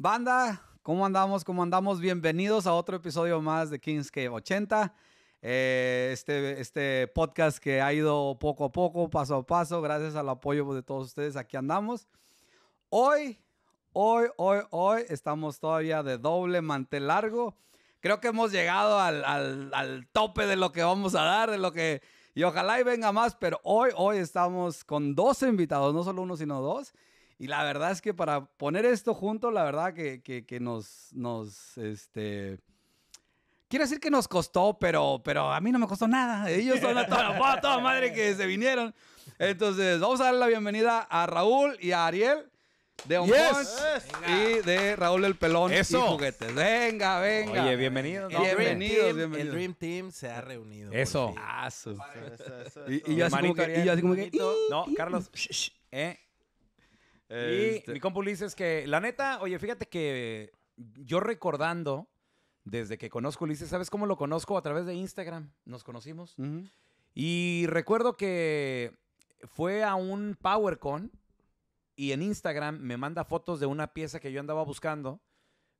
Banda, ¿cómo andamos? ¿Cómo andamos? Bienvenidos a otro episodio más de Kings 80. Eh, este, este podcast que ha ido poco a poco, paso a paso, gracias al apoyo de todos ustedes, aquí andamos. Hoy, hoy, hoy, hoy estamos todavía de doble mantel largo. Creo que hemos llegado al, al, al tope de lo que vamos a dar, de lo que... Y ojalá y venga más, pero hoy, hoy estamos con dos invitados, no solo uno, sino dos. Y la verdad es que para poner esto junto, la verdad que, que, que nos, nos, este... Quiero decir que nos costó, pero, pero a mí no me costó nada. Ellos son a toda, madre que se vinieron. Entonces, vamos a darle la bienvenida a Raúl y a Ariel de On y de Raúl el Pelón Eso. y juguetes. Venga, venga. Oye, bienvenidos. Bienvenidos, bienvenido. El Dream Team se ha reunido. Eso. Y, y así como que... Y No, Carlos... Eh, y este mi compu Ulises que, la neta, oye, fíjate que yo recordando, desde que conozco a Ulises, ¿sabes cómo lo conozco? A través de Instagram, nos conocimos. Y recuerdo que fue a un PowerCon y en Instagram me manda fotos de una pieza que yo andaba buscando,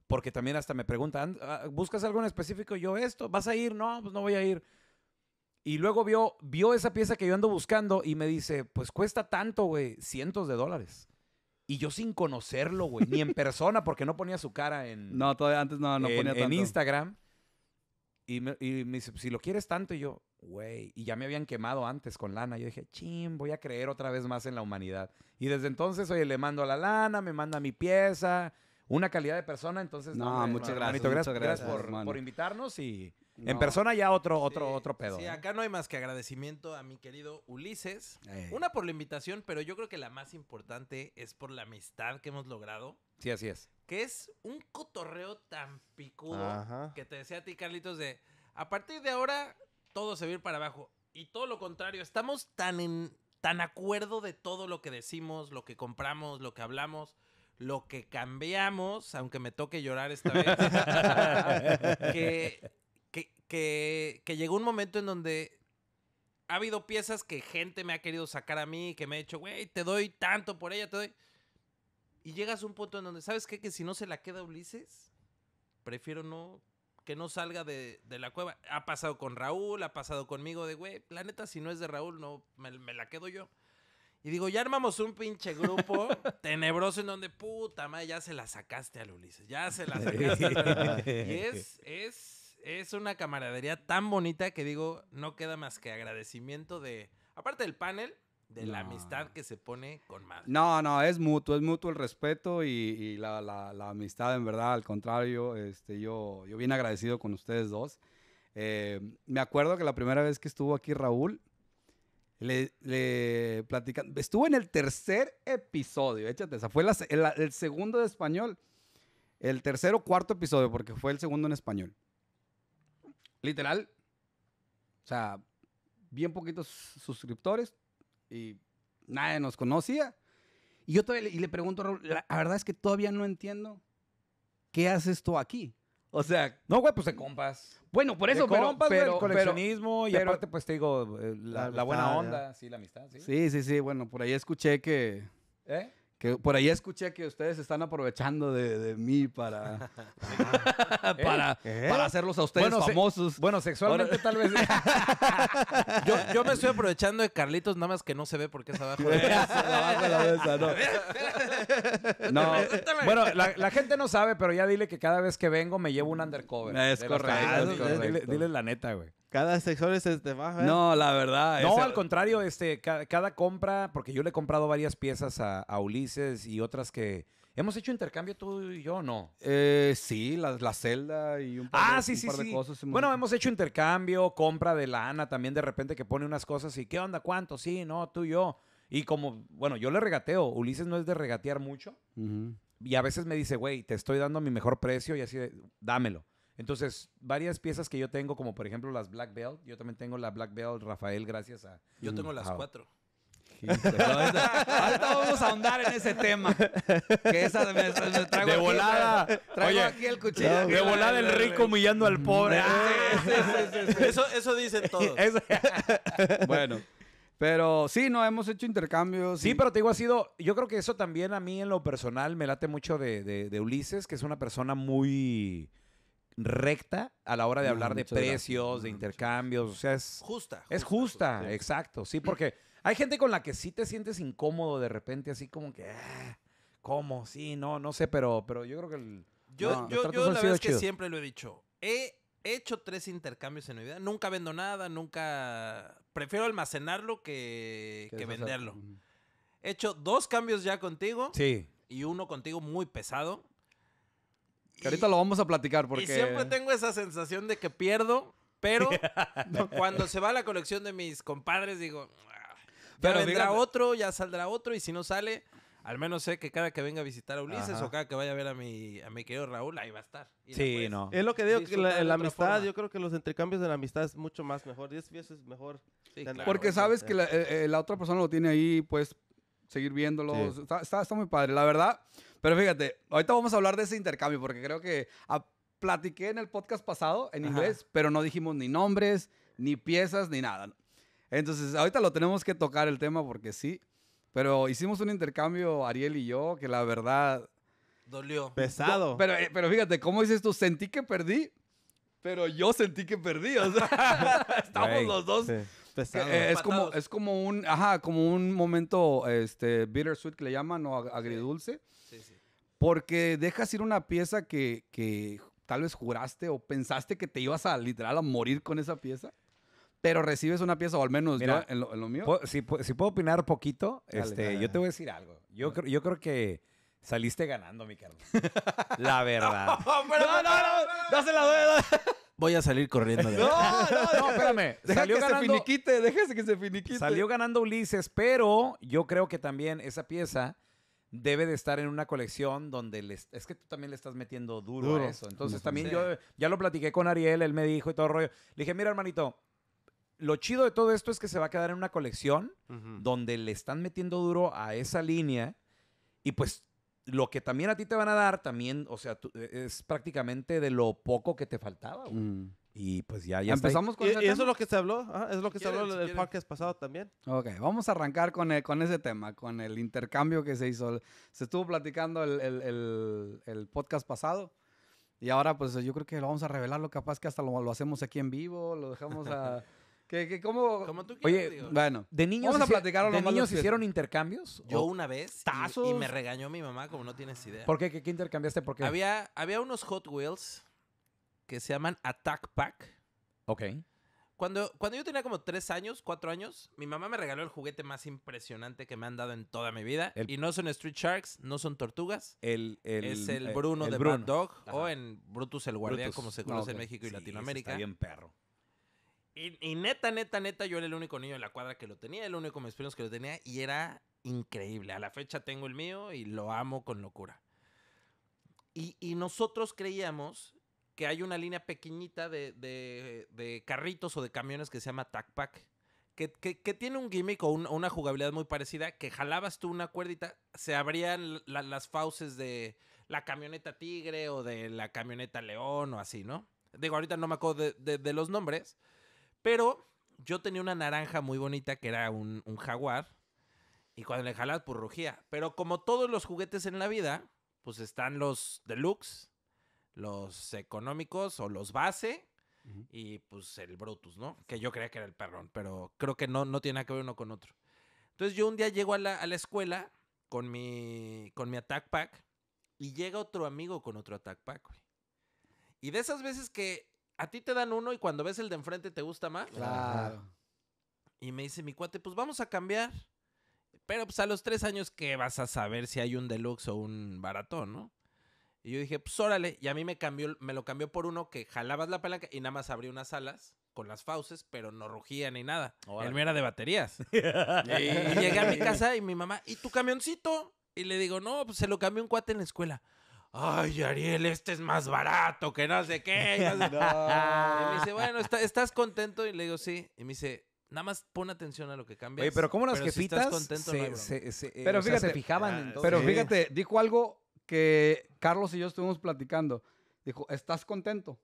porque también hasta me preguntan, ah, ¿buscas algo en específico? Yo esto, ¿vas a ir? No, pues no voy a ir. Y luego vio, vio esa pieza que yo ando buscando y me dice, pues cuesta tanto, güey, cientos de dólares. Y yo sin conocerlo, güey, ni en persona, porque no ponía su cara en. No, todavía antes no, no Instagram. Y me, dice, si lo quieres tanto, y yo, güey. Y ya me habían quemado antes con lana. Yo dije, chim, voy a creer otra vez más en la humanidad. Y desde entonces, oye, le mando a la lana, me manda mi pieza, una calidad de persona, entonces... No, muchas, gracias, gracias. por, invitarnos y... En persona ya otro, otro, otro pedo. Sí, ¿eh? acá no hay más que agradecimiento a mi querido Ulises. Eh. Una por la invitación, pero yo creo que la más importante es por la amistad que hemos logrado. Sí, así es. Que es un cotorreo tan picudo que te decía a ti, Carlitos, de a partir de ahora todo se va a ir para abajo. Y todo lo contrario, estamos tan en tan acuerdo de todo lo que decimos, lo que compramos, lo que hablamos. Lo que cambiamos, aunque me toque llorar esta vez, que, llegó un momento en donde ha habido piezas que gente me ha querido sacar a mí, que me ha dicho, güey, te doy tanto por ella, te doy. Y llegas a un punto en donde, ¿sabes qué? Que si no se la queda Ulises, prefiero no, que no salga de, la cueva. Ha pasado con Raúl, ha pasado conmigo de, güey, la si no es de Raúl, no, me la quedo yo. Y digo, ya armamos un pinche grupo tenebroso en donde, puta madre, ya se la sacaste a Ulises, ya se la sacaste Y es, una camaradería tan bonita que digo, no queda más que agradecimiento de, aparte del panel, de la amistad que se pone con madre. No, no, es mutuo, es mutuo el respeto y, la, amistad, en verdad, al contrario, este, yo, yo bien agradecido con ustedes dos. Eh, me acuerdo que la primera vez que estuvo aquí Raúl, le, le platican, estuvo en el tercer episodio, échate esa, fue el, segundo de español, el tercer o cuarto episodio, porque fue el segundo en español. Literal, o sea, bien poquitos suscriptores y nadie nos conocía. Y yo todavía le, y le pregunto, la, la verdad es que todavía no entiendo qué haces tú aquí. O sea. No, güey, pues de compas. Bueno, por eso, de compas, güey, el coleccionismo y aparte, pues te digo, eh, la, buena onda, sí, la amistad, sí. Sí, sí, sí. Bueno, por ahí escuché que. ¿Eh? Que por ahí escuché que ustedes están aprovechando de, mí para, ah. ¿Eh? ¿Eh? para, hacerlos a ustedes famosos. bueno, sexualmente tal vez. yo, yo, me estoy aprovechando de Carlitos, nada más que no se ve porque es abajo la mesa. no. Bueno, la, gente no sabe, pero ya dile que cada vez que vengo me llevo un undercover. Es correcto, dile la neta, güey. Cada sector es este más. No, la verdad. No, al contrario, este, cada, compra, porque yo le he comprado varias piezas a, Ulises y otras que. ¿Hemos hecho intercambio tú y yo no? Eh, sí, la, la, celda y un par ah, de, cosas. Bueno, hemos hecho intercambio, compra de lana también de repente que pone unas cosas y ¿qué onda? ¿Cuánto? Sí, no, tú y yo. Y como, bueno, yo le regateo. Ulises no es de regatear mucho. Y a veces me dice, güey, te estoy dando mi mejor precio y así, dámelo. Entonces, varias piezas que yo tengo, como por ejemplo las Black Belt, yo también tengo la Black Belt Rafael gracias a... Yo tengo las cuatro. vamos a ahondar en ese tema. Que esa me, traigo de volada. traigo aquí el cuchillo. de volada el rico humillando al pobre. Ah. eso, eso dicen todos. bueno. Pero sí, no, hemos hecho intercambios. Sí, pero te digo, ha sido. Yo creo que eso también a mí en lo personal me late mucho de Ulises, que es una persona muy recta a la hora de hablar de precios, de intercambios, o sea, es justa. Es justa, exacto, sí, porque hay gente con la que sí te sientes incómodo de repente, así como que, ah, ¿cómo? Sí, no, no sé, pero, pero yo creo que el... Yo, yo, yo que siempre lo he dicho, he hecho tres intercambios en mi vida, nunca vendo nada, nunca... Prefiero almacenarlo que, venderlo. He hecho dos cambios ya contigo. Sí. Y uno contigo muy pesado. Que ahorita lo vamos a platicar porque... Y siempre tengo esa sensación de que pierdo, pero cuando se va la colección de mis compadres digo... Ah, pero vendrá otro, ya saldrá otro y si no sale... Al menos sé que cada que venga a visitar a Ulises o cada que vaya a ver a mi, a mi querido Raúl, ahí va a estar. sí, no. Es lo que digo, que la, amistad, yo creo que los intercambios de la amistad es mucho más mejor. 10 veces mejor. Porque sabes que eh, eh, la, otra persona lo tiene ahí, pues seguir viéndolo. está, está, muy padre. La verdad, pero fíjate, ahorita vamos a hablar de ese intercambio porque creo que ah, platiqué en el podcast pasado en inglés, pero no dijimos ni nombres, ni piezas, ni nada. Entonces, ahorita lo tenemos que tocar el tema porque sí. Pero hicimos un intercambio, Ariel y yo, que la verdad. Dolió. Pesado. pero, eh, pero fíjate, ¿cómo dices tú? Sentí que perdí, pero yo sentí que perdí. O sea, estamos los dos. Pesado. Eh, es, como, es como un, ajá, como un momento este, bittersweet que le llaman o agridulce. Porque dejas ir una pieza que, tal vez juraste o pensaste que te ibas a literal a morir con esa pieza pero recibes una pieza, o al menos en, lo, mío. si, puedo opinar poquito, este, yo te voy a decir algo. Yo, creo, yo creo que saliste ganando, mi carnal. la verdad. no, no, no, no, Voy a salir corriendo. De no, no, no, espérame. Salió que ganando, se finiquite, déjese que se finiquite. Salió ganando Ulises, pero yo creo que también esa pieza debe de estar en una colección donde les, es que tú también le estás metiendo duro, a eso. Entonces también yo ya lo platiqué con Ariel, él me dijo y todo rollo. Le dije, mira hermanito, lo chido de todo esto es que se va a quedar en una colección donde le están metiendo duro a esa línea y pues lo que también a ti te van a dar también, o sea, e, es prácticamente de lo poco que te faltaba. Mm. Y pues ya, ya Empezamos con eso es lo que se habló, es lo que se habló el podcast pasado también. Ok, vamos a arrancar con, eh, con ese tema, con el intercambio que se hizo. Se estuvo platicando el, el, el podcast pasado y ahora pues yo creo que lo vamos a revelar, lo capaz que hasta lo, lo hacemos aquí en vivo, lo dejamos a... que, cómo... tú Oye, bueno. De niños, a ¿de niños hicieron intercambios? Yo una vez. Y, y, me regañó mi mamá como no tienes idea. ¿Por qué? ¿Qué, intercambiaste? Había, había unos Hot Wheels que se llaman Attack Pack. Ok. Cuando, cuando yo tenía como tres años, cuatro años, mi mamá me regaló el juguete más impresionante que me han dado en toda mi vida. y no son Street Sharks, no son tortugas. es el eh, Bruno de Bruno. Dog o en Brutus el Guardián, como se conoce en México y Latinoamérica. Está bien perro. Y, neta, neta, neta, yo era el único niño de la cuadra que lo tenía, el único de que lo tenía y era increíble. A la fecha tengo el mío y lo amo con locura. Y, y nosotros creíamos que hay una línea pequeñita de, carritos o de camiones que se llama TACPAC. Que, que, tiene un gimmick o una jugabilidad muy parecida, que jalabas tú una cuerdita, se abrían las fauces de la camioneta tigre o de la camioneta león o así, ¿no? Digo, ahorita no me acuerdo de, los nombres, pero yo tenía una naranja muy bonita que era un, un jaguar y cuando le jalabas, pues rugía. Pero como todos los juguetes en la vida, pues están los deluxe los económicos o los base y pues el Brutus, ¿no? Que yo creía que era el perrón, pero creo que no, no tiene nada que ver uno con otro. Entonces yo un día llego a la, a la escuela con mi, con mi attack pack y llega otro amigo con otro attack pack, Y de esas veces que a ti te dan uno y cuando ves el de enfrente te gusta más. Claro. Y me dice mi cuate, pues vamos a cambiar. Pero pues a los tres años, ¿qué vas a saber si hay un deluxe o un baratón, no? Y yo dije, pues órale, y a mí me cambió, me lo cambió por uno que jalabas la palanca y nada más abría unas alas con las fauces, pero no rugía ni nada. el mío era de baterías. y llegué a mi casa y mi mamá, ¿y tu camioncito? Y le digo, no, pues se lo cambió un cuate en la escuela. Ay, Ariel, este es más barato que no sé qué. Y me dice, bueno, ¿estás contento? Y le digo, sí. Y me dice, Nada más pon atención a lo que cambias. Oye, pero como las que jefitas. se, pero fijaban. pero fíjate, dijo algo que Carlos y yo estuvimos platicando. Dijo, ¿estás contento?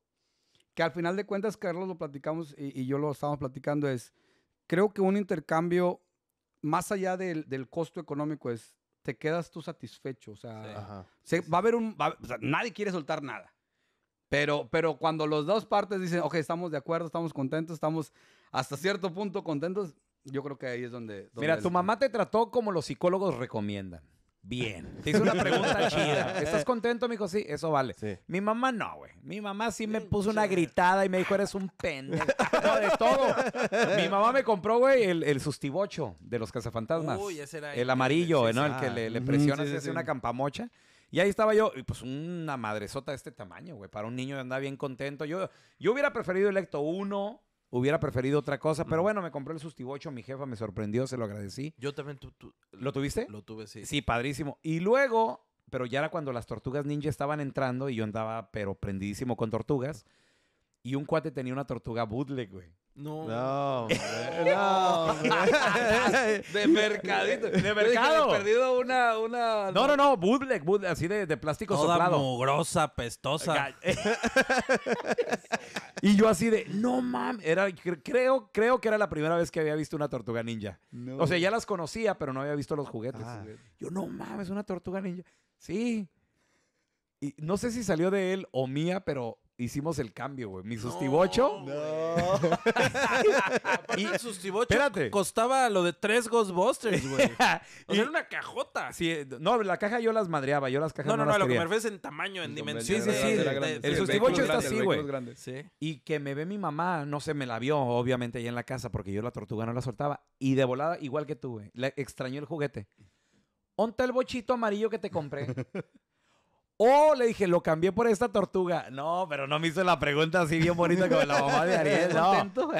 Que al final de cuentas, Carlos lo platicamos y, yo lo estábamos platicando, es, creo que un intercambio, más allá del, costo económico, es, te quedas tú satisfecho. O sea, se, va a haber un... nadie quiere soltar nada. Pero, pero cuando las dos partes dicen, ok, estamos de acuerdo, estamos contentos, estamos hasta cierto punto contentos, yo creo que ahí es donde... Mira, tu mamá te trató como los psicólogos recomiendan bien. Te hice una pregunta chida. ¿Estás contento, mijo? Sí, eso vale. Mi mamá no, güey. Mi mamá sí me puso una gritada y me dijo, eres un pendejo. de todo. Mi mamá me compró, güey, el, el sustibocho de los cazafantasmas. Uy, ese era el, amarillo, ¿no? El que le, ah. presiona presionas y hace una campamocha. Y ahí estaba yo, y pues una madresota de este tamaño, güey. Para un niño anda bien contento. Yo, yo hubiera preferido el Electo 1 Hubiera preferido otra cosa, pero bueno, me compré el 8. mi jefa me sorprendió, se lo agradecí. Yo también tú, ¿Lo tuviste? Lo tuve, sí. Sí, padrísimo. Y luego, pero ya era cuando las tortugas ninja estaban entrando y yo andaba, pero prendidísimo con tortugas. Y un cuate tenía una tortuga bootleg, güey. No. No, de mercadito. De mercado. perdido una, una. No, no, no. Bootleg, así de, de plástico Toda mugrosa, pestosa. y yo así de, no mames. Era, creo, creo que era la primera vez que había visto una tortuga ninja. O sea, ya las conocía, pero no había visto los juguetes. Ah. Yo, no mames, una tortuga ninja. Sí. Y no sé si salió de él o mía, pero hicimos el cambio, güey. Mi sustibocho. No. no. y sustibocho espérate. costaba lo de tres Ghostbusters, güey. O sea, era una cajota. Sí, no, la caja yo las madreaba, yo las cajas no, no, no, no lo que me refieres en tamaño, en dimensión. Sí, sí, sí. el, sustibocho está así, güey. Sí. Y que me ve mi mamá, no se me la vio, obviamente, allá en la casa, porque yo la tortuga no la soltaba. Y de volada, igual que tú, güey. Le extrañó el juguete. Onta el bochito amarillo que te compré. O le dije, lo cambié por esta tortuga. No, pero no me hizo la pregunta así bien bonita como la mamá de Ariel. No,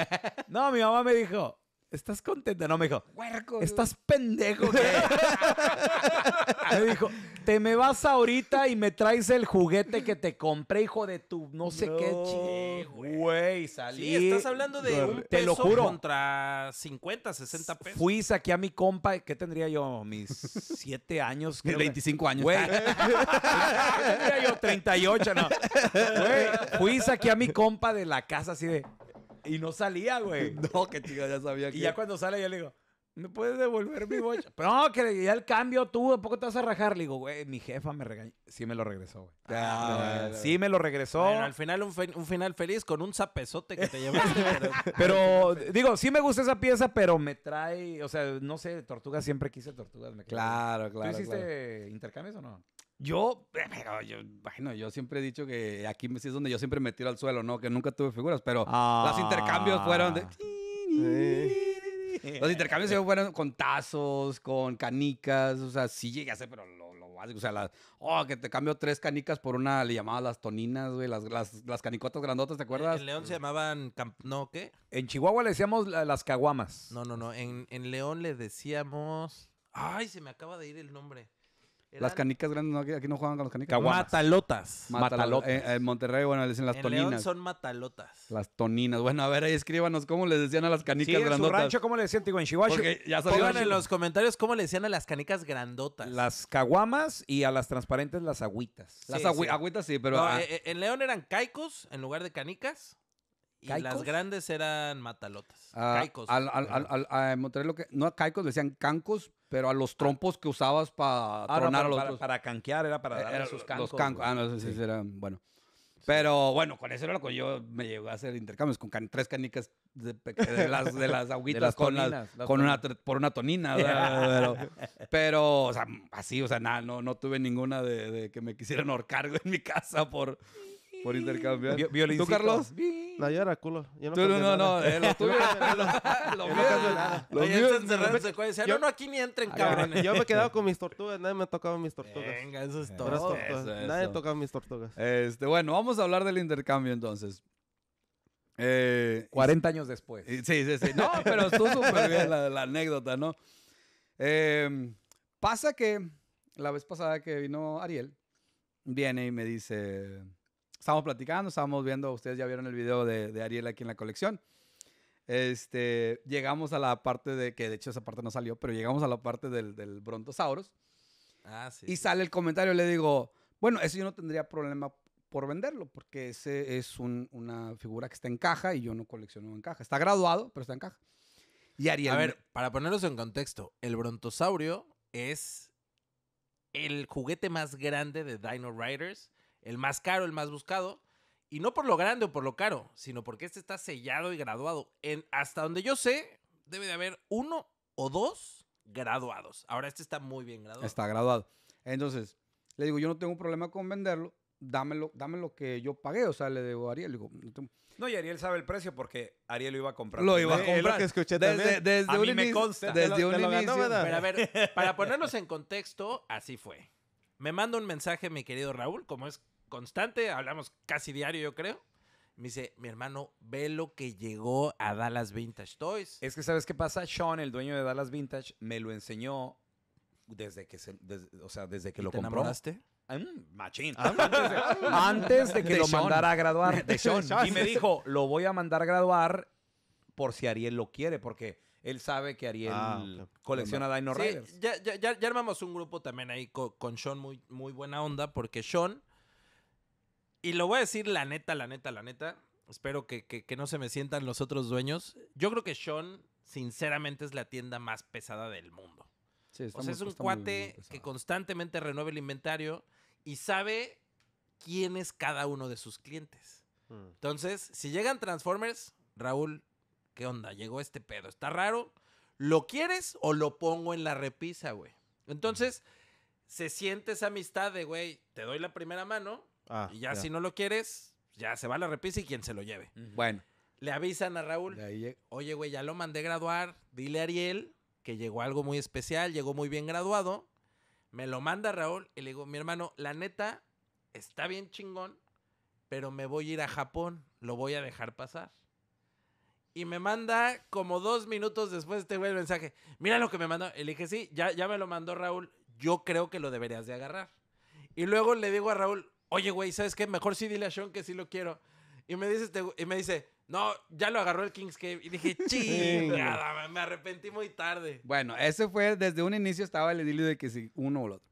no mi mamá me dijo, ¿estás contenta? No, me dijo, Huerco, estás pendejo. me dijo, te me vas ahorita y me traes el juguete que te compré, hijo de tu no sé qué güey. Salí. Sí, estás hablando de un peso contra 50, 60 pesos. Fui, aquí a mi compa, ¿qué tendría yo? Mis 7 años. Creo, 25 años. Güey. tendría yo? 38, no. Güey, fui, saqué a mi compa de la casa así de... Y no salía, güey. No, que chica, ya sabía que. Y ya cuando sale, yo le digo, ¿me puedes devolver mi bocha? Pero no, que ya el cambio tú, ¿a poco te vas a rajar? Le digo, güey, mi jefa me regañó. Sí me lo regresó, güey. Ah, ah, eh, sí me lo regresó. Bueno, al final un, final feliz con un zapezote que te llevas. pero, digo, sí me gusta esa pieza, pero me trae, o sea, no sé, tortuga siempre quise tortugas. Me claro, claro. ¿Tú hiciste intercambios o no? Yo, eh, pero yo, bueno, yo siempre he dicho que aquí es donde yo siempre me tiro al suelo, ¿no? Que nunca tuve figuras, pero los intercambios fueron ah. Los intercambios fueron con tazos, con canicas, o sea, sí llegué a hacer, pero lo, lo básico, o sea, las, oh, que te cambio tres canicas por una, le llamaba las toninas, güey, las, las, las canicotas grandotas, ¿te eh, acuerdas? En León se llamaban, no, ¿qué? En Chihuahua le decíamos las caguamas. No, no, no, en, en León le decíamos... Ay, se me acaba de ir el nombre. Las canicas grandes, aquí, no jugaban con las canicas. Caguamas. Matalotas. Matalotas. Eh, en, Monterrey, bueno, le dicen las en toninas. León son matalotas. Las toninas. Bueno, a ver, ahí escríbanos cómo les decían a las canicas grandotas. En su rancho, ¿cómo le decían, Tigo? En Chihuahua. Ya Pongan en los comentarios cómo le decían a las canicas grandotas. Las caguamas y a las transparentes las agüitas. las aguitas sí. agüitas sí, pero. Ah. Eh, eh, en León eran caicos en lugar de canicas. Y las grandes eran matalotas. Ah, caicos. lo que. No a caicos, decían cancos, pero a los ah. trompos que usabas ah, para para, a los canquear, era para eh, darle sus cancos. Los cancos. Ah, no, sí, sí. eran. Bueno. Pero bueno, con eso era lo que yo me llevo a hacer intercambios con tres canicas de, las, de las con, con por una tonina. Pero, pero, o sea, así, o sea, nada, no, no tuve ninguna de, de que me quisieran ahorcar en mi casa por, por intercambiar. ¿Tú, Carlos? No, yo culo. no, no, no, no, eh, lo tuyo. lo mío. Lo Yo, no, aquí ni entren, cabrones. Yo me he quedado con mis tortugas. Nadie me ha tocado mis tortugas. Venga, eso es todo. Nadie ha tocado mis tortugas. Este, bueno, vamos a hablar del intercambio entonces. 40 eh, años después. Sí, sí, sí. No, pero estuvo súper bien la, anécdota, ¿no? Em, pasa que la vez pasada que vino Ariel, viene y me dice estábamos platicando, estábamos viendo, ustedes ya vieron el video de, Ariel aquí en la colección. Este, llegamos a la parte de, que de hecho esa parte no salió, pero llegamos a la parte del, del Brontosaurus. Ah, sí. Y sale el comentario, le digo, bueno, eso yo no tendría problema por venderlo, porque ese es un, una figura que está en caja y yo no colecciono en caja. Está graduado, pero está en caja. Y Ariel... A ver, para ponerlos en contexto, el brontosaurio es el juguete más grande de Dino Riders el más caro, el más buscado. Y no por lo grande o por lo caro, sino porque este está sellado y graduado. En, hasta donde yo sé, debe de haber uno o dos graduados. Ahora este está muy bien graduado. Está graduado. Entonces, le digo, yo no tengo un problema con venderlo, dámelo, dame lo que yo pagué. O sea, le digo a Ariel, no, y Ariel sabe el precio porque Ariel lo iba a comprar. Lo iba a comprar. que escuché desde, a mí me consta. Desde Pero a ver, para ponernos en contexto, así fue. Me manda un mensaje mi querido Raúl, como es constante, hablamos casi diario, yo creo. Me dice, mi hermano, ve lo que llegó a Dallas Vintage Toys. Es que, ¿sabes qué pasa? Sean, el dueño de Dallas Vintage, me lo enseñó desde que, se, sea, desde que lo te Enamoraste? Ah, mm, machín. Ah, antes, de, que lo mandara a graduar. Y me dijo, lo voy a mandar a graduar por si Ariel lo quiere, porque él sabe que Ariel ah, colecciona Dino sí, Ya, ya, armamos un grupo también ahí con, Shawn Sean muy, muy buena onda, porque Sean y lo voy a decir la neta, la neta, la neta. Espero que, no se me sientan los otros dueños. Yo creo que Sean, sinceramente, es la tienda más pesada del mundo. Sí, o sea, es un cuate que constantemente renueva el inventario y sabe quién es cada uno de sus clientes. Mm. Entonces, si llegan Transformers, Raúl, ¿qué onda? Llegó este pedo. Está raro. ¿Lo quieres o lo pongo en la repisa, güey? Entonces, se siente esa amistad de, güey, te doy la primera mano, Ah, y ya, si no lo quieres, ya se va a la repisa y quien se lo lleve. Bueno. Le avisan a Raúl, oye, güey, ya lo mandé graduar, dile a Ariel que llegó algo muy especial, llegó muy bien graduado. Me lo manda Raúl y le digo, mi hermano, la neta, está bien chingón, pero me voy a ir a Japón, lo voy a dejar pasar. Y me manda como dos minutos después te güey el mensaje, mira lo que me mandó. Y le dije, sí, ya, ya me lo mandó Raúl, yo creo que lo deberías de agarrar. Y luego le digo a Raúl, oye, güey, ¿sabes qué? Mejor sí dile a Sean que sí lo quiero. Y me dice, este y me dice no, ya lo agarró el Kingscape. Y dije, chingada, me arrepentí muy tarde. Bueno, ese fue, desde un inicio estaba el idilio de que si uno o el otro.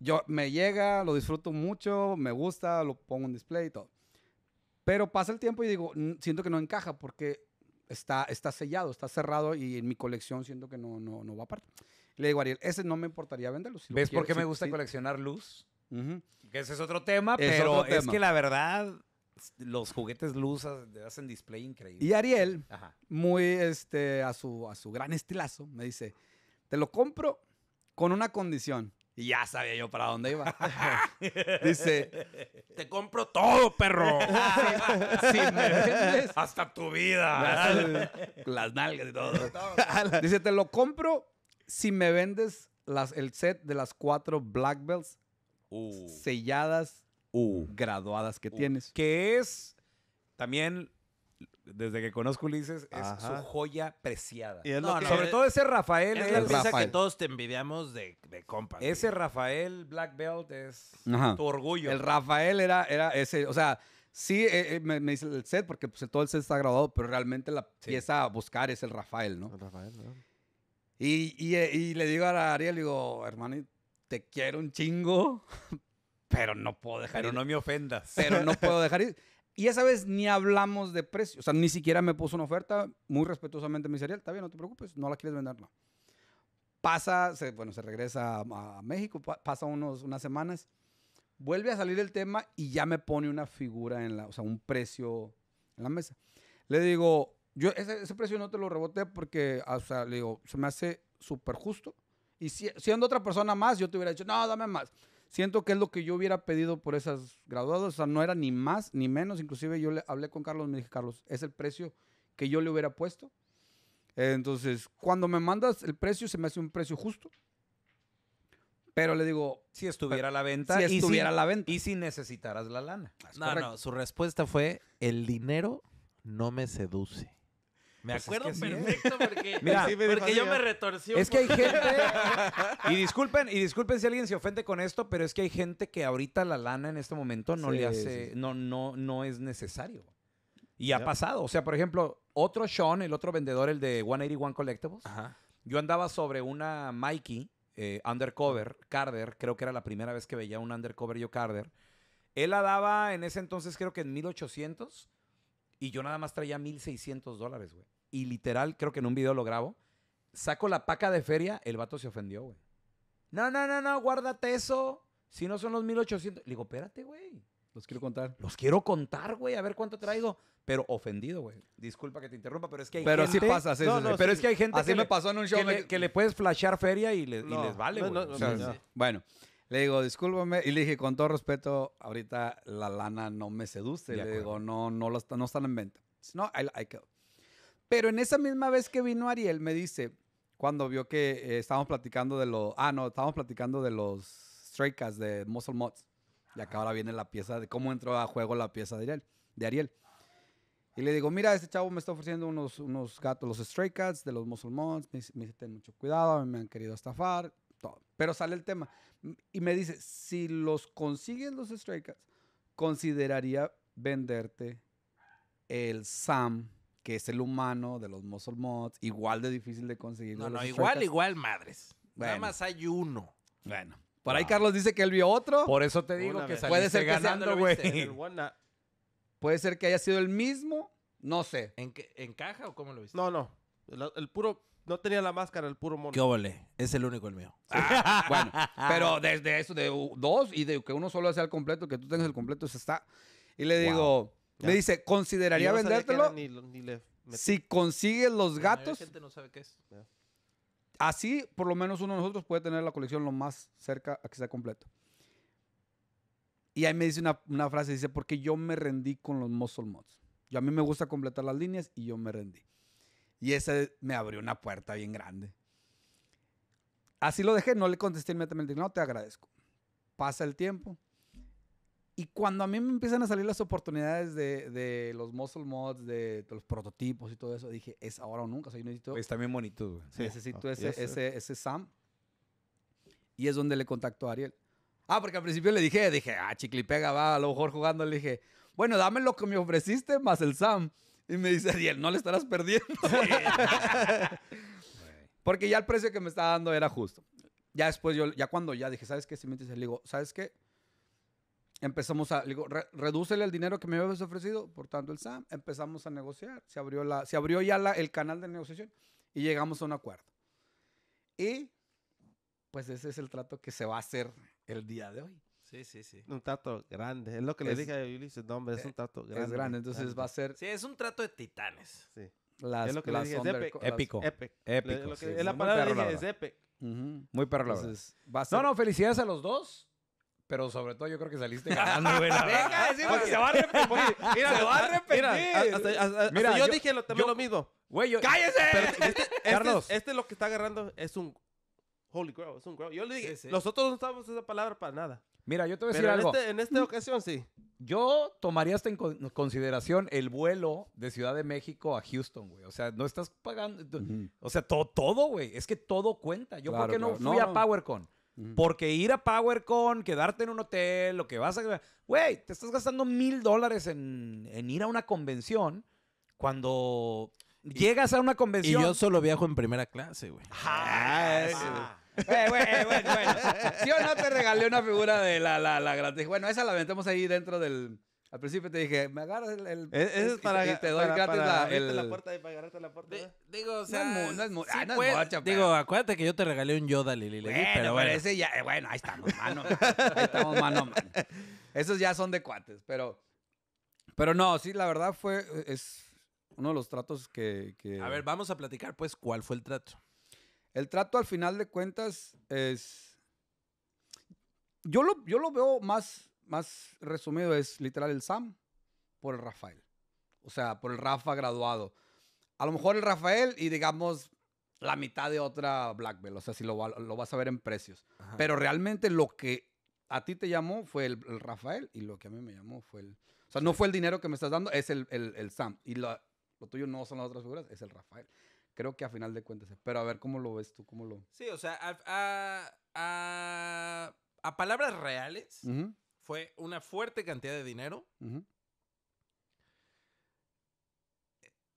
Yo, me llega, lo disfruto mucho, me gusta, lo pongo en display y todo. Pero pasa el tiempo y digo, siento que no encaja porque está, está sellado, está cerrado y en mi colección siento que no, no, no va aparte. Le digo Ariel, ese no me importaría venderlo. Si ¿Ves por qué me gusta coleccionar luz? Que ese es otro tema, pero es que la verdad, los juguetes luz hacen display increíble. Y Ariel, muy este, a su, a su gran estilazo, me dice: Te lo compro con una condición. Y ya sabía yo para dónde iba. Dice, te compro todo, perro. hasta tu vida. Las nalgas y todo. Dice, te lo compro si me vendes las, el set de las cuatro Black Bells Uh. selladas, uh. graduadas que uh. tienes. Que es también desde que conozco Ulises, es su joya preciada. sobre todo ese Rafael. Es, eh, la pieza que todos te envidiamos de, de Ese Rafael Black Belt es tu orgullo. El Rafael era, era ese, o sea, sí, eh, eh, me, dice el set, porque pues, todo el set está grabado, pero realmente la pieza a buscar es el Rafael, ¿no? El Rafael, Y, y, y, le digo a Ariel, digo, hermanito, te quiero un chingo, pero no puedo dejar pero no me ofendas. Pero no puedo dejar ir. Y esa vez ni hablamos de precio. O sea, ni siquiera me puso una oferta. Muy respetuosamente mi serial, está bien, no te preocupes, no la quieres vender, no. Pasa, bueno, se regresa a, México, pasa unos, unas semanas, vuelve a salir el tema y ya me pone una figura en la, o sea, un precio en la mesa. Le digo, yo ese, ese precio no te lo reboté porque, o sea, le digo, se me hace súper justo y siendo otra persona más, yo te hubiera dicho, no, dame más. Siento que es lo que yo hubiera pedido por esas graduadas. O sea, no era ni más ni menos. Inclusive yo le hablé con Carlos, me dije, Carlos, es el precio que yo le hubiera puesto. Entonces, cuando me mandas el precio, se me hace un precio justo. Pero le digo. Si estuviera a la venta. Si estuviera a la venta. Y si necesitaras la lana. no, no. Su respuesta fue: el dinero no me seduce. Me pues acuerdo perfecto porque, yo me retorcí. es que hay gente. Y disculpen, y disculpen si alguien se ofende con esto, pero es que hay gente que ahorita la lana en este momento no le hace. No, no, no es necesario. Y ha pasado. O sea, por ejemplo, otro Sean, el otro vendedor, el de 181 Collectibles, yo andaba sobre una Mikey eh, undercover, Carter, Creo que era la primera vez que veía un undercover yo Carter. Él la daba en ese entonces, creo que en 1800. Y yo nada más traía 1.600 dólares, güey. Y literal, creo que en un video lo grabo. Saco la paca de feria, el vato se ofendió, güey. No, no, no, no, guárdate eso. Si no son los 1.800. Le digo, espérate, güey. Los quiero contar. Los quiero contar, güey, a ver cuánto traigo. Pero ofendido, güey. Disculpa que te interrumpa, pero es que hay gente. Pero sí pasa, sí, Pero es que hay gente. Así me pasó en un show. Que, le, que le, puedes flashear feria y, les vale, güey. Bueno. Le digo, discúlpame. Y le dije, con todo respeto, ahorita la lana no me seduce. le digo, no, no, no están en venta. No, hay quedó Pero en esa misma vez que vino Ariel, me dice, cuando vio que eh, estábamos platicando de los. Ah, no, estábamos platicando de los Stray Cats de Muscle Mods. Y acá ahora viene la pieza de cómo entró a juego la pieza de Ariel. De Ariel. Y le digo, mira, este chavo me está ofreciendo unos, unos gatos, los Stray Cats de los Muscle mods me dice, ten mucho cuidado, me han querido estafar. Pero sale el tema. Y me dice, si los consiguen los strikers consideraría venderte el Sam, que es el humano de los Muscle Mods, igual de difícil de conseguir. No, no, igual, igual, madres. Nada más hay uno. Bueno. Por ahí ah. Carlos dice que él vio otro. Por eso te digo que Puede ser ganando, güey. Puede ser que haya sido el mismo. No sé. ¿En, caja o cómo lo viste? No, no. el puro no tenía la máscara, el puro mono. Qué vale, Es el único el mío. bueno, pero desde eso, de dos y de que uno solo sea el completo, que tú tengas el completo, eso está. Y le digo, me dice, ¿consideraría vendértelo? si consigues los gatos. La gente no sabe qué es. Así, por lo menos uno de nosotros puede tener la colección lo más cerca a que sea completo. Y ahí me dice una, frase, dice, porque yo me rendí con los muscle mods. Yo a mí me gusta completar las líneas y yo me rendí. Y ese me abrió una puerta bien grande. Así lo dejé, no le contesté inmediatamente, no, te agradezco. Pasa el tiempo. Y cuando a mí me empiezan a salir las oportunidades de, los muscle mods, de, los prototipos y todo eso, dije, es ahora o nunca. O sea, yo necesito... Está bien bonito, Sí. Necesito ah, ese, ese, ese SAM. Y es donde le contacto a Ariel. Ah, porque al principio le dije, dije, ah, pega, va a lo mejor jugando. Le dije, bueno, dame lo que me ofreciste más el SAM. Y me dice Ariel, no le estarás perdiendo. Porque ya el precio que me estaba dando era justo. Ya después yo, ya cuando ya dije, ¿sabes qué? Si me dice, le digo, ¿sabes qué? Empezamos a, le digo, redúcele el dinero que me habías ofrecido, por tanto el SAM, empezamos a negociar, se abrió, la, se abrió ya el canal de negociación y llegamos a un acuerdo. Y pues ese es el trato que se va a hacer el día de hoy. Sí, sí, sí. Un trato grande. Es lo que le dije a Ulises, no, hombre, es un eh, trato grande. Es grande, entonces va a ser... Sí, es un trato de titanes. Sí. es lo que le dije, es épico. es la palabra que dije, es epic. Muy perro. No, no, felicidades a los dos. Pero sobre todo yo creo que saliste ganando, se va a repetir. Mira, se va a repetir. Mira, yo, dije lo, lo mismo. Güey, ¡Cállese! Este, este, este Carlos. Este, es lo que está agarrando es un... Holy crow es un crow. Yo le dije, nosotros no usamos esa palabra para nada. Mira, yo te voy a decir algo. Este, en esta ocasión sí. Yo tomaría hasta en consideración el vuelo de Ciudad de México a Houston, güey. O sea, no estás pagando. O sea, todo, güey. Es que todo cuenta. Yo, ¿por no fui a PowerCon? Porque ir a PowerCon, quedarte en un hotel, lo que vas a. Güey, te estás gastando mil dólares en, ir a una convención cuando llegas a una convención. Y yo solo viajo en primera clase, güey. Ah, güey. Eh, bueno, ¿Sí eh, o no te regalé una figura de la, la, la gratis? Bueno, esa la metemos ahí dentro del... Al principio te dije, me agarras el... el es, para, te doy gratis la, la puerta agarrarte la puerta. digo, o sea... No es, ah, no es, Digo, acuérdate que yo te regalé un Yoda, Lili. Bueno, pero, pero bueno. ese ya... Eh, bueno, ahí estamos, mano. ahí estamos, mano, Esos ya son de cuates, pero... Pero no, sí, la verdad fue... Es uno de los tratos que... A ver, vamos a platicar, pues, cuál fue el trato. El trato al final de cuentas es... Yo lo, yo lo veo más, más resumido, es literal el Sam por el Rafael. O sea, por el Rafa graduado. A lo mejor el Rafael y digamos la mitad de otra Black Belt. O sea, si lo, vas a ver en precios. Pero realmente lo que a ti te llamó fue el, Rafael y lo que a mí me llamó fue el... O sea, no fue el dinero que me estás dando, es el, Sam. Y lo tuyo no son las otras figuras, es el Rafael creo que a final de cuentas. Pero a ver cómo lo ves tú, cómo lo. Sí, o sea, a, palabras reales fue una fuerte cantidad de dinero.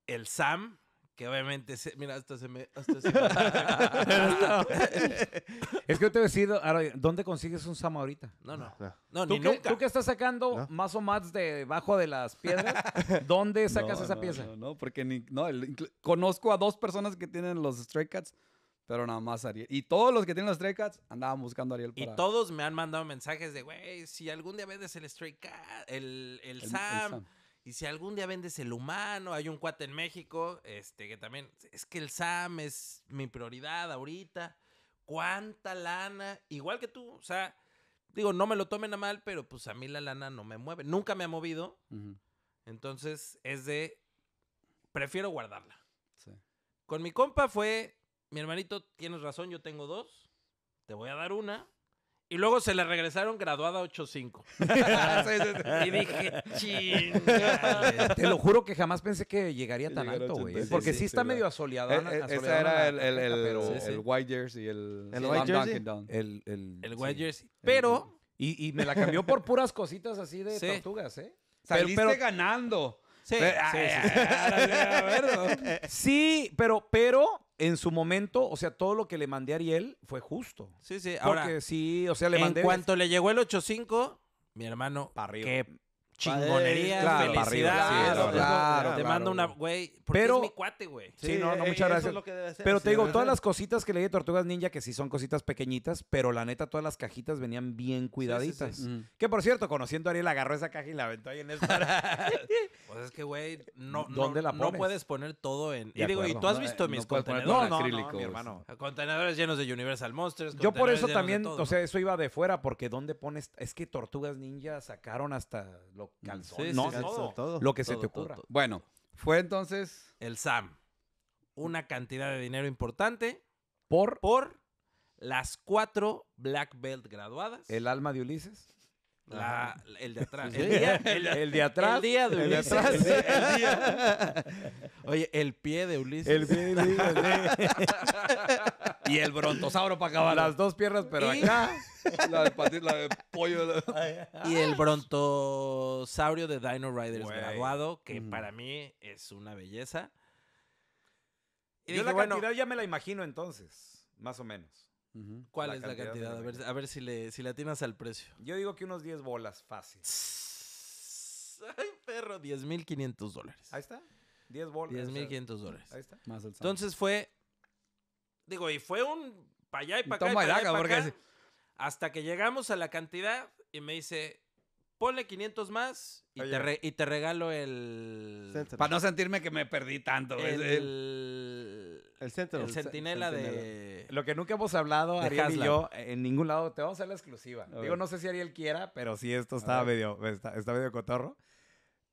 El Sam que obviamente, mira, hasta se me... es que yo te he decidido, ¿dónde consigues un Sam ahorita? No, no. No, ¿Tú, ni que, nunca. tú estás sacando más o más debajo de las piedras, ¿dónde sacas esa pieza? No, no, porque ni, no, conozco a dos personas que tienen los Stray Cats. Pero nada más Ariel. Y todos los que tienen los Stray Cats andaban buscando a Ariel. Y todos me han mandado mensajes de, güey, si algún día ves el Stray Cat, el, el Sam y si algún día vendes el humano, hay un cuate en México, este, que también, es que el SAM es mi prioridad ahorita. ¿Cuánta lana? Igual que tú, o sea, digo, no me lo tomen a mal, pero pues a mí la lana no me mueve, nunca me ha movido. Entonces es de, prefiero guardarla. Con mi compa fue, mi hermanito, tienes razón, yo tengo dos, te voy a dar una, y luego se le regresaron graduada 8.5. y dije, chingada. Te lo juro que jamás pensé que llegaría tan alto, güey. Porque sí, está medio asoleado. ese era el, el, el white jersey. El, el white jersey. El, el, white jersey. Pero... Y, me la cambió por puras cositas así de tortugas, ¿eh? Saliste pero, ganando. Sí, sí, sí. sí, pero, pero en su momento, o sea, todo lo que le mandé a Ariel fue justo. Sí, sí, ahora. Porque sí, o sea, le mandé. En cuanto le llegó el 8.5, mi hermano. Para arriba chingonería, felicidad. te mando una, güey, pero, es mi cuate, güey. Sí, no, no, muchas gracias. pero te digo, todas las cositas que leí de Tortugas Ninja, que sí son cositas pequeñitas, pero la neta, todas las cajitas venían bien cuidaditas. Mm. que por cierto, conociendo a Ariel, agarró esa caja y la aventó ahí en esta. pues es que, güey, no, la no puedes poner todo en. y digo, y tú has visto mis contenedores. hermano. Contenedores llenos de Universal Monsters. Yo por eso también, o sea, eso iba de fuera, porque ¿dónde pones? Es que Tortugas Ninja sacaron hasta lo todo. Lo que se te ocurra. Bueno, fue entonces. El SAM. Una cantidad de dinero importante. Por. Por las cuatro Black Belt graduadas. El alma de Ulises el de atrás. El, día, de atrás. El día de Ulises. El atrás. Oye, el pie de Ulises. El pie de Ulises. y el brontosauro para acabar. Las dos piernas, pero acá. La de, la de pollo. y el brontosaurio de Dino Riders graduado, que mm. para mí es una belleza. Yo la cantidad ya me la imagino entonces, más o menos. ¿Cuál es la cantidad? A ver, si le, si atinas al precio. Yo digo que unos 10 bolas fácil. Ay, perro, 10.500 dólares. Ahí está. 10 bolas. 10.500 dólares. Ahí está. Más Entonces fue. Digo, y fue un. Para allá y para acá. Hasta que llegamos a la cantidad y me dice. Ponle 500 más y, te, regalo el. Para no sentirme que me perdí tanto. el... El centinela El de... Lo que nunca hemos hablado, Ariel y yo, en ningún lado. Te vamos a hacer la exclusiva. Digo, no sé si Ariel quiera, pero sí, esto está medio, está, está, medio cotorro.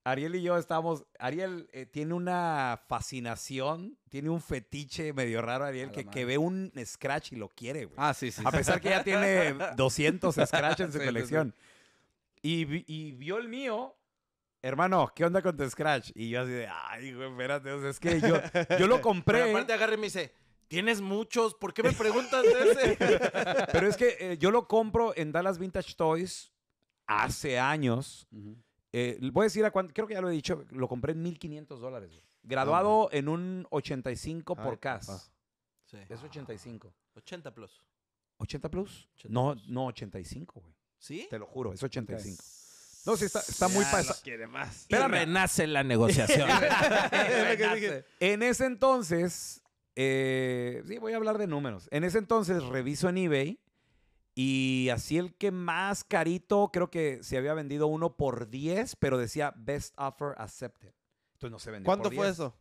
Ariel y yo estamos... Ariel eh, tiene una fascinación, tiene un fetiche medio raro, Ariel, que, que, ve un scratch y lo quiere, güey. Ah, sí, sí. A pesar que ya tiene 200 scratches en su colección. Y, y, vio el mío hermano, ¿qué onda con tu Scratch? Y yo así de, ay, güey, espérate, es que yo, lo compré. Pero aparte agarré y me dice, tienes muchos, ¿por qué me preguntas de ese? Pero es que eh, yo lo compro en Dallas Vintage Toys hace años. Eh, voy a decir a cuánto, creo que ya lo he dicho, lo compré en 1500 dólares. Graduado en un 85 por CAS. Sí. Es 85. Ah. 80 plus. ¿80 plus? no, no, 85, güey. ¿Sí? Te lo juro, es 85. No, sí, está, está muy pasado. Pero renace la negociación. en ese entonces, eh, sí, voy a hablar de números. En ese entonces reviso en eBay y así el que más carito, creo que se había vendido uno por 10, pero decía best offer accepted. Entonces no se vendió. ¿Cuánto fue eso?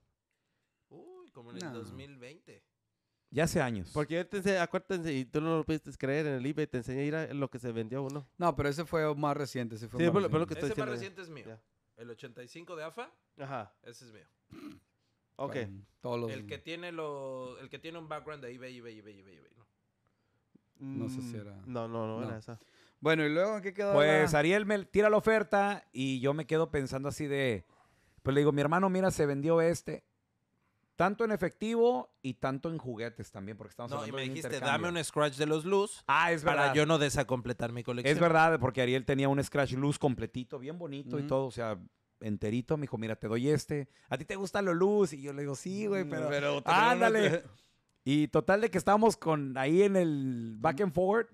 Uy, como en el 2020. Ya hace años. Porque te acuérdense, y tú no lo pudiste creer en el eBay, te enseñé a ir a lo que se vendió uno. No, pero ese fue más reciente. Ese fue más reciente. lo que estoy ese más reciente es mío. El 85 de AFA. Ajá. Ese es mío. Ok. todos el, que tiene lo, el que tiene un background de eBay, eBay, eBay, eBay, ¿no? sé si era. No, no, no, era esa. Bueno, ¿y luego qué quedó? Pues Ariel me tira la oferta y yo me quedo pensando así de. Pues le digo, mi hermano, mira, se vendió este. Tanto en efectivo y tanto en juguetes también, porque estamos no, y me dijiste, dame un scratch de los luz Ah, es para verdad. yo no desacompletar mi colección. Es verdad, porque Ariel tenía un scratch luz completito, bien bonito y todo, o sea, enterito. Me dijo, mira, te doy este. ¿A ti te gusta lo luz? Y yo le digo, sí, güey, mm, pero, ándale. y total de que estábamos con ahí en el back and forward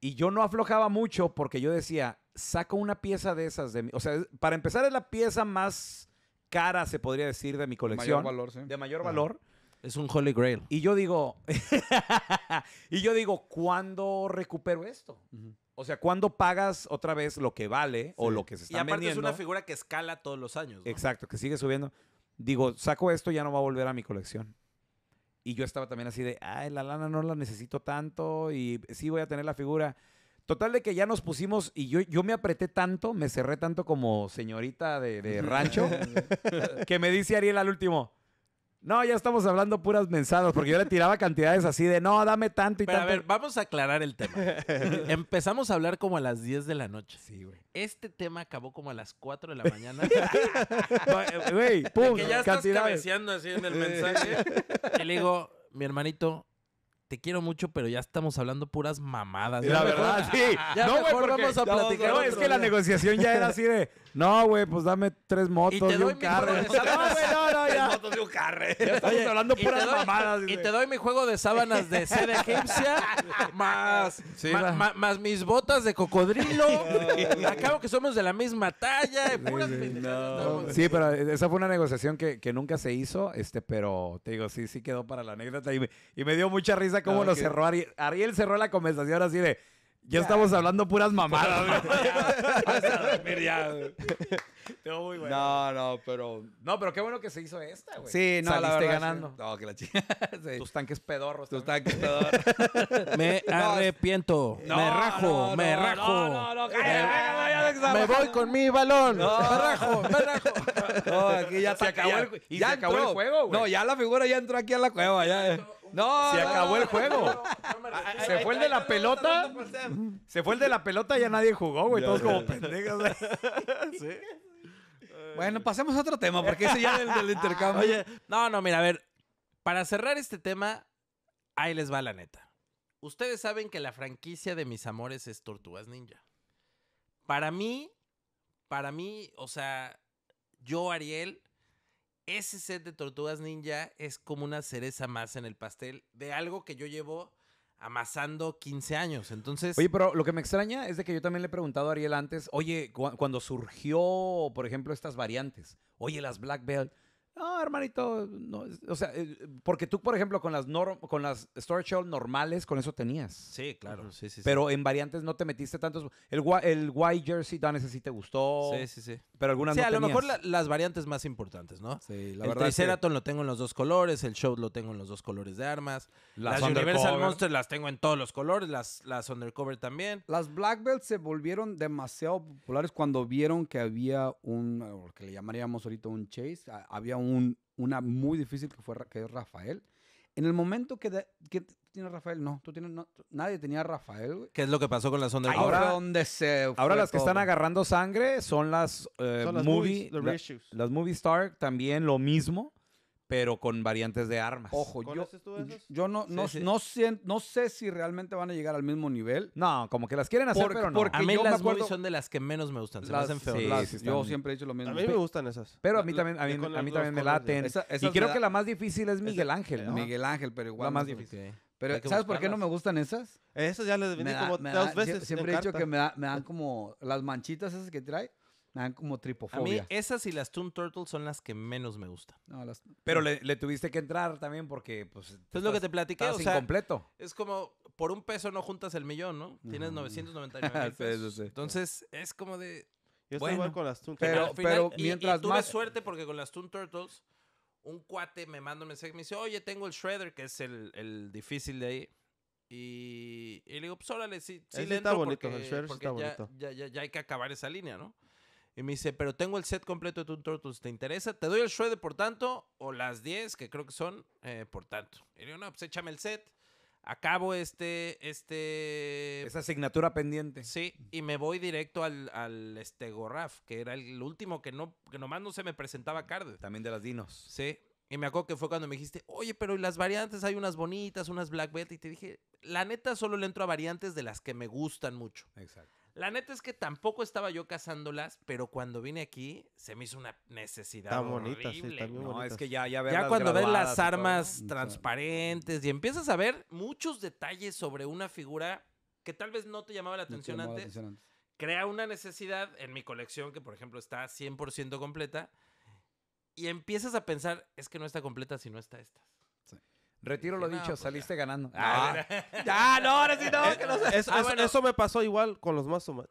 y yo no aflojaba mucho porque yo decía, saco una pieza de esas de mí. O sea, para empezar es la pieza más cara, se podría decir, de mi colección. De mayor valor. Es un Holy Grail. Y yo digo, y yo digo, ¿cuándo recupero esto? O sea, ¿cuándo pagas otra vez lo que vale o lo que se Y está vendiendo? es una figura que escala todos los años. Exacto, que sigue subiendo. Digo, saco esto, ya no va a volver a mi colección. Y yo estaba también así de, ay, la lana no la necesito tanto y sí voy a tener la figura. Total de que ya nos pusimos y yo, yo me apreté tanto, me cerré tanto como señorita de, rancho, que me dice Ariel al último, no, ya estamos hablando puras mensadas, porque yo le tiraba cantidades así de, no, dame tanto y tanto. A ver, vamos a aclarar el tema. Empezamos a hablar como a las 10 de la noche. Sí, güey. Este tema acabó como a las 4 de la mañana. Eh, güey, pum, que ya estás cabeceando así en el mensaje. y le digo, mi hermanito, te quiero mucho, pero ya estamos hablando puras mamadas. La verdad, sí. no, mejor vamos a platicar. No, es que la negociación ya era así de, no, güey, pues dame tres motos y, un carro. No, güey, no, no, ya. Tres motos y un carro. Ya estamos hablando puras mamadas. Y, te doy mi juego de sábanas de Sede egipcia, más, más mis botas de cocodrilo. Acabo que somos de la misma talla. sí, pero esa fue una negociación que, que, nunca se hizo, este, pero te digo, sí, sí quedó para la anécdota. Y me, y me dio mucha risa cómo lo cerró Ariel. Ariel cerró la conversación así de... Ya, estamos hablando puras mamadas, güey. Hasta ya, muy bueno. No, no, pero. No, pero qué bueno que se hizo esta, güey. Sí, no, Saliste la verdad, ganando. No, que la chica. Sí. Tus tanques pedorros. Tus tanques pedorros. me arrepiento. me rajo, me rajo. No, no, no, me, voy con mi balón. me rajo, me rajo. No, aquí ya se, se acabó el, y se acabó el juego, güey. No, ya la figura ya entró aquí a la cueva. Ya. No, se acabó el juego. se fue el de la pelota. Se fue el de la pelota y ya nadie jugó, güey. Todos como pendejos. Bueno, pasemos a otro tema, porque ese ya el del intercambio. no, no, mira, a ver. Para cerrar este tema, ahí les va la neta. Ustedes saben que la franquicia de mis amores es Tortugas Ninja. Para mí, para mí, o sea, yo, Ariel, ese set de tortugas ninja es como una cereza más en el pastel de algo que yo llevo amasando 15 años. Entonces. Oye, pero lo que me extraña es de que yo también le he preguntado a Ariel antes, oye, cuando surgió, por ejemplo, estas variantes, oye, las Black Belt, no, hermanito, no, o sea, eh, porque tú, por ejemplo, con las norm, con las normales, con eso tenías. Sí, claro, sí, sí. Pero en variantes no te metiste tantos. El, el jersey, Dan, sí te gustó. Sí, sí, sí. Pero algunas sí, a lo mejor las variantes más importantes, ¿no? Sí, la el verdad. El lo tengo en los dos colores, el Show lo tengo en los dos colores de armas. Las, Universal Monsters las tengo en todos los colores, las, las Undercover también. Las Black Belt se volvieron demasiado populares cuando vieron que había un, que le llamaríamos ahorita un chase, había un una muy difícil que fue que es Rafael. En el momento que, que tiene Rafael, no, tú tienes, nadie tenía Rafael, ¿Qué es lo que pasó con las ondas? Ahora, donde ahora las que están agarrando sangre son las, eh, las movie, movies, las movie star, también lo mismo pero con variantes de armas. Ojo, yo, yo no, no, No, sé, no, sé, si realmente van a llegar al mismo nivel. No, como que las quieren hacer, pero no. Porque a mí yo las acuerdo. son de las que menos me gustan. Las, se me hacen feos. yo siempre he dicho lo mismo. A mí me gustan esas. Pero a mí también, a mí, también me laten. y creo que la más difícil es Miguel Ángel. Eh, Miguel Ángel, pero igual. La más difícil. Pero ¿sabes por qué no me gustan esas? Esas ya les vendí como dos veces. Siempre he dicho que me, dan como las manchitas esas que trae como tripofobia. A mí esas y las Toon Turtles son las que menos me gustan. Pero le, tuviste que entrar también porque, pues... Es pues, lo que te platiqué, o sea, incompleto. Es como, por un peso no juntas el millón, ¿no? Tienes 999 pesos. Entonces, es como de... Yo bueno, con las Toon Turtles. Pero, mientras y tuve suerte porque con las Toon Turtles, un cuate me mandó un mensaje y me dice, oye, tengo el Shredder, que es el, difícil de ahí. Y, le digo, pues órale, sí, sí está bonito, el Ya, ya, ya, hay que acabar esa línea, ¿no? Y me dice, pero tengo el set completo de Toon Turtles, ¿te interesa? ¿Te doy el shred por tanto o las 10, que creo que son, eh, por tanto? Y le digo, no, pues échame el set, acabo este, este... Esa asignatura pendiente. Sí, y me voy directo al, al este Gorraf, que era el último que, no, que nomás no se me presentaba mm, Carde. También de las Dinos. Sí, y me acuerdo que fue cuando me dijiste, oye, pero las variantes, hay unas bonitas, unas Black Belt, y te dije, la neta solo le entro a variantes de las que me gustan mucho. Exacto. La neta es que tampoco estaba yo cazándolas, pero cuando vine aquí se me hizo una necesidad está Bonita, sí, también no, es que ya, ya, ya cuando ves las armas transparentes y empiezas a ver muchos detalles sobre una figura que tal vez no te llamaba la atención, antes, crea una necesidad en mi colección que por ejemplo está 100% completa y empiezas a pensar, es que no está completa si no está esta. Retiro lo dicho, pues saliste ganando. Ah, ya, no, ahora sí eh, que no ah, Eso, me pasó igual con los Muscle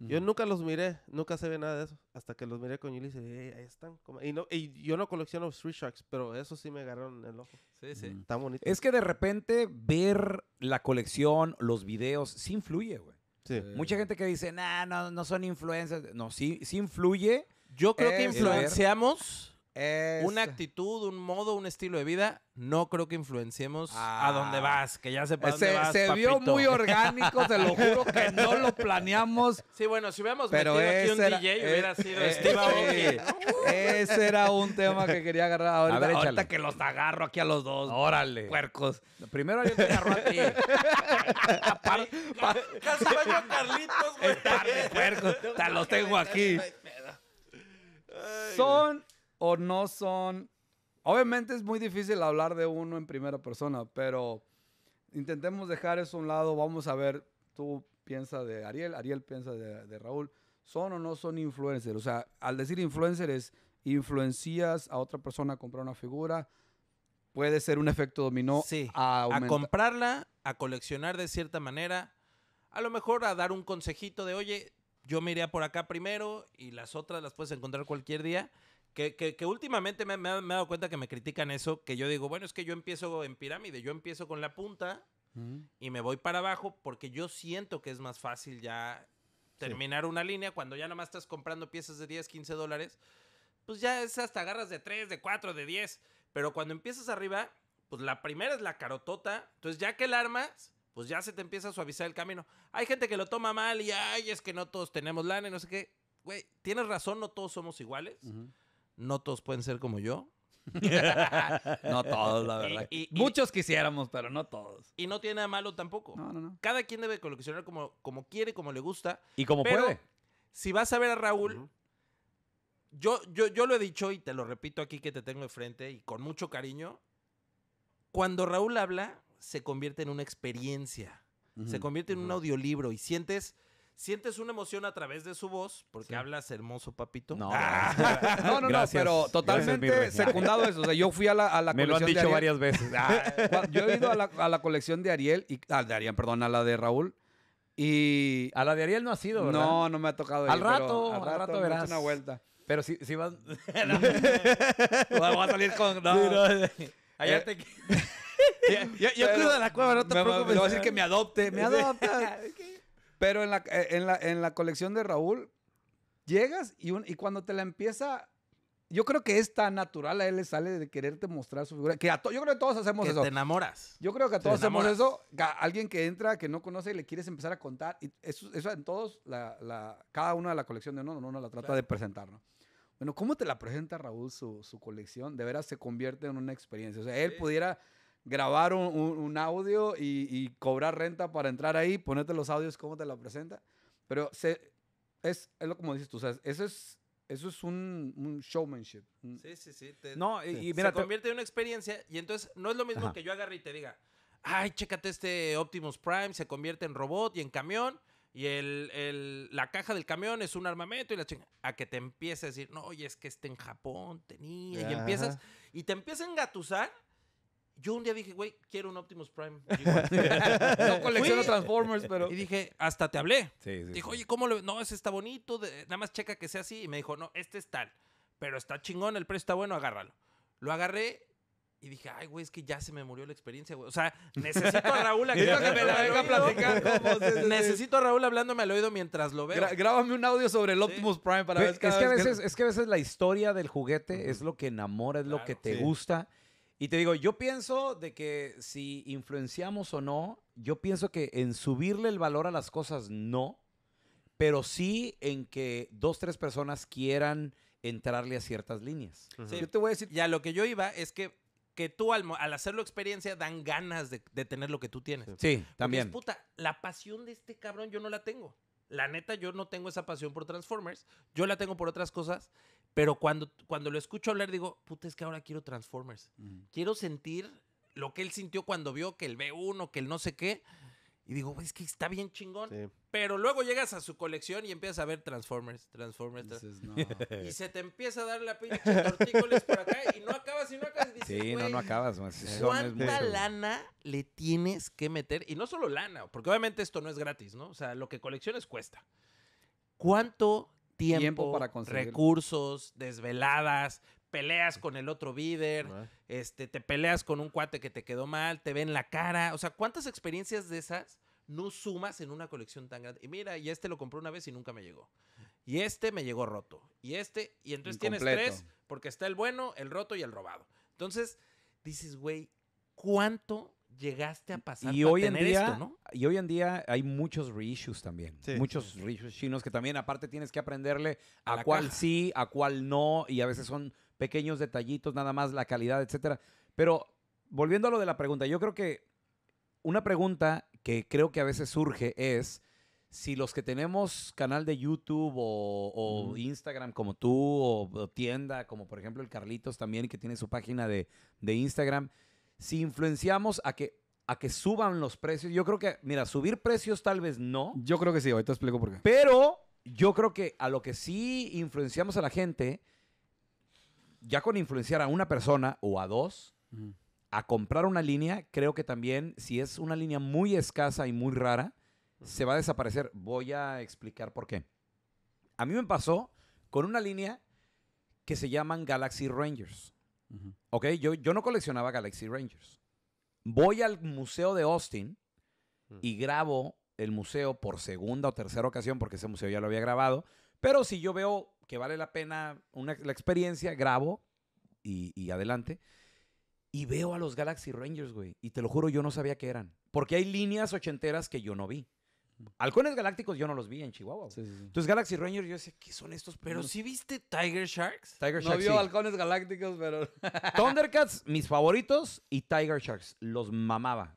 yo nunca los miré, nunca se ve nada de eso. Hasta que los miré con Yuli y dije, ahí están. Y, no, yo no colecciono Street Sharks, pero eso sí me agarraron el ojo. Sí, sí. Mm. Está bonito. Es que de repente ver la colección, los videos, sí influye, güey. Sí. Mucha gente que dice, nah, no, no son influencers. No, sí, sí influye. Yo creo que influenciamos es... Una actitud, un modo, un estilo de vida, no creo que influenciemos a dónde ah. vas, que ya sepa dónde se, vas, Se vio muy orgánico, te lo juro que no lo planeamos. Sí, bueno, si hubiéramos metido aquí un DJ, e hubiera sido eh, Steve Ese era un tema que quería agarrar ahorita. A ver, ahorita que los agarro aquí a los dos. Órale. Puercos. Primero yo te agarro a ti. Casi vaya Carlitos, güey. puercos. Te los tengo aquí. Son o no son... Obviamente es muy difícil hablar de uno en primera persona, pero intentemos dejar eso a un lado. Vamos a ver, tú piensas de Ariel, Ariel piensa de, Raúl. ¿Son o no son influencers? O sea, al decir influencer influencias a otra persona a comprar una figura, puede ser un efecto dominó a, a, comprarla, a coleccionar de cierta manera, a lo mejor a dar un consejito de, oye, yo me iría por acá primero y las otras las puedes encontrar cualquier día. Que, últimamente me, he dado cuenta que me critican eso, que yo digo, bueno, es que yo empiezo en pirámide, yo empiezo con la punta mm. y me voy para abajo porque yo siento que es más fácil ya terminar una línea cuando ya nada más estás comprando piezas de 10, 15 dólares. Pues ya es hasta agarras de 3, de 4, de 10. Pero cuando empiezas arriba, pues la primera es la carotota. Entonces ya que la armas, pues ya se te empieza a suavizar el camino. Hay gente que lo toma mal y, ay, es que no todos tenemos lana y no sé qué. Güey, tienes razón, no todos somos iguales no todos pueden ser como yo. no todos, la verdad. Muchos quisiéramos, pero no todos. Y no tiene nada malo tampoco. No, no, no. Cada quien debe coleccionar como, como quiere, como le gusta. Y como puede. Si vas a ver a Raúl, yo, yo, yo lo he dicho y te lo repito aquí que te tengo frente y con mucho cariño. Cuando Raúl habla, se convierte en una experiencia. Se convierte en un audiolibro y sientes Sientes una emoción a través de su voz, porque hablas hermoso, papito. No, no, no, pero totalmente secundado eso. O sea, yo fui a la, a la colección. Me lo han dicho varias veces. yo he ido a la, colección de Ariel, y, ah, de Ariel, perdón, a la de Raúl. Y. A la de Ariel no ha sido, ¿verdad? No, no me ha tocado. al, rato, al rato, verás. una vuelta. Pero si, si vas. Voy a salir con. No. no. Eh, eh, te. yo, yo, creo la cueva, no te me preocupes. a decir que me adopte. Me adopta. Pero en la, eh, en la, en la colección de Raúl, llegas y, un, y cuando te la empieza yo creo que es tan natural a él le sale de quererte mostrar su figura. Que yo creo que todos hacemos que eso. Te enamoras. Yo creo que todos hacemos eso. alguien que entra, que no conoce y le quieres empezar a contar. Y eso, eso en todos, la, la, cada uno de la colección de uno, no la trata de presentar, Bueno, ¿cómo te la presenta Raúl su, su, colección? De veras se convierte en una experiencia. O sea, él pudiera grabar un, audio y, cobrar renta para entrar ahí, ponerte los audios, como te la presenta. Pero se, es, es lo como dices tú, o sea, eso es, eso es un, showmanship. Sí, sí, sí. no, y, se convierte en una experiencia y entonces no es lo mismo que yo agarre y te diga, ay, chécate este Optimus Prime, se convierte en robot y en camión. Y el, el, la caja del camión es un armamento y la chingada A que te empiece a decir, no, oye, es que este en Japón tenía. Y empiezas. Y te empiezan a engatusar yo un día dije, güey, quiero un Optimus Prime. no colecciono Transformers, pero. Y dije, hasta te hablé. dijo, oye, ¿cómo lo.? No, ese está bonito. Nada más checa que sea así. Y me dijo, no, este es tal. Pero está chingón, el precio está bueno, agárralo. Lo agarré y dije, ay, güey, es que ya se me murió la experiencia, güey. O sea, necesito a Raúl aquí. que me la venga a necesito a Raúl hablándome al oído mientras lo veo. grábame un audio sobre el Optimus Prime para ver. Es que, a veces, es que a veces la historia del juguete es lo que enamora, es lo que te gusta. Y te digo, yo pienso de que si influenciamos o no, yo pienso que en subirle el valor a las cosas no, pero sí en que dos, tres personas quieran entrarle a ciertas líneas. yo te voy a decir... Ya, lo que yo iba es que que tú al, al, hacerlo experiencia dan ganas de, tener lo que tú tienes. Sí, también. Es, puta, la pasión de este cabrón yo no la tengo. La neta, yo no tengo esa pasión por Transformers. Yo la tengo por otras cosas. Pero cuando, cuando lo escucho hablar, digo, puta, es que ahora quiero Transformers. Quiero sentir lo que él sintió cuando vio que el B1, que el no sé qué. Y digo, es que está bien chingón. Pero luego llegas a su colección y empiezas a ver Transformers, Transformers. Y se te empieza a dar la pinche tortícolis por acá y no acabas y no acabas. dices, sí, no, no acabas. ¿Cuánta lana le tienes que meter? Y no solo lana, porque obviamente esto no es gratis, ¿no? O sea, lo que colecciones cuesta. ¿Cuánto tiempo, recursos, desveladas, peleas con el otro líder, este, te peleas con un cuate que te quedó mal, te ven la cara. O sea, ¿cuántas experiencias de esas no sumas en una colección tan grande? Y mira, y este lo compré una vez y nunca me llegó. Y este me llegó roto. Y este, y entonces tienes tres, porque está el bueno, el roto y el robado. Entonces, dices, güey, ¿cuánto llegaste a pasar y hoy tener en día, esto, Y hoy en día hay muchos reissues también. muchos reissues chinos que también aparte tienes que aprenderle a, cuál sí, a cuál no, y a veces son pequeños detallitos, nada más la calidad, etcétera. Pero volviendo a lo de la pregunta, yo creo que una pregunta que creo que a veces surge es si los que tenemos canal de YouTube o, Instagram como tú o, tienda, como por ejemplo el Carlitos también que tiene su página de, Instagram, si influenciamos a que a que suban los precios. Yo creo que, mira, subir precios tal vez no. Yo creo que sí, ahorita explico por qué. Pero yo creo que a lo que sí influenciamos a la gente ya con influenciar a una persona o a dos a comprar una línea, creo que también si es una línea muy escasa y muy rara, se va a desaparecer. Voy a explicar por qué. A mí me pasó con una línea que se llaman Galaxy Rangers. yo, yo no coleccionaba Galaxy Rangers. Voy al museo de Austin mm. y grabo el museo por segunda o tercera ocasión, porque ese museo ya lo había grabado. Pero si yo veo que vale la pena una, la experiencia, grabo y, y adelante. Y veo a los Galaxy Rangers, güey. Y te lo juro, yo no sabía qué eran. Porque hay líneas ochenteras que yo no vi. Halcones Galácticos yo no los vi en Chihuahua. Entonces Galaxy Rangers yo decía, ¿qué son estos? Pero si viste Tiger Sharks. No vio Halcones Galácticos, pero... Thundercats, mis favoritos, y Tiger Sharks. Los mamaba.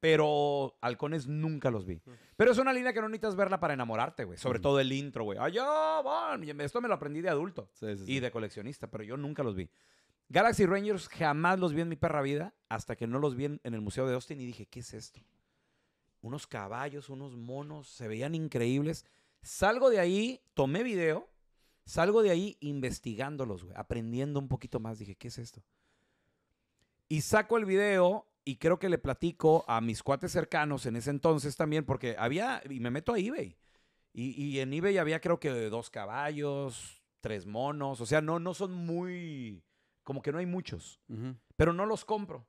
pero Halcones nunca los vi. Pero es una línea que no necesitas verla para enamorarte, güey. Sobre todo el intro, güey. ya van. Esto me lo aprendí de adulto. Y de coleccionista, pero yo nunca los vi. Galaxy Rangers jamás los vi en mi perra vida hasta que no los vi en el Museo de Austin y dije, ¿qué es esto? unos caballos, unos monos, se veían increíbles. Salgo de ahí, tomé video, salgo de ahí investigándolos, aprendiendo un poquito más. Dije, ¿qué es esto? Y saco el video y creo que le platico a mis cuates cercanos en ese entonces también, porque había, y me meto a eBay. Y, en eBay había creo que dos caballos, tres monos, o sea, no, no son muy, como que no hay muchos, pero no los compro.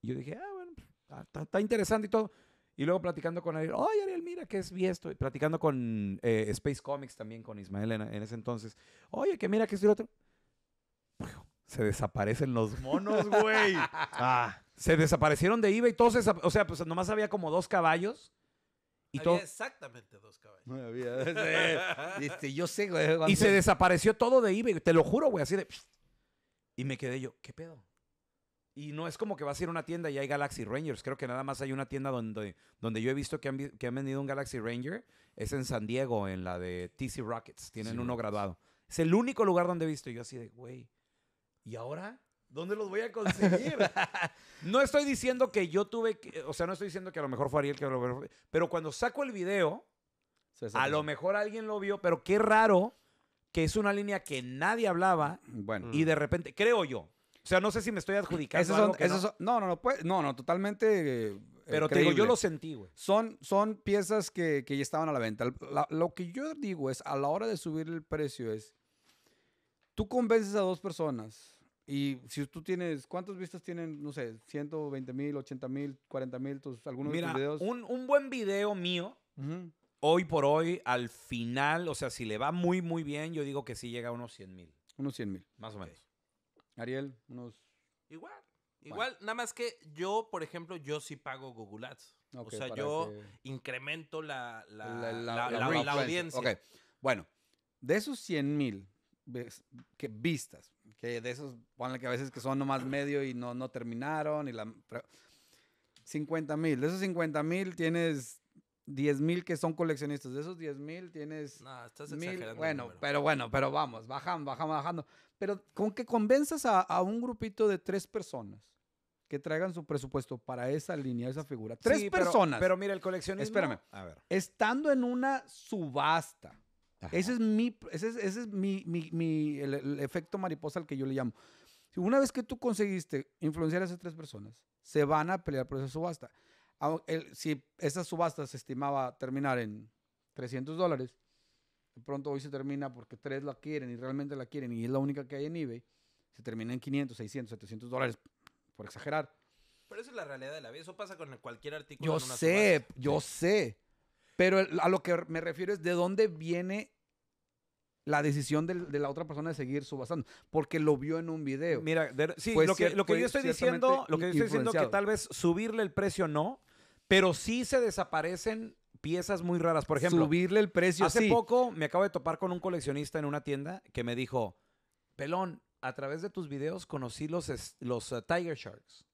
Y yo dije, ah, bueno, pues, está interesante y todo. Y luego platicando con Ariel, ¡Ay, Ariel, mira que es vi Y platicando con eh, Space Comics también, con Ismael en, en, ese entonces. Oye, que mira que es el otro. Se desaparecen los monos, güey. Ah. se desaparecieron de y Todos o sea, pues nomás había como dos caballos. Y había todo... exactamente dos caballos. No había, este, yo sé, Y se desapareció todo de eBay. Te lo juro, güey, así de... Y me quedé yo, ¿qué pedo? Y no es como que vas a ir a una tienda y hay Galaxy Rangers. Creo que nada más hay una tienda donde, donde yo he visto que han, que han vendido un Galaxy Ranger. Es en San Diego, en la de TC Rockets. Tienen uno graduado. Es el único lugar donde he visto. Y yo así de, güey, ¿y ahora? ¿Dónde los voy a conseguir? no estoy diciendo que yo tuve que, O sea, no estoy diciendo que a lo mejor fue Ariel que lo Pero cuando saco el video, a lo mejor alguien lo vio. Pero qué raro que es una línea que nadie hablaba. Bueno. Y de repente, creo yo... O sea, no sé si me estoy adjudicando. algo que no. no, no, no, pues, no, no, totalmente. Eh, Pero te digo, yo lo sentí, güey. Son, son piezas que, que, ya estaban a la venta. lo que yo digo es, a la hora de subir el precio es, tú convences a dos personas y si tú tienes, ¿cuántas vistas tienen? No sé, 120 mil, 80 mil, 40 mil, algunos de tus videos. Un, un buen video mío, hoy por hoy, al final, o sea, si le va muy, muy bien, yo digo que sí llega a unos 100 mil. Unos 100 mil. Más o menos. Ariel, unos... Igual. Igual, nada más que yo, por ejemplo, yo sí pago Google Ads. o sea, yo incremento la, pues. audiencia. Bueno, de esos 100 mil vistas, que de esos, ponle que a veces que son nomás medio y no, no terminaron, y la... 50 mil, de esos 50 mil tienes 10 mil que son coleccionistas. De esos 10 mil tienes. No, estás Bueno, pero bueno, pero vamos, bajamos, bajamos bajando. Pero con que convenzas a, a, un grupito de tres personas que traigan su presupuesto para esa línea, esa figura. Tres personas. Pero, mira, el coleccionista Espérame. A ver. Estando en una subasta. Ese es mi, ese es, ese es mi, mi, mi el, el, efecto mariposa al que yo le llamo. Una vez que tú conseguiste influenciar a esas tres personas, se van a pelear por esa subasta si esa subasta se estimaba terminar en 300 dólares, de pronto hoy se termina porque tres la quieren y realmente la quieren y es la única que hay en eBay, se termina en 500, 600, 700 dólares, por exagerar. Pero esa es la realidad de la vida, eso pasa con cualquier artículo. Yo sé, yo sé. Pero a lo que me refiero es de dónde viene la decisión de, la otra persona de seguir subastando, porque lo vio en un video. Mira, sí, lo, que, lo, que, yo estoy diciendo, lo que yo estoy diciendo que tal vez subirle el precio no, pero sí se desaparecen piezas muy raras. Por ejemplo, subirle el precio. Hace poco me acabo de topar con un coleccionista en una tienda que me dijo, Pelón, a través de tus videos conocí los, eh, Tiger Sharks.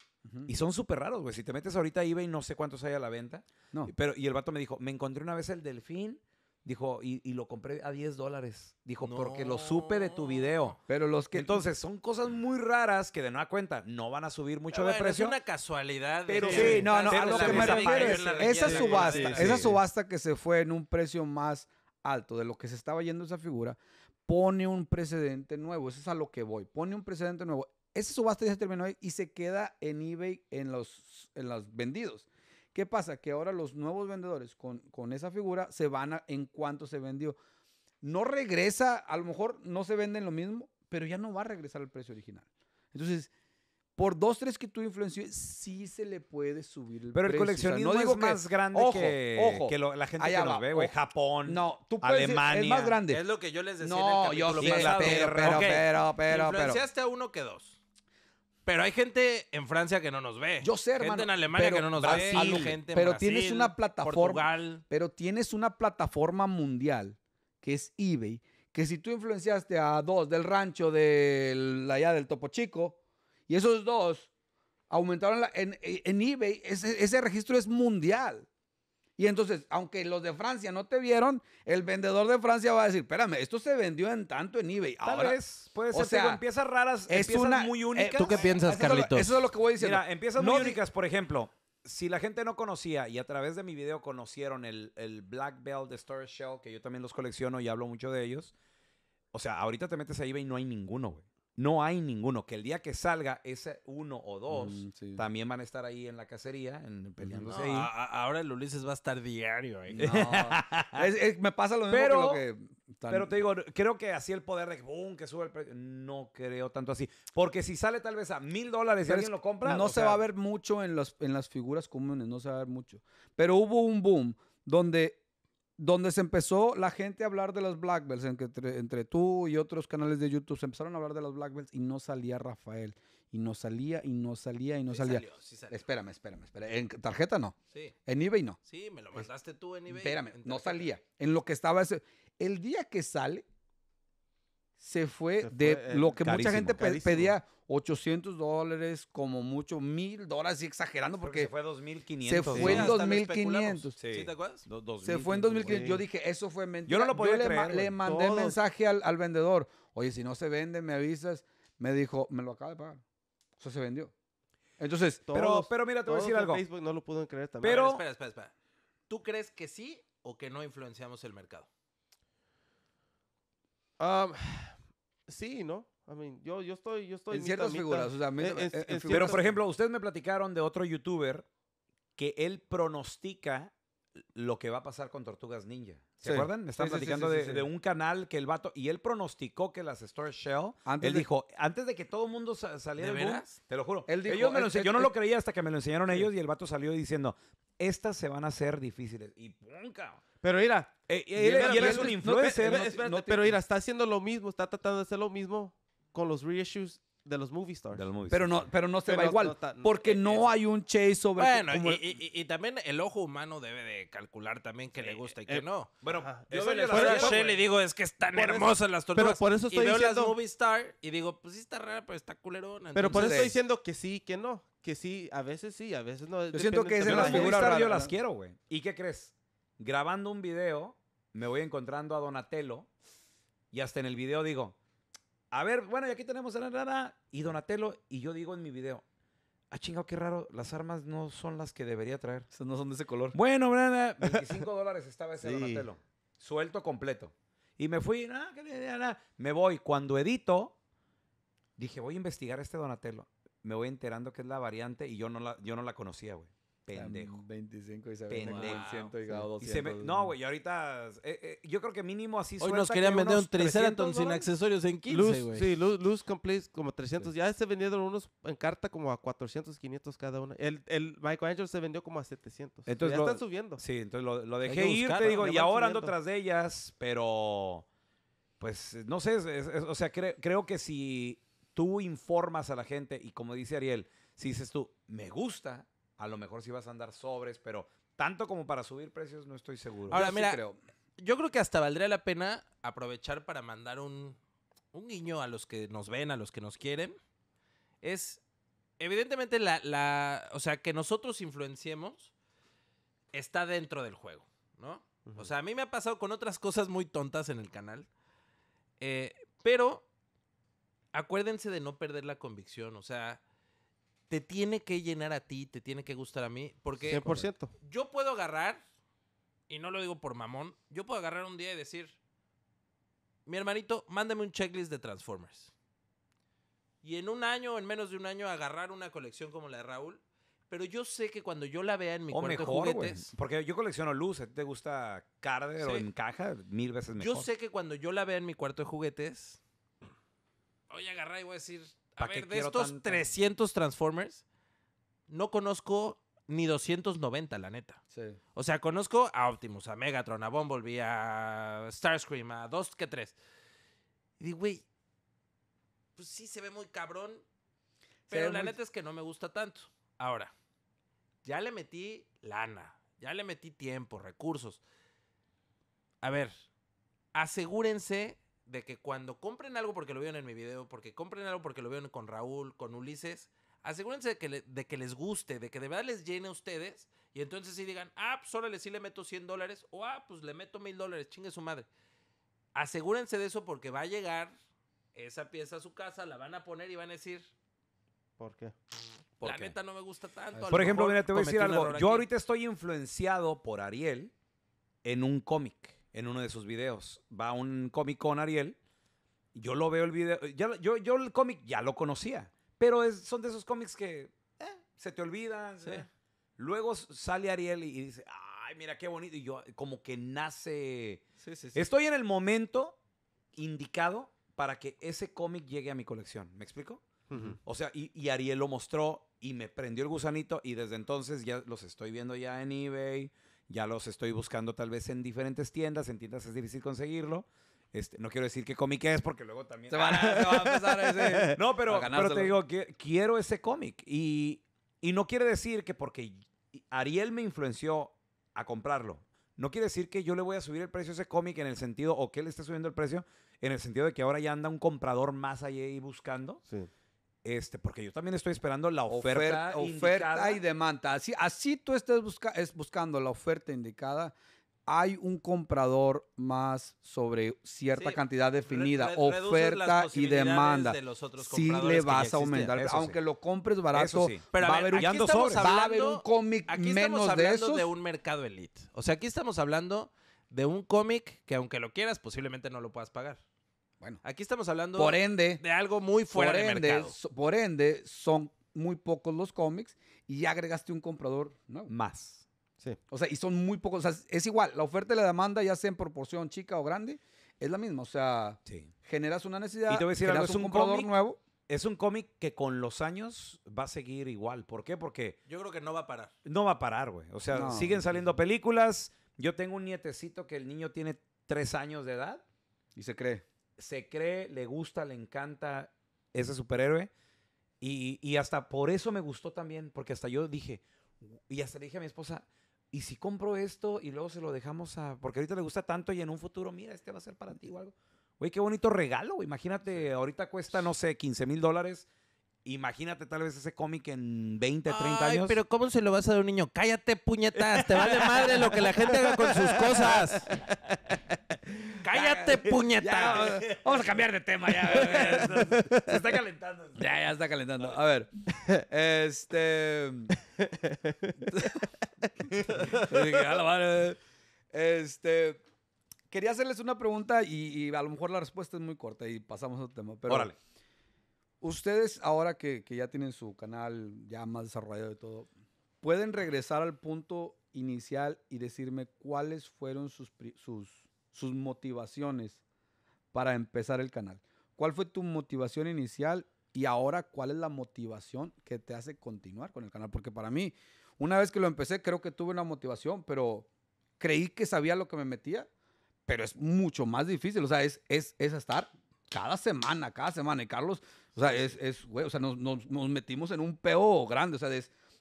Y son súper raros, güey. Si te metes ahorita a eBay, no sé cuántos hay a la venta. No. Pero, y el vato me dijo, me encontré una vez el delfín, Dijo, y, y, lo compré a 10 dólares. Dijo, porque lo supe de tu video. Pero los que. Entonces, son cosas muy raras que de nueva cuenta no van a subir mucho de precio. Es una casualidad. Pero sí, no, no, a lo que me refiero esa subasta, esa subasta que se fue en un precio más alto de lo que se estaba yendo esa figura, pone un precedente nuevo. Eso es a lo que voy. Pone un precedente nuevo. Esa subasta ya se terminó y se queda en eBay en los, en los vendidos. ¿Qué pasa? Que ahora los nuevos vendedores con, con esa figura se van a, en cuanto se vendió. No regresa, a lo mejor no se venden lo mismo, pero ya no va a regresar al precio original. Entonces, por dos, tres que tú influencies, sí se le puede subir el Pero el coleccionismo no es más grande que, la gente que lo ve, güey. Japón, no, Alemania. es más grande. Es lo que yo les decía en el capítulo Pero, pero, pero, pero, Influenciaste a uno que dos. Pero hay gente en Francia que no nos ve. Yo sé, hermano. Gente en Alemania que no nos ve. Gente pero tienes una plataforma. Pero tienes una plataforma mundial que es eBay. Que si tú influenciaste a dos del rancho de allá del Topo Chico y esos dos aumentaron en, eBay, ese, ese registro es mundial. Y entonces, aunque los de Francia no te vieron, el vendedor de Francia va a decir, espérame, esto se vendió en tanto en eBay. Ahora, Tal vez, puede ser, o sea, empiezas raras, es una, muy eh, únicas. ¿Tú qué piensas, Carlitos? eso es lo que voy decir Mira, empiezas muy únicas, por ejemplo, si la gente no conocía y a través de mi video conocieron el, Black Belt de Story Shell, que yo también los colecciono y hablo mucho de ellos, o sea, ahorita te metes a eBay y no hay ninguno, güey no hay ninguno. Que el día que salga ese uno o dos, mm, también van a estar ahí en la cacería, en, peleándose ahí. ahora el Ulises va a estar diario ahí. No. me pasa lo mismo pero, que lo que Pero te digo, creo que así el poder de boom, que sube el precio. No creo tanto así. Porque si sale tal vez a mil dólares y alguien lo compra. No se va a ver mucho en, los, en las figuras comunes, no se va a ver mucho. Pero hubo un boom donde donde se empezó la gente a hablar de las Black Belts, entre, tú y otros canales de YouTube, se empezaron a hablar de las Black Belts y no salía Rafael. Y no salía, y no salía, y no salía. Salió, sí Espérame, espérame, espérame. En tarjeta no. Sí. En eBay no. Sí, me lo mandaste tú en eBay. Espérame, no salía. En lo que estaba ese. El día que sale, se fue, de eh, lo que mucha gente pedía 800 dólares, como mucho, mil dólares, y exagerando porque... Se fue 2.500. Se fue en 2.500. Sí. te acuerdas? se fue en 2.500. Yo dije, eso fue mentira. Yo le, le, mandé mensaje al, al, vendedor. Oye, si no se vende, me avisas. Me dijo, me lo acaba de pagar. O sea, se vendió. Entonces, pero, pero mira, te voy a decir algo. Facebook no lo pudo creer también. Pero, espera, espera, espera. ¿Tú crees que sí o que no influenciamos el mercado? Ah, sí, ¿no? yo, yo estoy, yo estoy. En ciertas figuras, pero por ejemplo, ustedes me platicaron de otro youtuber que él pronostica lo que va a pasar con Tortugas Ninja. ¿Se acuerdan? Me están platicando de, un canal que el vato. Y él pronosticó que las Store Shell. él dijo, antes de que todo el mundo saliera ¿De te lo juro. yo no lo creía hasta que me lo enseñaron ellos y el vato salió diciendo: Estas se van a hacer difíciles. Y Pero mira. Eh, y él, es un influencer. pero mira, está haciendo lo mismo, está tratando de hacer lo mismo los reissues de los movie stars. Pero no, pero no se va igual. porque eh, no hay un chase sobre. Bueno, y, también el ojo humano debe de calcular también que le eh, gusta y eh, que no. Bueno, yo le veo a Shell y digo, es que están hermosas las tortugas. Pero por eso estoy y veo diciendo... las movie star y digo, pues sí está rara, pero está culerona. Pero por eso estoy diciendo que sí, que no. Que sí, a veces sí, a veces no. Yo siento que es en las figuras yo las quiero, güey. ¿Y qué crees? Grabando un video, me voy encontrando a Donatello y hasta en el video digo, a ver, bueno, y aquí tenemos a nada y Donatello. Y yo digo en mi video, ah, chingado, qué raro, las armas no son las que debería traer. no son de ese color. Bueno, 25 dólares estaba ese Donatello. Suelto completo. Y me fui, ah, me voy. Cuando edito, dije, voy a investigar este Donatello. Me voy enterando que es la variante y yo no la, yo no la conocía, güey. Pendejo. 25 y se Pendejo. no, güey, y ahorita. Eh, eh, yo creo que mínimo así Hoy nos querían vender un 300 sin accesorios en 15, güey. sí, Luz, Complete como 300. Ya se vendieron unos en carta como a 400, 500 cada uno. El, el angel se vendió como a 700. Entonces ya lo- están subiendo. Sí, entonces lo, dejé ir, te digo, y ahora ando tras de ellas, pero pues no sé, o sea, creo que si tú informas a la gente y como dice Ariel, si dices tú, me gusta, a lo mejor sí vas a andar sobres, pero tanto como para subir precios no estoy seguro. Ahora, mira, yo creo que hasta valdría la pena aprovechar para mandar un, un guiño a los que nos ven, a los que nos quieren. Es, evidentemente, la, o sea, que nosotros influenciemos está dentro del juego, ¿no? O sea, a mí me ha pasado con otras cosas muy tontas en el canal. Eh, pero acuérdense de no perder la convicción. O sea, te tiene que llenar a ti, te tiene que gustar a mí, porque 100%. yo puedo agarrar, y no lo digo por mamón, yo puedo agarrar un día y decir, mi hermanito, mándame un checklist de Transformers. Y en un año, en menos de un año, agarrar una colección como la de Raúl. Pero yo sé que cuando yo la vea en mi cuarto de juguetes... porque yo colecciono luz, te gusta Carder o en Mil veces mejor. Yo sé que cuando yo la vea en mi cuarto de juguetes, voy a agarrar y voy a decir, de estos 300 Transformers, no conozco ni 290, la neta. O sea, conozco a Optimus, a Megatron, a Bumblebee, a Starscream, a dos que tres. Y digo, güey, pues sí se ve muy cabrón, pero la neta es que no me gusta tanto. Ahora, ya le metí lana, ya le metí tiempo, recursos. A ver, asegúrense de que cuando compren algo porque lo vieron en mi video, porque compren algo porque lo vieron con Raúl, con Ulises, asegúrense de que, de que les guste, de que de verdad les llene a ustedes. Y entonces sí digan, ah, pues le sí le meto 100 dólares, o ah, pues le meto 1000 dólares, chingue su madre. Asegúrense de eso porque va a llegar esa pieza a su casa, la van a poner y van a decir... ¿Por qué? la neta no me gusta tanto. Por ejemplo, mira, te voy a decir algo. Yo ahorita estoy influenciado por Ariel en un cómic en uno de sus videos. Va un cómic con Ariel. Yo lo veo el video. Ya, yo, yo el cómic ya lo conocía. Pero son de esos cómics que eh, se te olvidan. Eh. Luego sale Ariel y, dice, ay, mira qué bonito. Y yo como que nace... Estoy en el momento indicado para que ese cómic llegue a mi colección. ¿Me explico? O sea, y, y Ariel lo mostró y me prendió el gusanito y desde entonces ya los estoy viendo ya en eBay. Ya los estoy buscando tal vez en diferentes tiendas. En tiendas es difícil conseguirlo. Este, no quiero decir qué cómic es porque luego también... Se, van a, empezar a decir... No, pero, pero te digo, que quiero ese cómic. Y, y no quiere decir que porque Ariel me influenció a comprarlo, no quiere decir que yo le voy a subir el precio a ese cómic en el sentido, o que él esté subiendo el precio, en el sentido de que ahora ya anda un comprador más allá y buscando. Sí. Este, porque yo también estoy esperando la oferta. Oferta, oferta y demanda. Así, así tú estés buscando la oferta indicada, hay un comprador más sobre cierta cantidad definida, oferta y demanda. sí le vas a aumentar, aunque lo compres barato, Pero va, a haber un, va a un cómic menos de de un mercado elite. O sea, aquí estamos hablando de un cómic que aunque lo quieras, posiblemente no lo puedas pagar. Bueno. Aquí estamos hablando por ende, de algo muy fuera por ende, mercado. por ende, son muy pocos los cómics y ya agregaste un comprador nuevo. Más. Sí. O sea, y son muy pocos. O sea, es igual, la oferta y la demanda, ya sea en proporción chica o grande, es la misma. O sea, generas una necesidad, y te voy a decir algo, es un, cómic, nuevo. Es un cómic que con los años va a seguir igual. ¿Por qué? Porque. Yo creo que no va a parar. No va a parar, güey. O sea, siguen saliendo películas. Yo tengo un nietecito que el niño tiene tres años de edad. Y se cree se cree, le gusta, le encanta ese superhéroe. Y, y, hasta por eso me gustó también, porque hasta yo dije, y hasta le dije a mi esposa, ¿y si compro esto y luego se lo dejamos a... Porque ahorita le gusta tanto y en un futuro, mira, este va a ser para ti o algo. Güey, qué bonito regalo. Imagínate, ahorita cuesta, no sé, 15 mil dólares Imagínate tal vez ese cómic en 20, 30 Ay, años. Pero ¿cómo se lo vas a dar a un niño? Cállate, puñetas, te vale madre lo que la gente haga con sus cosas. Cállate, puñetas. vamos a cambiar de tema ya. Se está calentando. Ya, ya está calentando. A ver. Este Este Quería hacerles una pregunta y, a lo mejor la respuesta es muy corta y pasamos a otro tema, pero Órale. Ustedes, ahora que, ya tienen su canal ya más desarrollado de todo, ¿pueden regresar al punto inicial y decirme cuáles fueron sus, sus, motivaciones para empezar el canal? ¿Cuál fue tu motivación inicial y ahora cuál es la motivación que te hace continuar con el canal? Porque para mí, una vez que lo empecé, creo que tuve una motivación, pero creí que sabía lo que me metía, pero es mucho más difícil. O sea, es, es, es estar cada semana, cada semana. Y Carlos o sea, es, es güey, o sea, nos, metimos en un peo grande. O sea,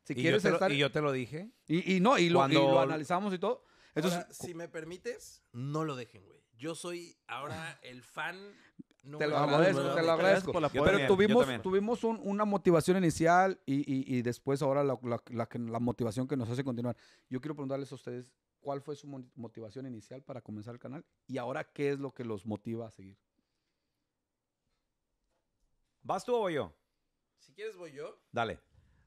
si quieres estar. y yo te lo dije. Y, no, y lo, analizamos y todo. Entonces, si me permites, no lo dejen, güey. Yo soy ahora el fan. te, lo agradezco, te lo agradezco, Pero tuvimos, una motivación inicial y, después ahora la, motivación que nos hace continuar. Yo quiero preguntarles a ustedes cuál fue su motivación inicial para comenzar el canal y ahora qué es lo que los motiva a seguir. ¿Vas tú o voy yo? Si quieres voy yo. Dale.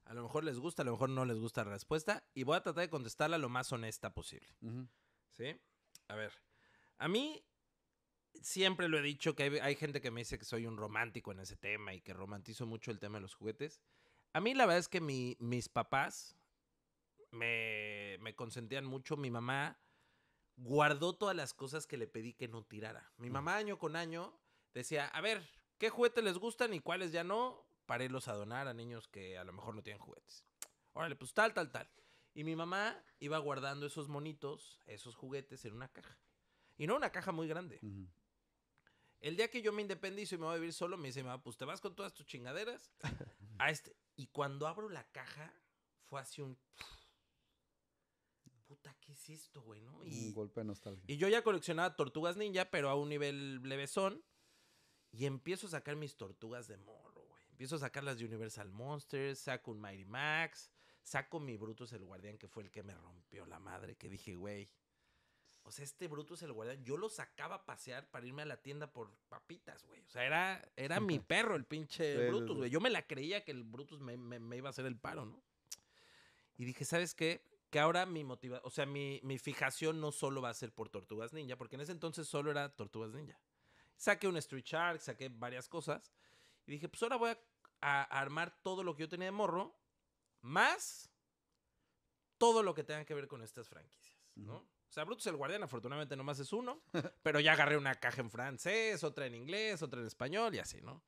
A lo mejor les gusta, a lo mejor no les gusta la respuesta. Y voy a tratar de contestarla lo más honesta posible. ¿Sí? A ver. A mí siempre lo he dicho que hay, gente que me dice que soy un romántico en ese tema y que romantizo mucho el tema de los juguetes. A mí la verdad es que mi, mis papás me, me, consentían mucho. Mi mamá guardó todas las cosas que le pedí que no tirara. Mi mm. mamá año con año decía, a ver, qué juguetes les gustan y cuáles ya no, para irlos a donar a niños que a lo mejor no tienen juguetes. Órale, pues tal, tal, tal. Y mi mamá iba guardando esos monitos, esos juguetes en una caja. Y no una caja muy grande. El día que yo me independizo y me voy a vivir solo, me dice, mamá, pues te vas con todas tus chingaderas a este. Y cuando abro la caja, fue así un... Puta, ¿qué es esto, güey? un golpe de nostalgia. Y yo ya coleccionaba tortugas ninja, pero a un nivel levesón. Y empiezo a sacar mis tortugas de morro, güey. Empiezo a sacar las de Universal Monsters, saco un Mighty Max, saco mi Brutus el Guardián, que fue el que me rompió la madre, que dije, güey. O sea, este Brutus el Guardián, yo lo sacaba a pasear para irme a la tienda por papitas, güey. O sea, era, era mi perro el pinche Brutus, güey. Yo me la creía que el Brutus me, iba a hacer el paro, ¿no? Y dije, ¿sabes qué? Que ahora mi motivación, o sea, mi, mi fijación no solo va a ser por Tortugas Ninja, porque en ese entonces solo era Tortugas Ninja. Saqué un Street Shark, saqué varias cosas. Y dije, pues ahora voy a, armar todo lo que yo tenía de morro, más todo lo que tenga que ver con estas franquicias, ¿no? O sea, Brutus el Guardián, afortunadamente nomás es uno, pero ya agarré una caja en francés, otra en inglés, otra en español y así, ¿no?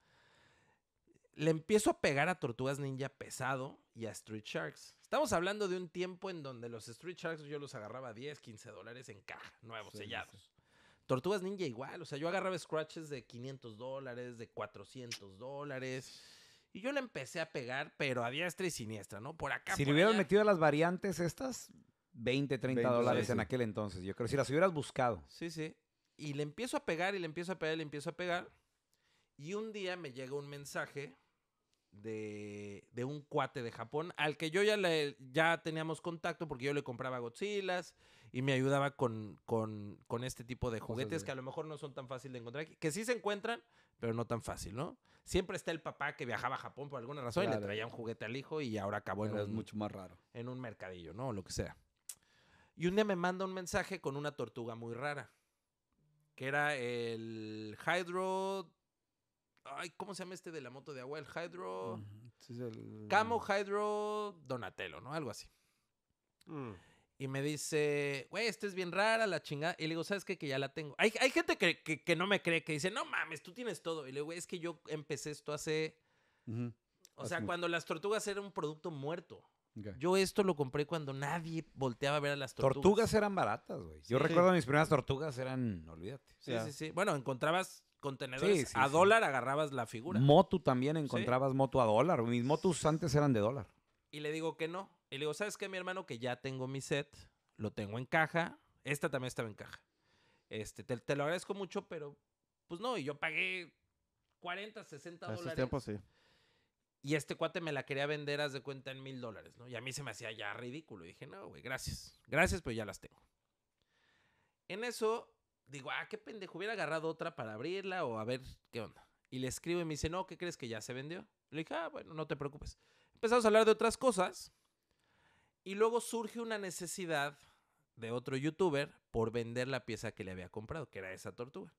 Le empiezo a pegar a Tortugas Ninja pesado y a Street Sharks. Estamos hablando de un tiempo en donde los Street Sharks yo los agarraba 10, 15 dólares en caja, nuevos, sellados. Tortugas Ninja igual, o sea, yo agarraba scratches de 500 dólares, de 400 dólares. Y yo le empecé a pegar, pero a diestra y siniestra, ¿no? Por acá. Si le hubieran metido las variantes estas, 20, 30 dólares en aquel entonces, yo creo. Si las hubieras buscado. Sí, sí. Y le empiezo a pegar, y le empiezo a pegar, y le empiezo a pegar. Y un día me llega un mensaje de, de un cuate de Japón, al que yo ya, ya teníamos contacto porque yo le compraba Godzilla y me ayudaba con, este tipo de juguetes que a lo mejor no son tan fácil de encontrar, que sí se encuentran, pero no tan fácil, ¿no? Siempre está el papá que viajaba a Japón por alguna razón y le traía un juguete al hijo y ahora acabó en un, mucho más raro. En un mercadillo, ¿no? O lo que sea. Y un día me manda un mensaje con una tortuga muy rara, que era el Hydro Ay, ¿cómo se llama este de la moto de agua? El Hydro. Camo Hydro Donatello, ¿no? Algo así. Mm. Y me dice, güey, esta es bien rara, la chingada. Y le digo, ¿sabes qué? Que ya la tengo. Hay, gente que, no me cree, que dice, no mames, tú tienes todo. Y le digo, güey, es que yo empecé esto hace. O sea, cuando las tortugas eran un producto muerto. Yo esto lo compré cuando nadie volteaba a ver a las tortugas. Tortugas eran baratas, güey. Yo recuerdo mis primeras tortugas eran, olvídate. Sí, sí, sí. Bueno, encontrabas contenedores a dólar, agarrabas la figura. Motu también encontrabas moto a dólar. Mis motos antes eran de dólar. Y le digo que no. Y le digo, ¿sabes qué, mi hermano? Que ya tengo mi set, lo tengo en caja. Esta también estaba en caja. Este, te, lo agradezco mucho, pero pues no, y yo pagué 40, 60 dólares. ese tiempo, sí. Y este cuate me la quería vender, haz de cuenta, en mil dólares, ¿no? Y a mí se me hacía ya ridículo. Y dije, no, güey, gracias. Gracias, pero ya las tengo. En eso, digo, ah, qué pendejo, hubiera agarrado otra para abrirla o a ver qué onda. Y le escribo y me dice, no, ¿qué crees que ya se vendió? Le dije, ah, bueno, no te preocupes. Empezamos a hablar de otras cosas. Y luego surge una necesidad de otro youtuber por vender la pieza que le había comprado, que era esa tortuga.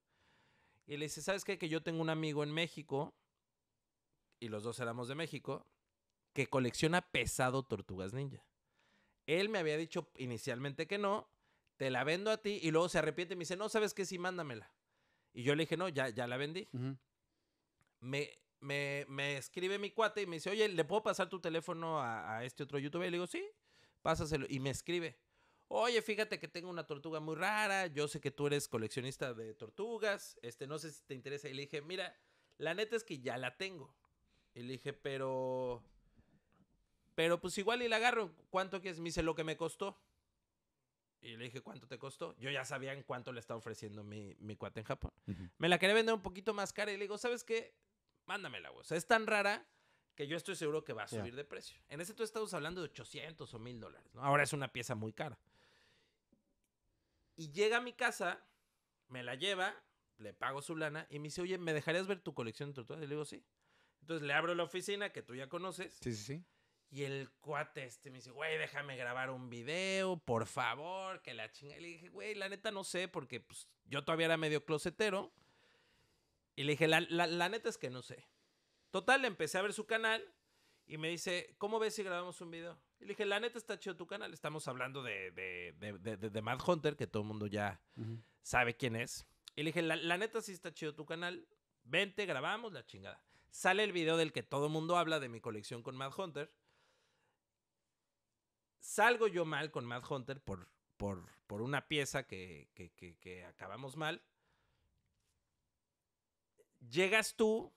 Y le dice, ¿sabes qué? Que yo tengo un amigo en México, y los dos éramos de México, que colecciona pesado tortugas ninja. Él me había dicho inicialmente que no, te la vendo a ti, y luego se arrepiente y me dice, no, ¿sabes qué? Sí, mándamela. Y yo le dije, no, ya, ya la vendí. me, me, me, escribe mi cuate y me dice, oye, ¿le puedo pasar tu teléfono a, a este otro youtuber? Y le digo, sí pásaselo. Y me escribe, oye, fíjate que tengo una tortuga muy rara, yo sé que tú eres coleccionista de tortugas, este, no sé si te interesa. Y le dije, mira, la neta es que ya la tengo. Y le dije, pero... Pero pues igual y la agarro, ¿cuánto quieres? Me dice lo que me costó. Y le dije, ¿cuánto te costó? Yo ya sabía en cuánto le estaba ofreciendo mi, cuate en Japón. Me la quería vender un poquito más cara y le digo, ¿sabes qué? Mándamela, güey. O sea, es tan rara que yo estoy seguro que va a subir de precio. En ese tú estamos hablando de 800 o 1000 dólares, ¿no? Ahora es una pieza muy cara. Y llega a mi casa, me la lleva, le pago su lana y me dice, oye, ¿me dejarías ver tu colección de tortugas? Y le digo, sí. Entonces le abro la oficina que tú ya conoces. Sí, sí, sí. Y el cuate este me dice, güey, déjame grabar un video, por favor, que la chinga. Y le dije, güey, la neta no sé, porque pues, yo todavía era medio closetero. Y le dije, la neta es que no sé. Total, empecé a ver su canal y me dice, ¿cómo ves si grabamos un video? Y le dije, la neta está chido tu canal. Estamos hablando de, de, Mad Hunter, que todo el mundo ya sabe quién es. Y le dije, la, neta sí está chido tu canal. Vente, grabamos la chingada. Sale el video del que todo el mundo habla de mi colección con Mad Hunter. Salgo yo mal con Mad Hunter por, por, por una pieza que acabamos mal. Llegas tú,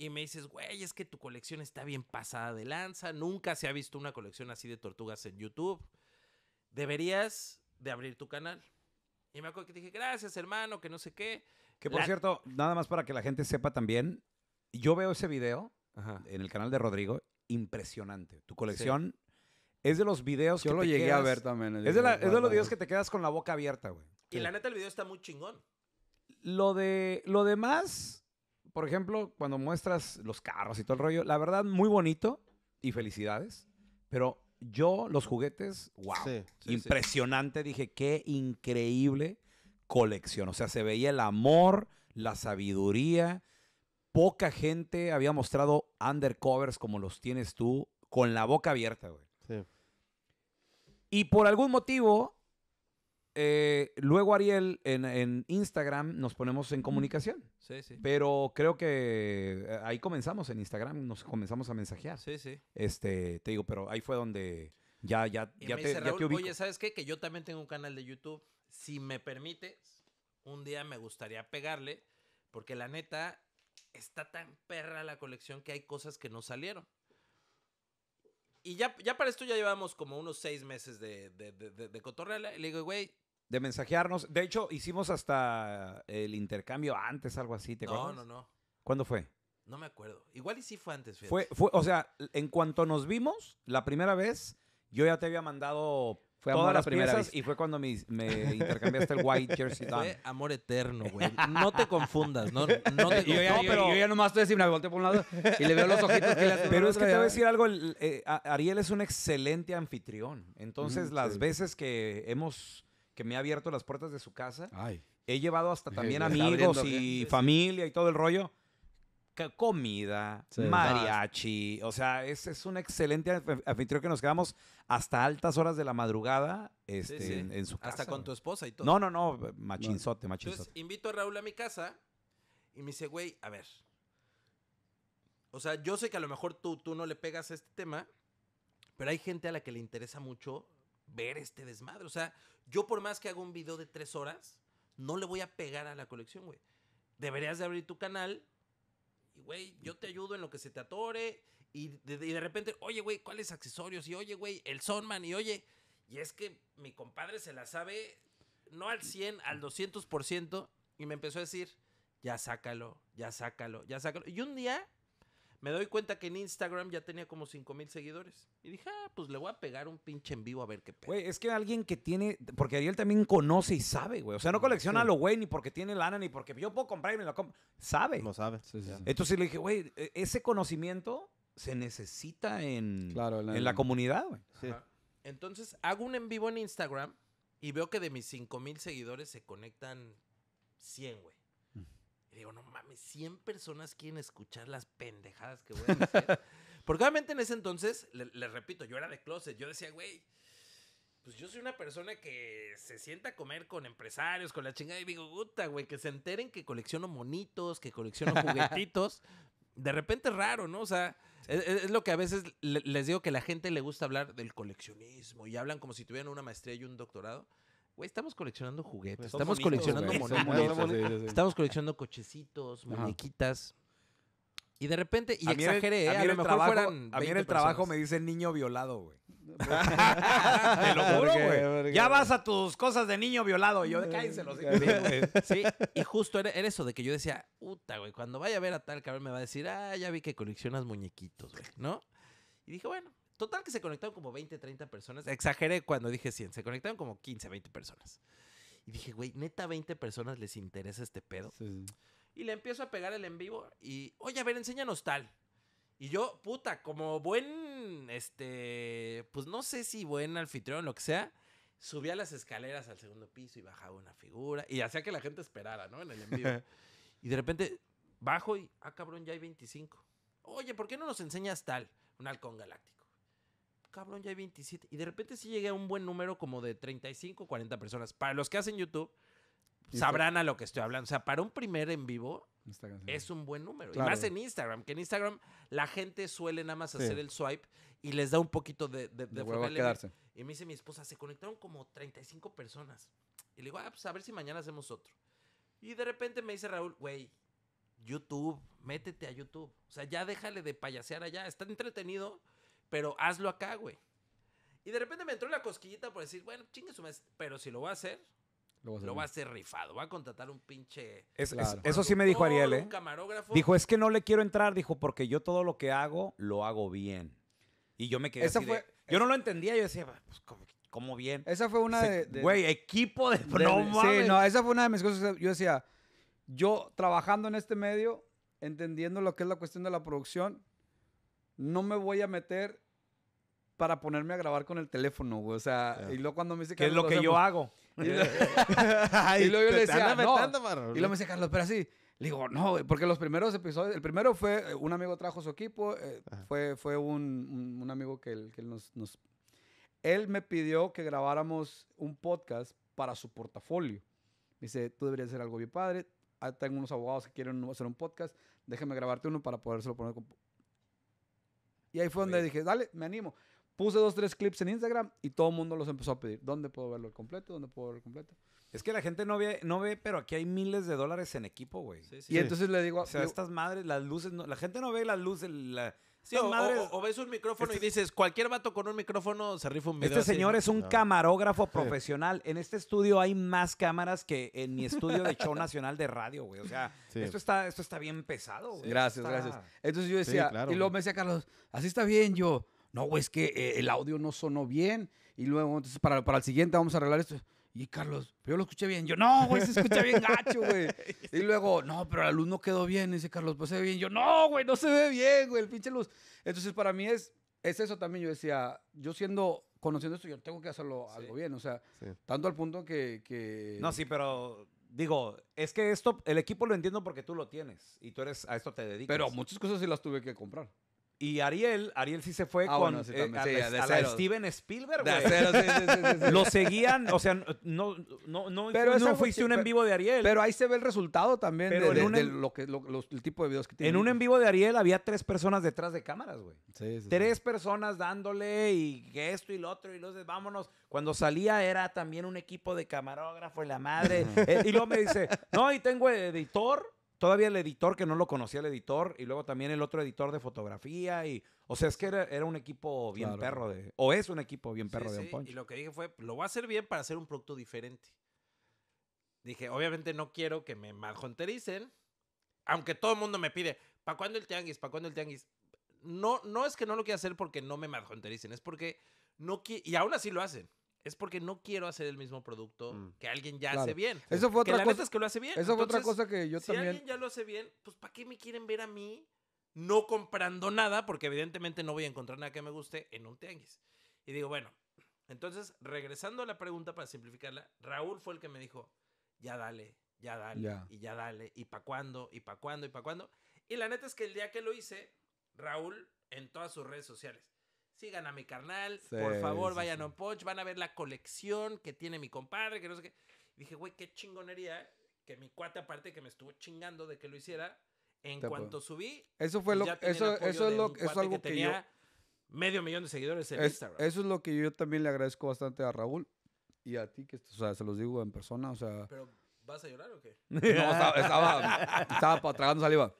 y me dices, güey, es que tu colección está bien pasada de lanza. Nunca se ha visto una colección así de tortugas en YouTube. Deberías de abrir tu canal. Y me acuerdo que dije, gracias, hermano, que no sé qué. Que por cierto, nada más para que la gente sepa también, yo veo ese video en el canal de Rodrigo, impresionante. Tu colección es de los videos yo que. lo te llegué quedas... a ver también. Es de, los videos que te quedas con la boca abierta, güey. Y la neta, el video está muy chingón. Lo de. Lo demás por ejemplo, cuando muestras los carros y todo el rollo, la verdad, muy bonito y felicidades, pero yo los juguetes, wow, impresionante, dije, qué increíble colección, o sea, se veía el amor, la sabiduría, poca gente había mostrado undercovers como los tienes tú, con la boca abierta, güey. Y por algún motivo, eh, luego Ariel, en, Instagram nos ponemos en comunicación. Sí, sí. Pero creo que eh, ahí comenzamos en Instagram, nos comenzamos a mensajear. Sí, sí. Este, te digo, pero ahí fue donde ya, ya, ya, te, Oye, ¿sabes qué? Que yo también tengo un canal de YouTube. Si me permites, un día me gustaría pegarle, porque la neta está tan perra la colección que hay cosas que no salieron. Y ya, ya para esto ya llevamos como unos seis meses de, de, de, Y le digo, güey, de mensajearnos. De hecho, hicimos hasta el intercambio antes, algo así, ¿te acuerdas? No, no, no. ¿Cuándo fue? No me acuerdo. Igual y sí fue antes. Fue, fue, o sea, en cuanto nos vimos la primera vez, yo ya te había mandado fue todas amor las primeras primera piezas y fue cuando me, intercambiaste el white jersey amor eterno, güey. No te confundas, no, no Yo, ya, pero... yo ya nomás estoy diciendo, me volteo por un lado y le veo los ojitos que Pero es que te voy a decir algo, eh, Ariel es un excelente anfitrión. Entonces, mm, las veces que hemos que me ha abierto las puertas de su casa. He llevado hasta también amigos y familia y todo el rollo. comida, mariachi. O sea, es, es un excelente anfitrión que nos quedamos hasta altas horas de la madrugada este, En, su casa. Hasta con tu esposa y todo. No, no, no, machinzote, machinzote. Entonces invito a Raúl a mi casa y me dice, güey, a ver. O sea, yo sé que a lo mejor tú, tú no le pegas a este tema, pero hay gente a la que le interesa mucho ver este desmadre. O sea, yo por más que haga un video de tres horas, no le voy a pegar a la colección, güey. Deberías de abrir tu canal y, güey, yo te ayudo en lo que se te atore. Y de, repente, oye, güey, ¿cuáles accesorios? Y oye, güey, el Sonman. Y oye, y es que mi compadre se la sabe no al 100, al 200%. Y me empezó a decir, ya sácalo, ya sácalo, ya sácalo. Y un día me doy cuenta que en Instagram ya tenía como 5 mil seguidores. Y dije, ah, pues le voy a pegar un pinche en vivo a ver qué pedo. Güey, es que alguien que tiene. Porque él también conoce y sabe, güey. O sea, no mm, colecciona a lo güey ni porque tiene lana ni porque yo puedo comprar y me lo compro. Sabe. Lo sabe. Sí, sí. Entonces le dije, güey, e, ese conocimiento se necesita en, en la comunidad, güey. Entonces hago un en vivo en Instagram y veo que de mis 5 mil seguidores se conectan 100, güey digo, no mames, 100 personas quieren escuchar las pendejadas que voy a decir. Porque obviamente en ese entonces, les repito, yo era de closet, yo decía, güey, pues yo soy una persona que se sienta a comer con empresarios, con la chingada, y digo, puta, güey, que se enteren que colecciono monitos, que colecciono juguetitos. de repente es raro, ¿no? O sea, es, es, lo que a veces les digo que la gente le gusta hablar del coleccionismo y hablan como si tuvieran una maestría y un doctorado. Güey, estamos coleccionando juguetes, pues, estamos coleccionando estamos coleccionando cochecitos, muñequitas. Y de repente, y exageré, el, a, trabajo, A en el ¿eh? trabajo me dicen niño violado, güey. Te lo juro, güey. Ya vas a tus cosas de niño violado. Y yo, y justo era, eso de que yo decía, puta, güey, cuando vaya a ver a tal cabrón me va a decir, ah, ya vi que coleccionas muñequitos, güey, ¿no? Y dije, bueno, Total que se conectaron como 20, 30 personas. Exageré cuando dije 100. Se conectaron como 15, 20 personas. Y dije, güey, neta 20 personas les interesa este pedo. Y le empiezo a pegar el en vivo y, oye, a ver, enséñanos tal. Y yo, puta, como buen, este, pues no sé si buen anfitrión, lo que sea, subía las escaleras al segundo piso y bajaba una figura y hacía que la gente esperara, ¿no? En el en vivo. y de repente bajo y, ah, cabrón, ya hay 25. Oye, ¿por qué no nos enseñas tal? Un halcón galáctico cabrón, ya hay 27. Y de repente sí llegué a un buen número como de 35, 40 personas. Para los que hacen YouTube, sabrán a lo que estoy hablando. O sea, para un primer en vivo es un buen número. Y más en Instagram, que en Instagram la gente suele nada más hacer el swipe y les da un poquito de... De, quedarse. Y me dice mi esposa, se conectaron como 35 personas. Y le digo, ah, pues a ver si mañana hacemos otro. Y de repente me dice Raúl, güey, YouTube, métete a YouTube. O sea, ya déjale de payasear allá. Está entretenido pero hazlo acá, güey. Y de repente me entró la cosquillita por decir, bueno, chingue pero si lo va a hacer, lo va a hacer, rifado, va a contratar un pinche... eso sí me dijo Ariel, ¿eh? Dijo, es que no le quiero entrar, dijo, porque yo todo lo que hago, lo hago bien. Y yo me quedé fue, Yo no lo entendía, yo decía, pues, ¿cómo, bien? Esa fue una de... Güey, equipo de... de no mames. Sí, no, esa fue una de mis cosas. Yo decía, yo trabajando en este medio, entendiendo lo que es la cuestión de la producción, no me voy a meter para ponerme a grabar con el teléfono, güey. O sea, y luego cuando me dice que... es lo que yo hago? Eh. Y, luego yo le decía, no. Y luego me dice, Carlos, pero así... Le digo, no, porque los primeros episodios... El primero fue... Un amigo trajo su equipo. Eh, fue, fue un, amigo que, él, nos, Él me pidió que grabáramos un podcast para su portafolio. Me dice, tú deberías hacer algo bien padre. Ah, tengo unos abogados que quieren hacer un podcast. Déjame grabarte uno para podérselo poner y ahí fue donde dije, dale, me animo. Puse dos, tres clips en Instagram y todo el mundo los empezó a pedir. ¿Dónde puedo verlo el completo? ¿Dónde puedo verlo el completo? Es que la gente no ve, no ve, pero aquí hay miles de dólares en equipo, güey. y entonces le digo... O sea, estas madres, las luces... la gente no ve las luces, la, o, ves un micrófono y este dices, cualquier vato con un micrófono se rifa un video. Este señor es un ah. camarógrafo profesional. En este estudio hay más cámaras que en mi estudio de show nacional de radio, güey. O sea, esto, está, esto está bien pesado, güey. Gracias, gracias. Entonces yo decía, y luego me decía Carlos, así está bien yo. No, güey, es que eh, el audio no sonó bien. Y luego, entonces, para, para el siguiente vamos a arreglar esto. Y Carlos, yo lo escuché bien. Yo, no, güey, se escucha bien gacho, güey. Y luego, no, pero la luz no quedó bien. dice Carlos, pues se ve bien. Yo, no, güey, no se ve bien, güey, el pinche luz. Entonces, para mí es, es eso también. Yo decía, yo siendo, conociendo esto, yo tengo que hacerlo algo bien. O sea, tanto al punto que, que. No, sí, pero Digo, es que esto, el equipo lo entiendo porque tú lo tienes y tú eres, a esto te dedicas. Pero muchas cosas sí las tuve que comprar. Y Ariel, Ariel sí se fue con Steven Spielberg, güey. Lo seguían, o sea, no, no, no, pero no fuiste un en vivo de Ariel. Pero ahí se ve el resultado también de, lo que, los, el tipo de videos que tiene. En un en vivo de Ariel había tres personas detrás de cámaras, güey. tres personas dándole y esto y lo otro y los vámonos. Cuando salía era también un equipo de camarógrafo y la madre. Eh, y luego me dice, no, y tengo editor todavía el editor que no lo conocía el editor y luego también el otro editor de fotografía y o sea es que era, un equipo bien perro de o es un equipo bien perro de sí. Punch. y lo que dije fue lo voy a hacer bien para hacer un producto diferente dije obviamente no quiero que me maljontericen, aunque todo el mundo me pide ¿para cuándo el tianguis? ¿para cuándo el tianguis? no no es que no lo quiera hacer porque no me maljontericen, es porque no y aún así lo hacen es porque no quiero hacer el mismo producto mm. que alguien ya hace bien. Eso fue otra cosa. es que lo hace bien. Eso otra cosa que yo también. Si alguien ya lo hace bien, pues ¿para qué me quieren ver a mí no comprando nada? Porque evidentemente no voy a encontrar nada que me guste en un tianguis. Y digo, bueno, entonces, regresando a la pregunta para simplificarla, Raúl fue el que me dijo, ya dale, ya dale, y ya dale, y pa' cuándo, y pa' cuándo, y pa' cuándo. Y la neta es que el día que lo hice, Raúl, en todas sus redes sociales, Sigan a mi carnal, por favor, vayan a un Poch, van a ver la colección que tiene mi compadre, que no sé qué. dije, güey, qué chingonería que mi cuate aparte que me estuvo chingando de que lo hiciera, en cuanto subí, eso fue lo eso eso es lo algo que, tenía medio millón de seguidores en Instagram. Eso es lo que yo también le agradezco bastante a Raúl y a ti que o sea, se los digo en persona, o sea, Pero ¿vas a llorar o qué? no, estaba estaba, tragando saliva.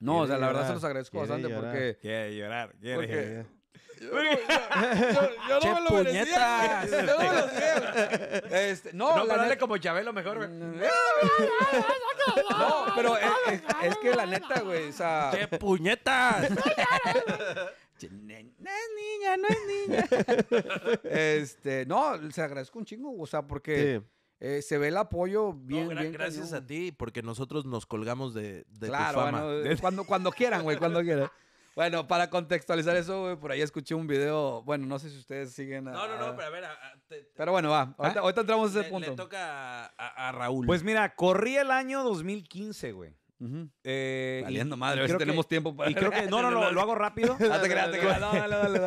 No, o sea, la verdad se los agradezco bastante porque. ¿Qué? llorar, quiere llorar. Yo, no me lo merecía. Yo este, no me no, dale como Chabelo mejor, No, pero es, que la neta, güey, o sea... ¡Qué puñetas! No es niña, no es niña. Este, no, se agradezco un chingo, o sea, porque... Eh, se ve el apoyo bien. gracias a ti, porque nosotros nos colgamos de, tu fama. cuando, cuando quieran, güey, cuando quieran. Bueno, para contextualizar eso, güey, por ahí escuché un video. Bueno, no sé si ustedes siguen. A, no, no, no, pero a ver. pero bueno, va. Ahorita, ah, entramos a ese punto. Le toca a, Raúl. Pues mira, corrí el año 2015, güey. Uh Valiendo madre, a ver si que, tenemos tiempo para. creo no, no, lo hago rápido.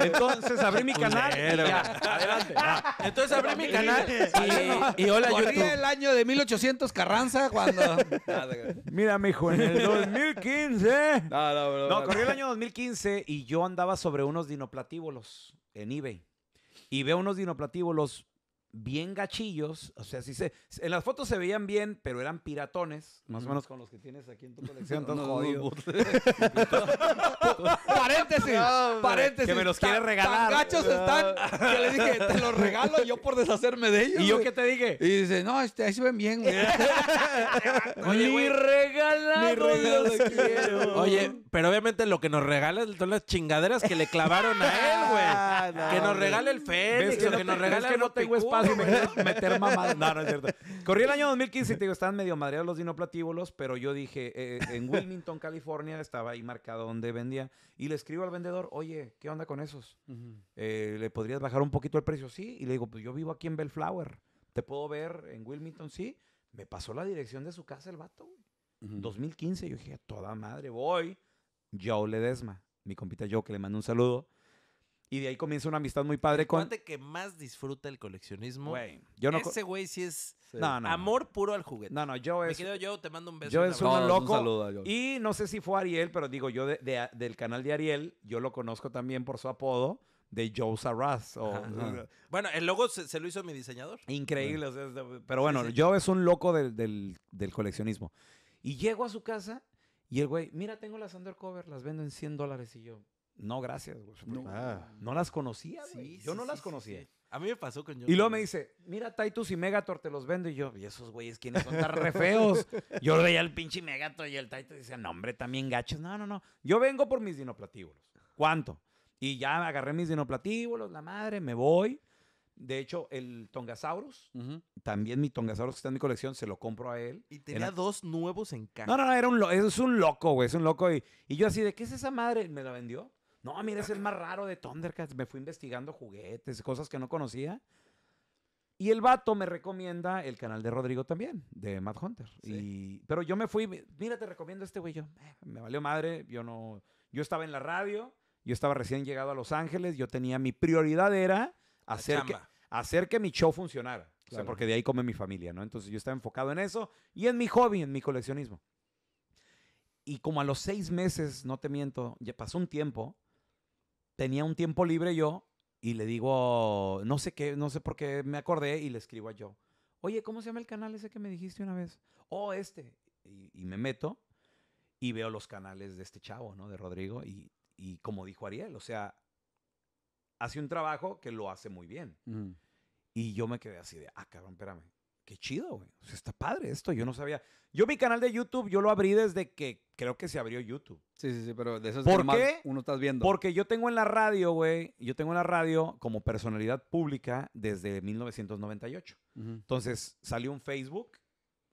Entonces abrí mi canal. adelante. Entonces abrí mi canal. Y, y hola, el año de 1800 Carranza cuando. Mira, mijo, en el 2015. No, no, no. No, corrí el año 2015 y yo andaba sobre unos dinoplatívolos en eBay. Y veo unos dinoplatívolos bien gachillos, o sea, si se, en las fotos se veían bien, pero eran piratones, más o menos con los que tienes aquí en tu colección, no, jodido. paréntesis, paréntesis. Que me los quiere regalar. Tan gachos están, que le dije, te los regalo yo por deshacerme de ellos. ¿Y yo qué te dije? Y dice, no, este, ahí se ven bien. Oye, regalado, los quiero. Oye, pero obviamente lo que nos regala son las chingaderas que le clavaron a él, güey. Ah, que nos regale el Fénix, que, nos regale que no tengo espacio no, no es cierto. Corrí el año 2015 y te digo, estaban medio madreados los dinoplatíbulos, pero yo dije, eh, eh, en Wilmington, California, estaba ahí marcado donde vendía. Y le escribo al vendedor, oye, ¿qué onda con esos? Eh, ¿Le podrías bajar un poquito el precio? Sí. Y le digo, pues yo vivo aquí en Bellflower. ¿Te puedo ver en Wilmington? Sí. Me pasó la dirección de su casa el vato, 2015. Yo dije, toda madre, voy. Joe Ledesma, mi compita Joe, que le mando un saludo y de ahí comienza una amistad muy padre con. gente que más disfruta el coleccionismo. Güey. Yo no Ese güey sí es No, no. amor puro al juguete. No, no, yo es. Me quedo yo, te mando un beso. Yo es un loco. y no sé si fue Ariel, pero digo, yo del canal de Ariel, yo lo conozco también por su apodo de Joe Sarraz. bueno, el logo se, lo hizo mi diseñador. Increíble. pero bueno, Joe es un loco del, del, del coleccionismo. Y llego a su casa y el güey, mira, tengo las undercover, las vendo en 100 dólares. Y yo, no, gracias, ah. No, las conocía, yo no las conocía. A mí me pasó con yo. Y luego me dice, mira, Titus y Megator te los vendo. Y yo, y esos güeyes, ¿quiénes son tan re feos? yo veía el pinche Megator y el Titus y decía, no, hombre, también gachos. No, no, no. Yo vengo por mis dinoplatíbulos. ¿Cuánto? Y ya agarré mis dinoplatíbulos, la madre, me voy. De hecho, el Tongasaurus, también mi Tongasaurus que está en mi colección, se lo compro a él. Y tenía dos nuevos en casa. No, no, no, era un, es un loco, güey, es un loco. Y, y yo así, ¿de qué es esa madre? Me la vendió. No, mira, es el más raro de Thundercats. Me fui investigando juguetes, cosas que no conocía. Y el vato me recomienda el canal de Rodrigo también, de Matt Hunter. pero yo me fui, mira, te recomiendo este güey. Yo, eh, me valió madre, yo no. Yo estaba en la radio, yo estaba recién llegado a Los Ángeles, yo tenía, mi prioridad era hacer que, hacer que mi show funcionara. O sea, porque de ahí come mi familia, ¿no? Entonces yo estaba enfocado en eso y en mi hobby, en mi coleccionismo. Y como a los seis meses, no te miento, ya pasó un tiempo, tenía un tiempo libre yo y le digo, no sé qué, no sé por qué me acordé y le escribo a yo. Oye, ¿cómo se llama el canal ese que me dijiste una vez? Oh, este. Y, me meto y veo los canales de este chavo, ¿no? De Rodrigo. Y, como dijo Ariel, o sea, hace un trabajo que lo hace muy bien. Y yo me quedé así de, ah, cabrón, espérame qué chido, güey. está padre esto. Yo no sabía. Yo mi canal de YouTube, yo lo abrí desde que creo que se abrió YouTube. Sí, sí, sí, pero de eso es ¿Por uno estás viendo. Porque yo tengo en la radio, güey, yo tengo en la radio como personalidad pública desde 1998. Entonces salió un Facebook,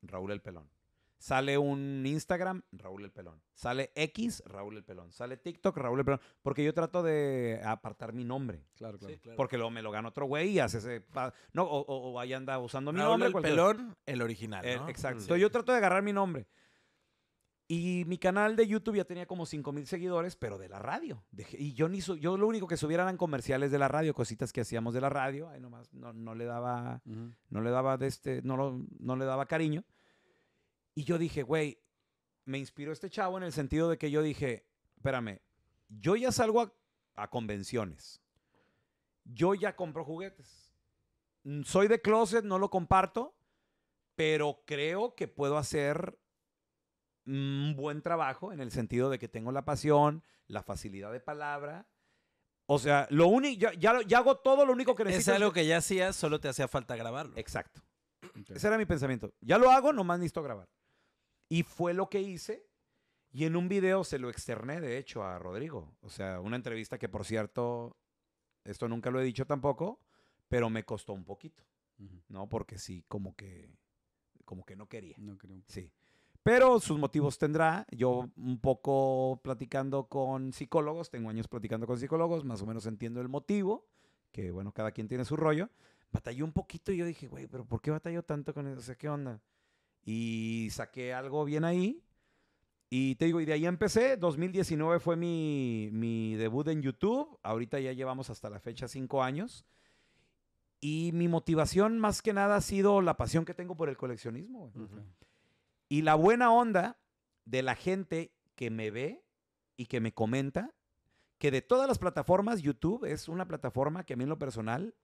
Raúl El Pelón. Sale un Instagram, Raúl el Pelón. Sale X, Raúl el Pelón. Sale TikTok, Raúl el Pelón. Porque yo trato de apartar mi nombre. Claro, claro. Porque lo me lo gana otro güey y hace ese. No, o, ahí anda usando mi nombre. el Pelón, el original. Eh, ¿no? exacto. Entonces yo trato de agarrar mi nombre. Y mi canal de YouTube ya tenía como 5 mil seguidores, pero de la radio. y yo ni yo lo único que subiera eran comerciales de la radio, cositas que hacíamos de la radio. ahí nomás no, le daba, no le daba de este, no, no le daba cariño. Y yo dije, güey, me inspiró este chavo en el sentido de que yo dije, espérame, yo ya salgo a, convenciones. Yo ya compro juguetes. Mm, soy de closet, no lo comparto, pero creo que puedo hacer un buen trabajo en el sentido de que tengo la pasión, la facilidad de palabra. O sea, lo único, ya, ya, hago todo lo único que necesito. Es algo que ya hacías, solo te hacía falta grabarlo. Exacto. Ese era mi pensamiento. Ya lo hago, nomás necesito grabar. Y fue lo que hice. Y en un video se lo externé, de hecho, a Rodrigo. O sea, una entrevista que, por cierto, esto nunca lo he dicho tampoco, pero me costó un poquito. ¿No? Porque sí, como que, como que no quería. Sí. Pero sus motivos tendrá. Yo un poco platicando con psicólogos, tengo años platicando con psicólogos, más o menos entiendo el motivo, que bueno, cada quien tiene su rollo. Batalló un poquito y yo dije, güey, pero ¿por qué batalló tanto con eso? O sea, ¿qué onda? y saqué algo bien ahí. Y te digo, y de ahí empecé. 2019 fue mi, debut en YouTube. Ahorita ya llevamos hasta la fecha cinco años. Y mi motivación más que nada ha sido la pasión que tengo por el coleccionismo. Y la buena onda de la gente que me ve y que me comenta, que de todas las plataformas, YouTube es una plataforma que a mí en lo personal,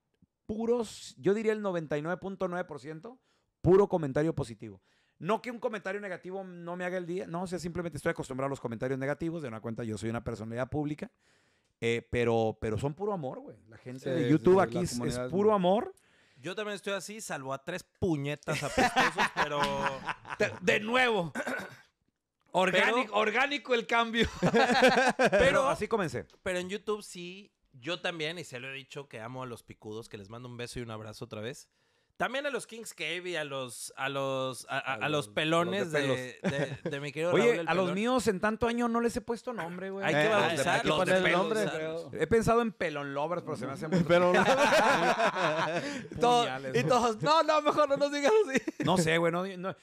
puros, yo diría el 99.9% Puro comentario positivo. No que un comentario negativo no me haga el día, no, o sea, simplemente estoy acostumbrado a los comentarios negativos, de una cuenta yo soy una personalidad pública, eh, pero, pero son puro amor, güey. La gente de YouTube aquí es, puro amor. Yo también estoy así, salvo a tres puñetas apestosos, pero... De nuevo. Orgánico, orgánico el cambio. así comencé. Pero en YouTube sí, yo también, y se lo he dicho, que amo a los picudos, que les mando un beso y un abrazo otra vez. También a los Kings Cave y a los, a los, a, los pelones de, de, de, mi querido Oye, a los míos en tanto año no les he puesto nombre, güey. Hay que poner eh, los He pensado en pelon lovers, pero se me hace muy... pelon y todos, no, no, mejor no nos digas así. no sé, güey.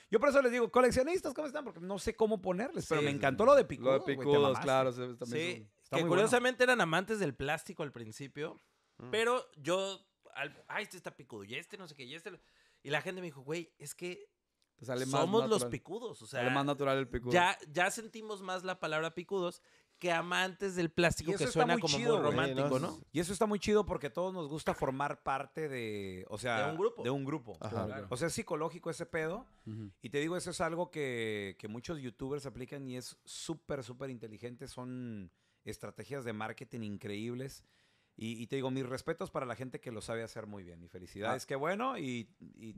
Yo por eso les digo, coleccionistas, ¿cómo están? Porque no sé cómo ponerles, pero me encantó lo de picudos, Lo de picudos, claro. sí, que curiosamente eran amantes del plástico al principio, mm. pero yo ay, este está picudo, y este no sé qué, y este... Y la gente me dijo, güey, es que somos los picudos, o sea... Sale más natural el picudo. Ya, ya sentimos más la palabra picudos que amantes del plástico que suena como chido, muy romántico, ¿no? Y eso está muy chido porque todos nos gusta formar parte de, o sea, de un grupo. De un grupo. O sea, es psicológico ese pedo. Y te digo, eso es algo que, que muchos youtubers aplican y es súper, súper inteligente. Son estrategias de marketing increíbles y, te digo, mis respetos para la gente que lo sabe hacer muy bien. Mi ah. felicidad es que bueno. Y,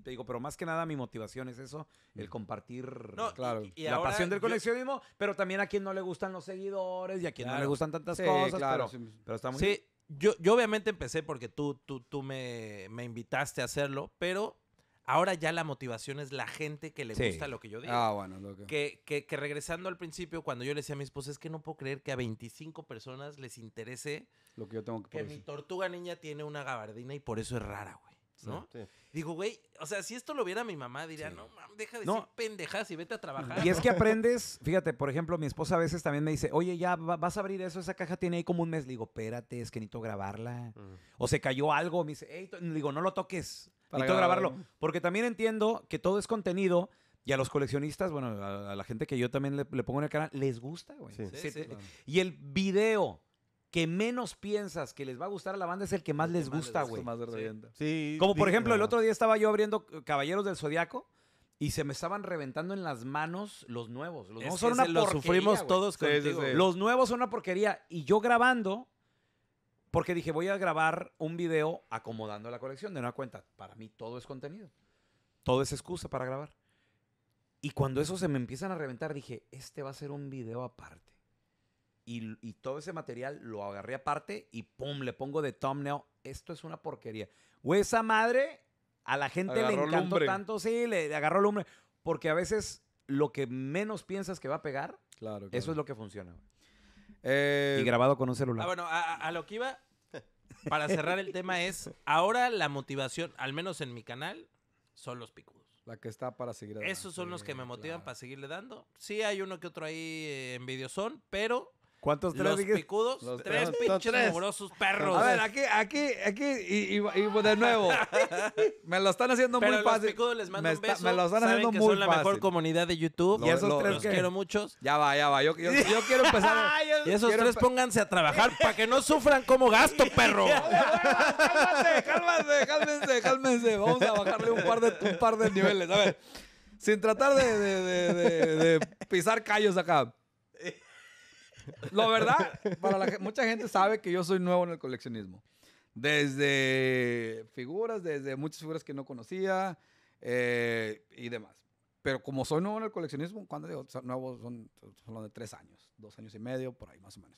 te digo, pero más que nada mi motivación es eso, el mm. compartir la pasión del coleccionismo, pero también a quien no le gustan los seguidores y a quien no le gustan tantas cosas. Claro. Pero, está muy sí. Yo, yo obviamente empecé porque tú, tú, tú me, me invitaste a hacerlo, pero Ahora ya la motivación es la gente que le gusta lo que yo digo. Ah, bueno, lo Que, que, regresando al principio, cuando yo le decía a mi esposa, es que no puedo creer que a 25 personas les interese lo que yo tengo que mi tortuga niña tiene una gabardina y por eso es rara, güey. ¿No? Digo, güey, o sea, si esto lo viera mi mamá, diría, no, mam, deja de ser pendeja y vete a trabajar. Y es que aprendes, fíjate, por ejemplo, mi esposa a veces también me dice, oye, ya vas a abrir eso, esa caja tiene ahí como un mes. Le digo, espérate, es que necesito grabarla. Mm. O se cayó algo, me dice, hey, digo, no lo toques. Para necesito grabarlo. Porque también entiendo que todo es contenido. Y a los coleccionistas, bueno, a, la gente que yo también le, pongo en el canal, les gusta, güey. Sí. Y el video que menos piensas que les va a gustar a la banda es el que más el les que gusta, güey. Sí. Como por ejemplo, el otro día estaba yo abriendo Caballeros del Zodiaco y se me estaban reventando en las manos los nuevos. Los nuevos son una porquería. Los sufrimos todos Los nuevos son una porquería. Y yo grabando, porque dije, voy a grabar un video acomodando la colección. De una cuenta, para mí todo es contenido. Todo es excusa para grabar. Y cuando eso se me empiezan a reventar, dije, este va a ser un video aparte. Y, todo ese material lo agarré aparte y pum, le pongo de thumbnail. Esto es una porquería. O esa madre a la gente le encantó tanto, sí, le, le agarró lumbre. Porque a veces lo que menos piensas que va a pegar, eso es lo que funciona. Güey. Eh, y grabado con un celular. Ah, bueno, a, lo que iba, para cerrar el tema es, ahora la motivación, al menos en mi canal, son los picudos. La que está para seguir adelante. Esos son los que me motivan para seguirle dando. Sí hay uno que otro ahí en son, pero ¿Cuántos tres? Los picudos, Los tres tres. pinches Tres. perros. A ver, aquí, aquí, aquí, y, de nuevo. me lo están haciendo Pero muy los fácil. picudos les mando un beso. me lo están Saben haciendo que son la mejor comunidad de YouTube. Y esos tres los quiero muchos. Ya va, ya va. Yo, quiero empezar. Y esos tres pónganse a trabajar para que no sufran como gasto, perro. Cálmense, cálmate, cálmense, cálmense. Vamos a bajarle un par de, un par de niveles. A ver, sin tratar de pisar callos acá. La verdad, para la, mucha gente sabe que yo soy nuevo en el coleccionismo. Desde figuras, desde muchas figuras que no conocía eh, y demás. Pero como soy nuevo en el coleccionismo, cuando digo nuevo, son, son de tres años, dos años y medio, por ahí más o menos.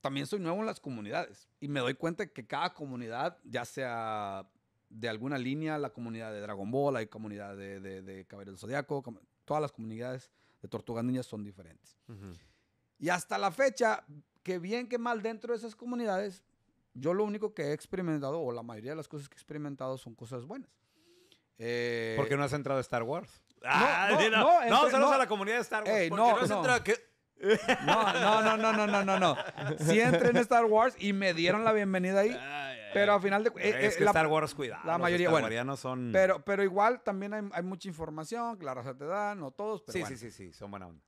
También soy nuevo en las comunidades y me doy cuenta que cada comunidad, ya sea de alguna línea, la comunidad de Dragon Ball, hay comunidad de, de, de Caballero del Zodíaco todas las comunidades de Tortugas Niñas son diferentes. Uh y hasta la fecha, que bien que mal dentro de esas comunidades, yo lo único que he experimentado, o la mayoría de las cosas que he experimentado, son cosas buenas. Eh, ¿Por qué no has entrado a Star Wars? No, ah, no, no, no saludos a la comunidad de Star Wars. Ey, porque no, has entrado que... no, no, no, no, no, no, no. Sí entré en Star Wars y me dieron la bienvenida ahí. pero al final de eh, es eh, que Star Wars, cuidado. La mayoría, los bueno, son. Pero, pero igual también hay, hay, mucha información que la raza te da, no todos, pero. Sí, bueno. sí, sí, sí, son buena onda.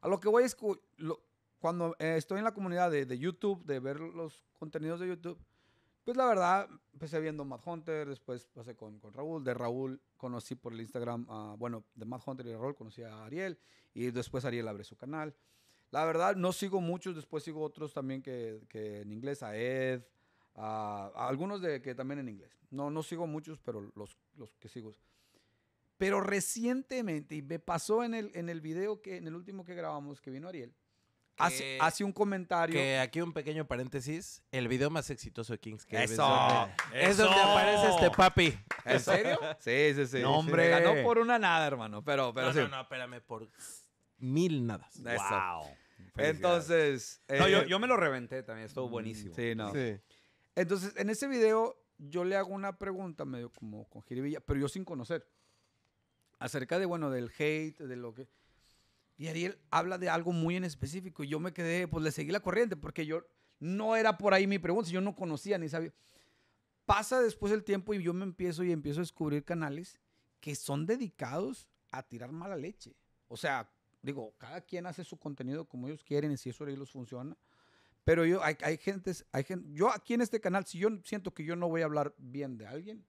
A lo que voy es lo, cuando eh, estoy en la comunidad de, de, YouTube, de ver los contenidos de YouTube, pues la verdad, empecé viendo Mad Hunter, después pasé con, con Raúl. De Raúl conocí por el Instagram, ah, bueno, de Mad Hunter y de Raúl conocí a Ariel. Y después Ariel abre su canal. La verdad, no sigo muchos, después sigo otros también que, que en inglés, a Ed, a, algunos de que también en inglés. No, no sigo muchos, pero los, los que sigo. Pero recientemente, y me pasó en el, en el video, que, en el último que grabamos, que vino Ariel, eh, hace, un comentario. Que aquí un pequeño paréntesis. El video más exitoso de Kings que Eso. donde, eso. es aparece este papi. ¿En serio? sí, sí, sí. No, hombre. Ganó por una nada, hermano. Pero, pero. No, sí. no, no, espérame, por mil nada Wow. Entonces. no, yo, eh, yo, me lo reventé también. Estuvo buenísimo. Sí, no. Sí. Entonces, en ese video, yo le hago una pregunta medio como con Jiribilla, pero yo sin conocer. Acerca de, bueno, del hate, de lo que y Ariel habla de algo muy en específico. Y yo me quedé, pues le seguí la corriente, porque yo no era por ahí mi pregunta, yo no conocía ni sabía. Pasa después el tiempo y yo me empiezo y empiezo a descubrir canales que son dedicados a tirar mala leche. O sea, digo, cada quien hace su contenido como ellos quieren y si eso a los funciona. Pero yo, hay, hay, gente hay gente, yo aquí en este canal, si yo siento que yo no voy a hablar bien de alguien,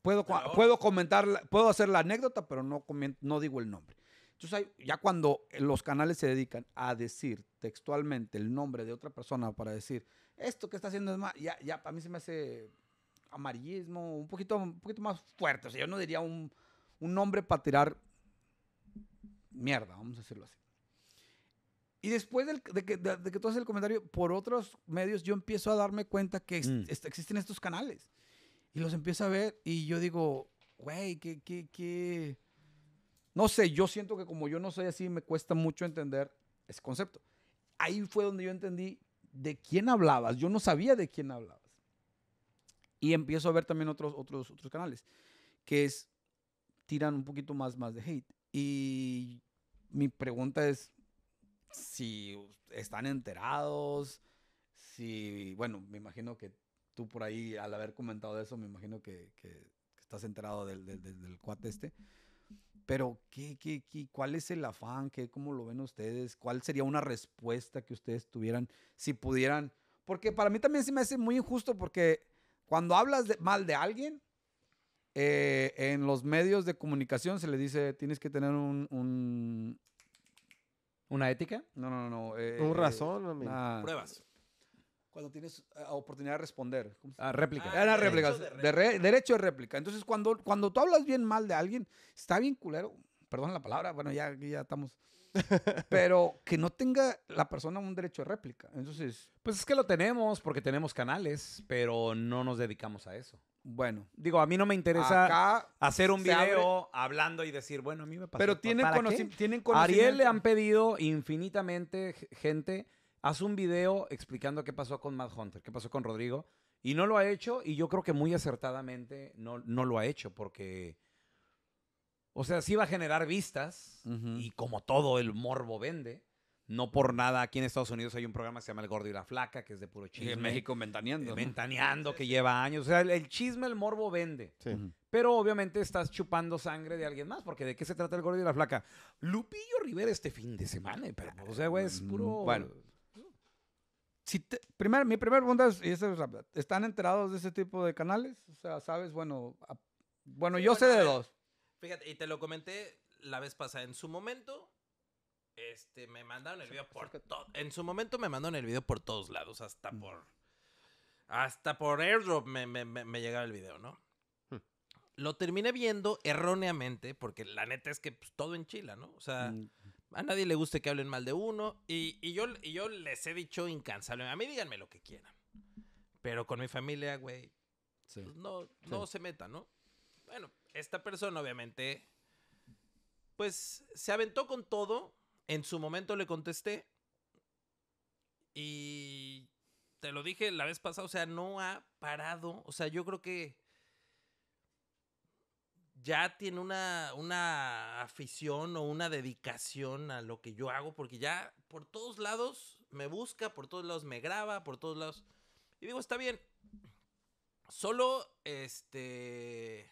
puedo, puedo comentar, puedo hacer la anécdota, pero no, no digo el nombre. Entonces, ya cuando los canales se dedican a decir textualmente el nombre de otra persona para decir, esto que está haciendo es más, ya, ya para mí se me hace amarillismo, un poquito, un poquito más fuerte. O sea, yo no diría un, nombre para tirar mierda, vamos a decirlo así. Y después de, que, de, tú haces el comentario, por otros medios yo empiezo a darme cuenta que mm. este, existen estos canales. Y los empiezo a ver y yo digo, güey, qué, qué, qué, no sé, yo siento que como yo no soy así, me cuesta mucho entender ese concepto. Ahí fue donde yo entendí de quién hablabas. Yo no sabía de quién hablabas. Y empiezo a ver también otros, otros, otros canales que es, tiran un poquito más, más de hate. Y mi pregunta es si están enterados, si, bueno, me imagino que tú por ahí, al haber comentado eso, me imagino que, estás enterado del, del, del cuate este. Pero, ¿qué, qué, cuál es el afán? ¿Qué, ¿Cómo lo ven ustedes? ¿Cuál sería una respuesta que ustedes tuvieran si pudieran? Porque para mí también se me hace muy injusto porque cuando hablas de, mal de alguien, eh, en los medios de comunicación se le dice, tienes que tener un... ¿Una ética? No, no, no. Eh, ¿Un razón? Pruebas cuando tienes eh, oportunidad de responder. Ah, a réplica. Ah, Era réplica. De derecho de réplica. Entonces, cuando, cuando tú hablas bien mal de alguien, está bien culero. Perdón la palabra, bueno, ya, ya estamos. Pero que no tenga la persona un derecho de réplica. Entonces. Pues es que lo tenemos porque tenemos canales, pero no nos dedicamos a eso. Bueno. Digo, a mí no me interesa hacer un video hablando y decir, bueno, a mí me pasó. Pero tienen, conocimiento. tienen conocimiento. Ariel le han pedido infinitamente gente haz un video explicando qué pasó con Matt Hunter, qué pasó con Rodrigo. Y no lo ha hecho, y yo creo que muy acertadamente no, no lo ha hecho, porque. O sea, sí va a generar vistas, y como todo el morbo vende. No por nada, aquí en Estados Unidos hay un programa que se llama El Gordo y la Flaca, que es de puro chisme. en México ventaneando. Eh, ventaneando, que lleva años. O sea, el, chisme, el morbo vende. Pero obviamente estás chupando sangre de alguien más, porque ¿de qué se trata El Gordo y la Flaca? Lupillo Rivera este fin de semana. Pero, o sea, güey, es mm, puro si primer, mi primer pregunta es, ¿están enterados de ese tipo de canales? O sea, ¿sabes? Bueno, bueno yo sé de dos. Fíjate, y te lo comenté la vez pasada, en su momento, este, me mandaron el video pues, por todo. En su momento me mandaron el video por todos lados, hasta mm. por... Hasta por airdrop me, me, me llegaba el video, ¿no? Hmm. Lo terminé viendo erróneamente, porque la neta es que pues, todo en Chile, ¿no? O sea... Mm. A nadie le guste que hablen mal de uno. Y, yo, y yo les he dicho incansablemente, A mí díganme lo que quieran. Pero con mi familia, güey, pues no, se meta, ¿no? Bueno, esta persona obviamente, pues se aventó con todo. En su momento le contesté. Y te lo dije la vez pasada, o sea, no ha parado. O sea, yo creo que ya tiene una, una afición o una dedicación a lo que yo hago, porque ya por todos lados me busca, por todos lados me graba, por todos lados. Y digo, está bien. Solo, este...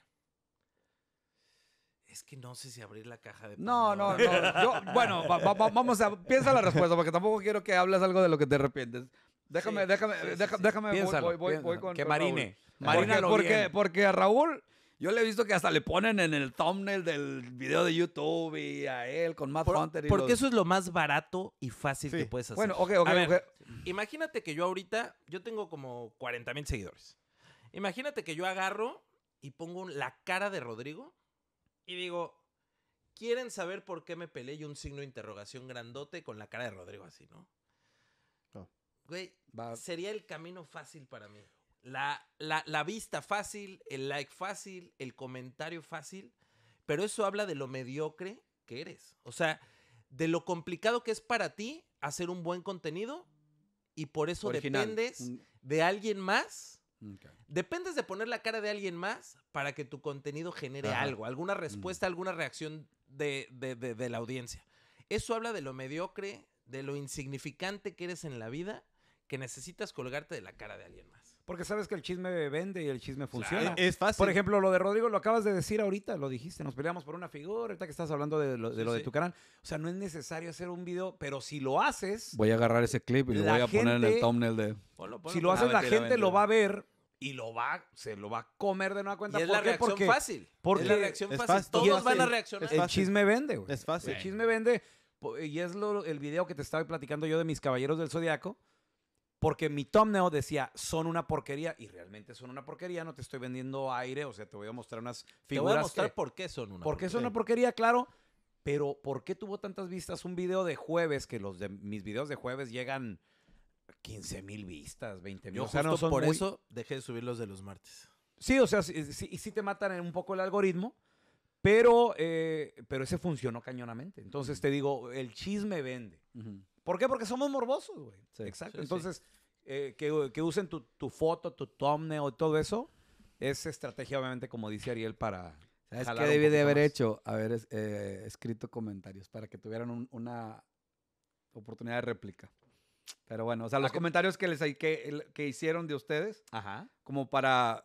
Es que no sé si abrir la caja de... No, no, no. bueno, vamos a... Piensa la respuesta, porque tampoco quiero que hables algo de lo que te arrepientes. Déjame, déjame, déjame, voy, voy, con... Que Marine. porque, porque, porque a Raúl yo le he visto que hasta le ponen en el thumbnail del video de YouTube y a él con Matt porque eso es lo más barato y fácil que puedes hacer. Bueno, Imagínate que yo ahorita, yo tengo como 40 mil seguidores. Imagínate que yo agarro y pongo la cara de Rodrigo y digo, ¿quieren saber por qué me peleé? Y un signo de interrogación grandote con la cara de Rodrigo así, ¿no? Güey, sería el camino fácil para mí. La, vista fácil, el like fácil, el comentario fácil, pero eso habla de lo mediocre que eres. O sea, de lo complicado que es para ti hacer un buen contenido y por eso dependes de alguien más. Dependes de poner la cara de alguien más para que tu contenido genere algo, alguna respuesta, alguna reacción de, de, de la audiencia. Eso habla de lo mediocre, de lo insignificante que eres en la vida, que necesitas colgarte de la cara de alguien más. Porque sabes que el chisme vende y el chisme funciona. E-, es fácil. Por ejemplo, lo de Rodrigo lo acabas de decir ahorita, lo dijiste, nos peleamos por una figura, ahorita que estás hablando de lo de, tu canal. O sea, no es necesario hacer un video, pero si lo haces... Voy a agarrar ese clip y lo voy a poner en el thumbnail de... si lo haces, ah, la gente lo va a ver y lo va, se lo va a comer de nueva cuenta. Y es la reacción fácil. Porque es la reacción fácil. Todos van a reaccionar. El chisme vende, Es fácil. El chisme vende. Y es lo, el video que te estaba platicando yo de mis caballeros del zodiaco porque mi thumbnail decía, son una porquería, y realmente son una porquería, no te estoy vendiendo aire, o sea, te voy a mostrar unas figuras. Te voy a mostrar por qué son una por son una porquería, claro, pero ¿por qué tuvo tantas vistas un video de jueves, que los de mis videos de jueves llegan 15 mil vistas, 20 mil? o sea, por eso dejé de subir los de los martes. Sí, o sea, sí, sí, te matan un poco el algoritmo, pero, eh, pero ese funcionó cañonamente. Entonces te digo, el chisme vende. ¿Por qué? Porque somos morbosos, güey. Exacto. Entonces, eh, que, que, usen tu, tu, foto, tu thumbnail y todo eso, es estrategia, obviamente, como dice Ariel, para. ¿Sabes qué debí de haber hecho? Haber eh, escrito comentarios para que tuvieran una oportunidad de réplica. Pero bueno, o sea, ah, los comentarios que, les, que, que hicieron de ustedes, Ajá. como para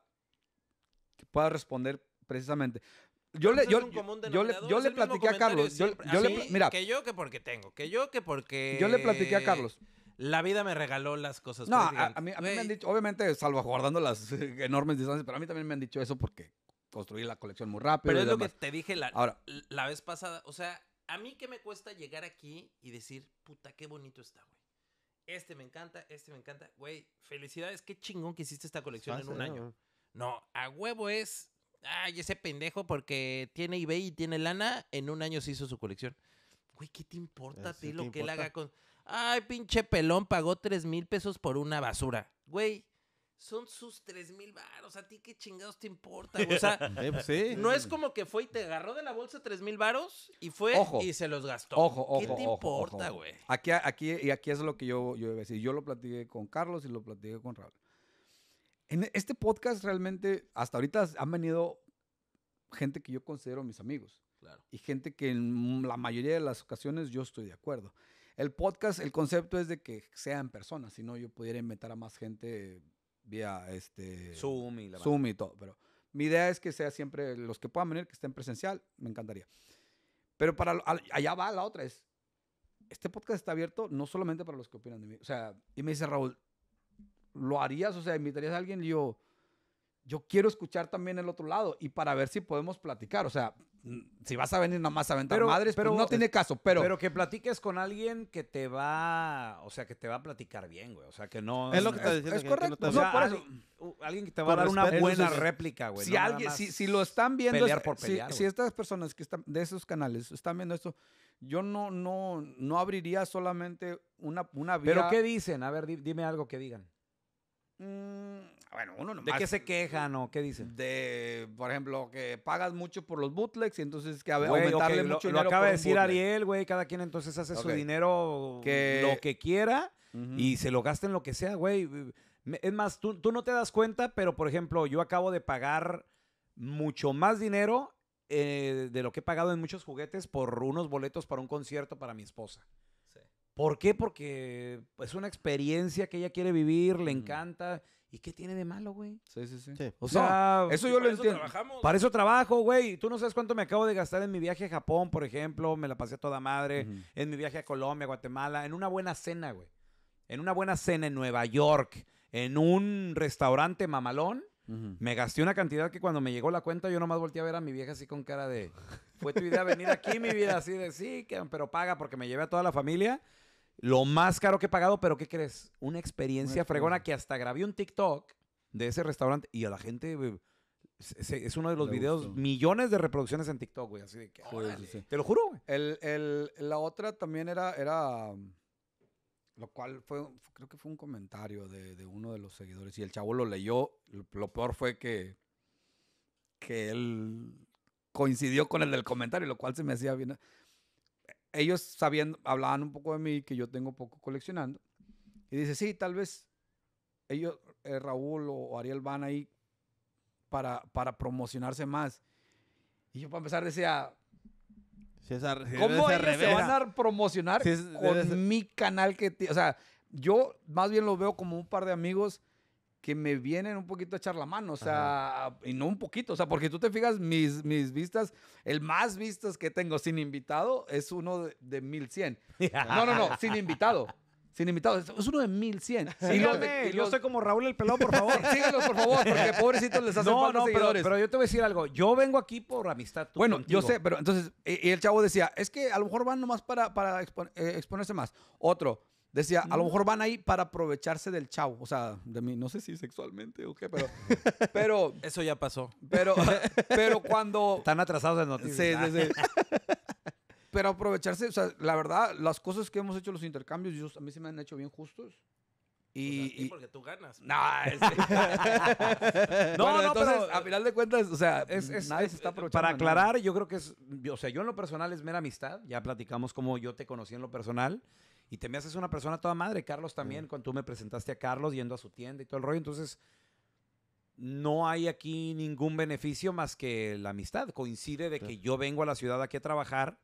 que pueda responder precisamente yo le, platiqué a Carlos. mira, que yo que porque tengo, que yo que porque. Yo le platiqué a Carlos. La vida me regaló las cosas. No, a, mí, me han dicho, obviamente salvaguardando las eh, enormes distancias, pero a mí también me han dicho eso porque construí la colección muy rápido. Pero es lo que te dije la, la vez pasada. O sea, a mí que me cuesta llegar aquí y decir, puta, qué bonito está, güey. Este me encanta, este me encanta. Güey, felicidades, qué chingón que hiciste esta colección en un año. No, a huevo es ay, ese pendejo porque tiene eBay y tiene lana, en un año se hizo su colección. Güey, ¿qué te importa a ti lo que él haga con... Ay, pinche pelón, pagó tres mil pesos por una basura. Güey, son sus tres mil varos. ¿A ti qué chingados te importa? O sea, eh, pues no es como que fue y te agarró de la bolsa tres mil varos y fue y se los gastó. Ojo, ¿Qué te importa, güey? Aquí, aquí, y aquí es lo que yo, yo iba a decir. Yo lo platiqué con Carlos y lo platiqué con Raúl. En este podcast realmente, hasta ahorita han venido gente que yo considero mis amigos. Claro. Y gente que en la mayoría de las ocasiones yo estoy de acuerdo. El podcast, el concepto es de que sean persona. si no yo pudiera meter a más gente vía este Zoom y, todo, pero mi idea es que sea siempre los que puedan venir, que estén presencial, me encantaría. Pero para allá va la otra es este podcast está abierto no solamente para los que opinan de mí, o sea, y me dice Raúl, ¿lo harías? O sea, ¿invitarías a alguien? Y yo, yo quiero escuchar también el otro lado y para ver si podemos platicar. O sea, si vas a venir nomás a aventar pero, madres, pues no tiene caso. Pero, pero que platiques con alguien que te va, o sea, que te va a platicar bien, güey. O sea, que no. Es lo que te Es, correcto. Uh, alguien que te va a dar una buena réplica, güey. Si, alguien, si, lo están viendo. si, estas personas que están de esos canales están viendo esto, yo no, no, no abriría solamente una, una vía. Pero ¿qué dicen? A ver, dime algo que digan. Mm, bueno, uno ¿De qué se quejan o qué dicen? De, por ejemplo, que pagas mucho por los bootlegs y entonces que a aumentarle mucho lo, Lo acaba de decir Ariel, güey. Cada quien entonces hace su dinero lo que quiera y se lo gasta en lo que sea, güey. Es más, tú, no te das cuenta, pero por ejemplo, yo acabo de pagar mucho más dinero eh, de lo que he pagado en muchos juguetes por unos boletos para un concierto para mi esposa. ¿Por qué? Porque es pues, una experiencia que ella quiere vivir, le encanta. ¿Y qué tiene de malo, güey? Sí, sí, sí. O sea, eso yo lo entiendo. Para eso trabajo, güey. Tú no sabes cuánto me acabo de gastar en mi viaje a Japón, por ejemplo. Me la pasé a toda madre. En mi viaje a Colombia, Guatemala. En una buena cena, güey. En una buena cena en Nueva York. En un restaurante mamalón. Me gasté una cantidad que cuando me llegó la cuenta yo nomás volteé a ver a mi vieja así con cara de... Fue tu idea venir aquí, mi vida, así de sí, pero paga porque me llevé a toda la familia. Lo más caro que he pagado, pero ¿qué crees? Una experiencia fregona que hasta grabé un TikTok de ese restaurante y a la gente es uno de los videos, millones de reproducciones en TikTok, güey. Así de que. Te lo juro, güey. la otra también era. era lo cual fue, creo que fue un comentario de, uno de los seguidores. Y el chavo lo leyó. Lo, lo, peor fue que. Que él coincidió con el del comentario, lo cual se me hacía bien ellos sabiendo, hablaban un poco de mí, que yo tengo poco coleccionando, y dice, sí, tal vez ellos, eh, Raúl o Ariel van ahí para, para promocionarse más. Y yo para empezar decía, ¿cómo se van a promocionar con mi canal que... O sea, yo más bien lo veo como un par de amigos que me vienen un poquito a echar la mano, o sea, y no un poquito, o sea, porque tú te fijas, mis, mis vistas, el más vistas que tengo sin invitado es uno de, 1100. No, no, no, sin invitado. Sin invitado, es uno de 1100. yo soy como Raúl el Pelado, por favor. Síguenos, por favor, porque pobrecitos les hacen no, seguidores. Pero, yo te voy a decir algo. Yo vengo aquí por amistad. bueno, yo sé, pero entonces, y, el chavo decía, es que a lo mejor van nomás para, para eh, exponerse más. Otro, Decía, a lo mm. mejor van ahí para aprovecharse del chavo. O sea, de mí, no sé si sexualmente o qué, pero. pero Eso ya pasó. Pero, pero cuando. Están atrasados en noticias. Sí, pero aprovecharse, o sea, la verdad, las cosas que hemos hecho, los intercambios, a mí se me han hecho bien justos. Y, porque tú ganas. no, no, entonces, a final de cuentas, o sea, es, nadie se está aprovechando. Para aclarar, yo creo que es, o sea, yo en lo personal es mera amistad. Ya platicamos cómo yo te conocí en lo personal. Y te me haces una persona toda madre. Carlos también, cuando tú me presentaste a Carlos yendo a su tienda y todo el rollo. Entonces, no hay aquí ningún beneficio más que la amistad. Coincide de que yo vengo a la ciudad aquí a trabajar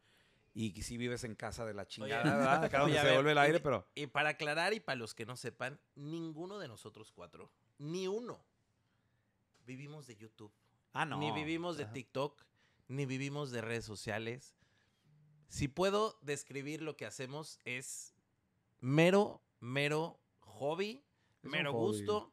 y que si vives en casa de la chingada, ¿verdad? Acá donde se vuelve el aire, pero... Y para aclarar y para los que no sepan, ninguno de nosotros cuatro, ni uno, vivimos de YouTube. Ah, no. Ni vivimos de TikTok, ni vivimos de redes sociales. Si puedo describir lo que hacemos es mero, mero hobby, mero gusto.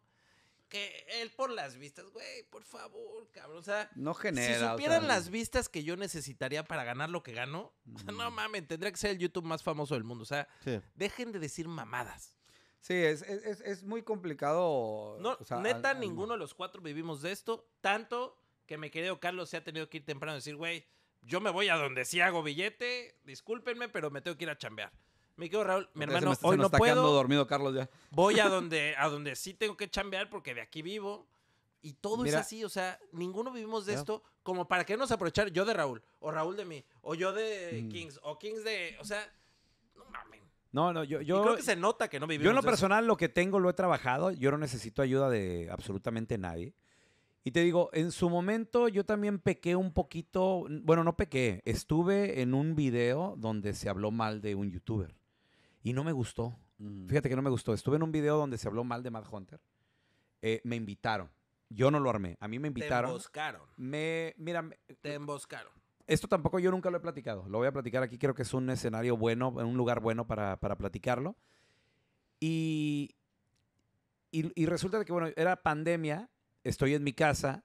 Que él por las vistas, güey, por favor, cabrón. O sea, no genera. Si supieran las vistas que yo necesitaría para ganar lo que gano, no mm. mames, tendría que ser el YouTube más famoso del mundo. O sea, dejen de decir mamadas. Sí, es, muy complicado. No, o neta, ninguno de los cuatro vivimos de esto. Tanto que mi querido Carlos se ha tenido que ir temprano a decir, güey, yo me voy a donde sí hago billete, discúlpenme, pero me tengo que ir a chambear. Me quedo Raúl, mi hermano, hoy no puedo. dormido Carlos Voy a donde, a donde sí tengo que chambear porque de aquí vivo. Y todo es así, o sea, ninguno vivimos de esto como para nos aprovechar yo de Raúl, o Raúl de mí, o yo de mm. Kings, o Kings de, o sea, no mames. No, no, yo, yo creo que se nota que no vivimos. Yo en lo personal lo que tengo lo he trabajado, yo no necesito ayuda de absolutamente nadie. Y te digo, en su momento yo también pequé un poquito, bueno, no pequé, estuve en un video donde se habló mal de un youtuber. Y no me gustó. Mm. Fíjate que no me gustó. Estuve en un video donde se habló mal de Mad Hunter. Eh, me invitaron. Yo no lo armé. A mí me invitaron. Te emboscaron. Me, mira. Me, Te emboscaron. Esto tampoco yo nunca lo he platicado. Lo voy a platicar aquí. Creo que es un escenario bueno, un lugar bueno para, platicarlo. Y, y, resulta que, bueno, era pandemia. Estoy en mi casa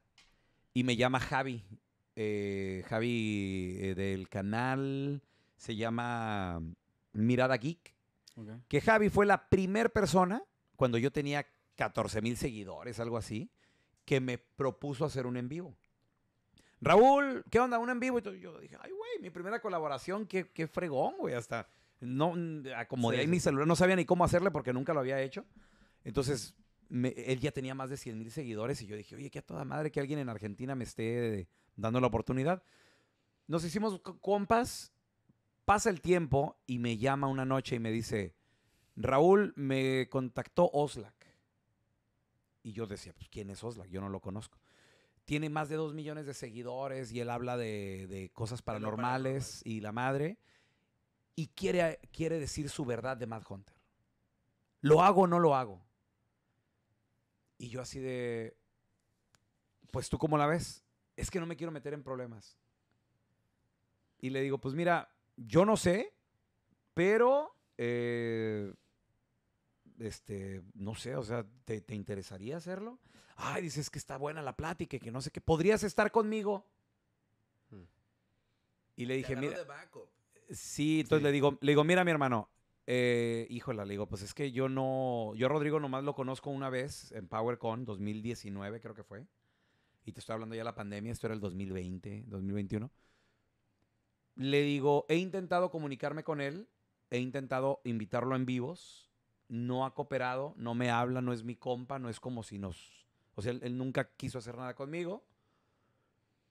y me llama Javi. Eh, Javi eh, del canal se llama Mirada Geek. Que Javi fue la primera persona, cuando yo tenía 14 mil seguidores, algo así, que me propuso hacer un en vivo. Raúl, ¿qué onda? Un en vivo. Y yo dije, ay, güey, mi primera colaboración, qué, qué fregón, güey. Hasta no acomodé ahí mi celular, no sabía ni cómo hacerle porque nunca lo había hecho. Entonces, él ya tenía más de 100 mil seguidores y yo dije, oye, qué a toda madre que alguien en Argentina me esté dando la oportunidad. Nos hicimos compas Pasa el tiempo y me llama una noche y me dice, Raúl, me contactó Oslak. Y yo decía, pues, ¿quién es Oslak? Yo no lo conozco. Tiene más de dos millones de seguidores y él habla de, cosas paranormales y la madre. Y quiere, quiere decir su verdad de Mad Hunter. ¿Lo hago o no lo hago? Y yo así de, pues tú cómo la ves? Es que no me quiero meter en problemas. Y le digo, pues mira, yo no sé, pero eh, este, no sé, o sea, ¿te, interesaría hacerlo? Ay, dices que está buena la plática, que no sé qué, ¿podrías estar conmigo? Mm. Y le dije, mira. Sí, entonces le digo, le digo, mira, mi hermano, eh, híjola, le digo, pues es que yo no, yo Rodrigo nomás lo conozco una vez en PowerCon 2019, creo que fue. Y te estoy hablando ya de la pandemia, esto era el 2020, 2021 le digo, he intentado comunicarme con él, he intentado invitarlo en vivos, no ha cooperado, no me habla, no es mi compa, no es como si nos... O sea, él, nunca quiso hacer nada conmigo.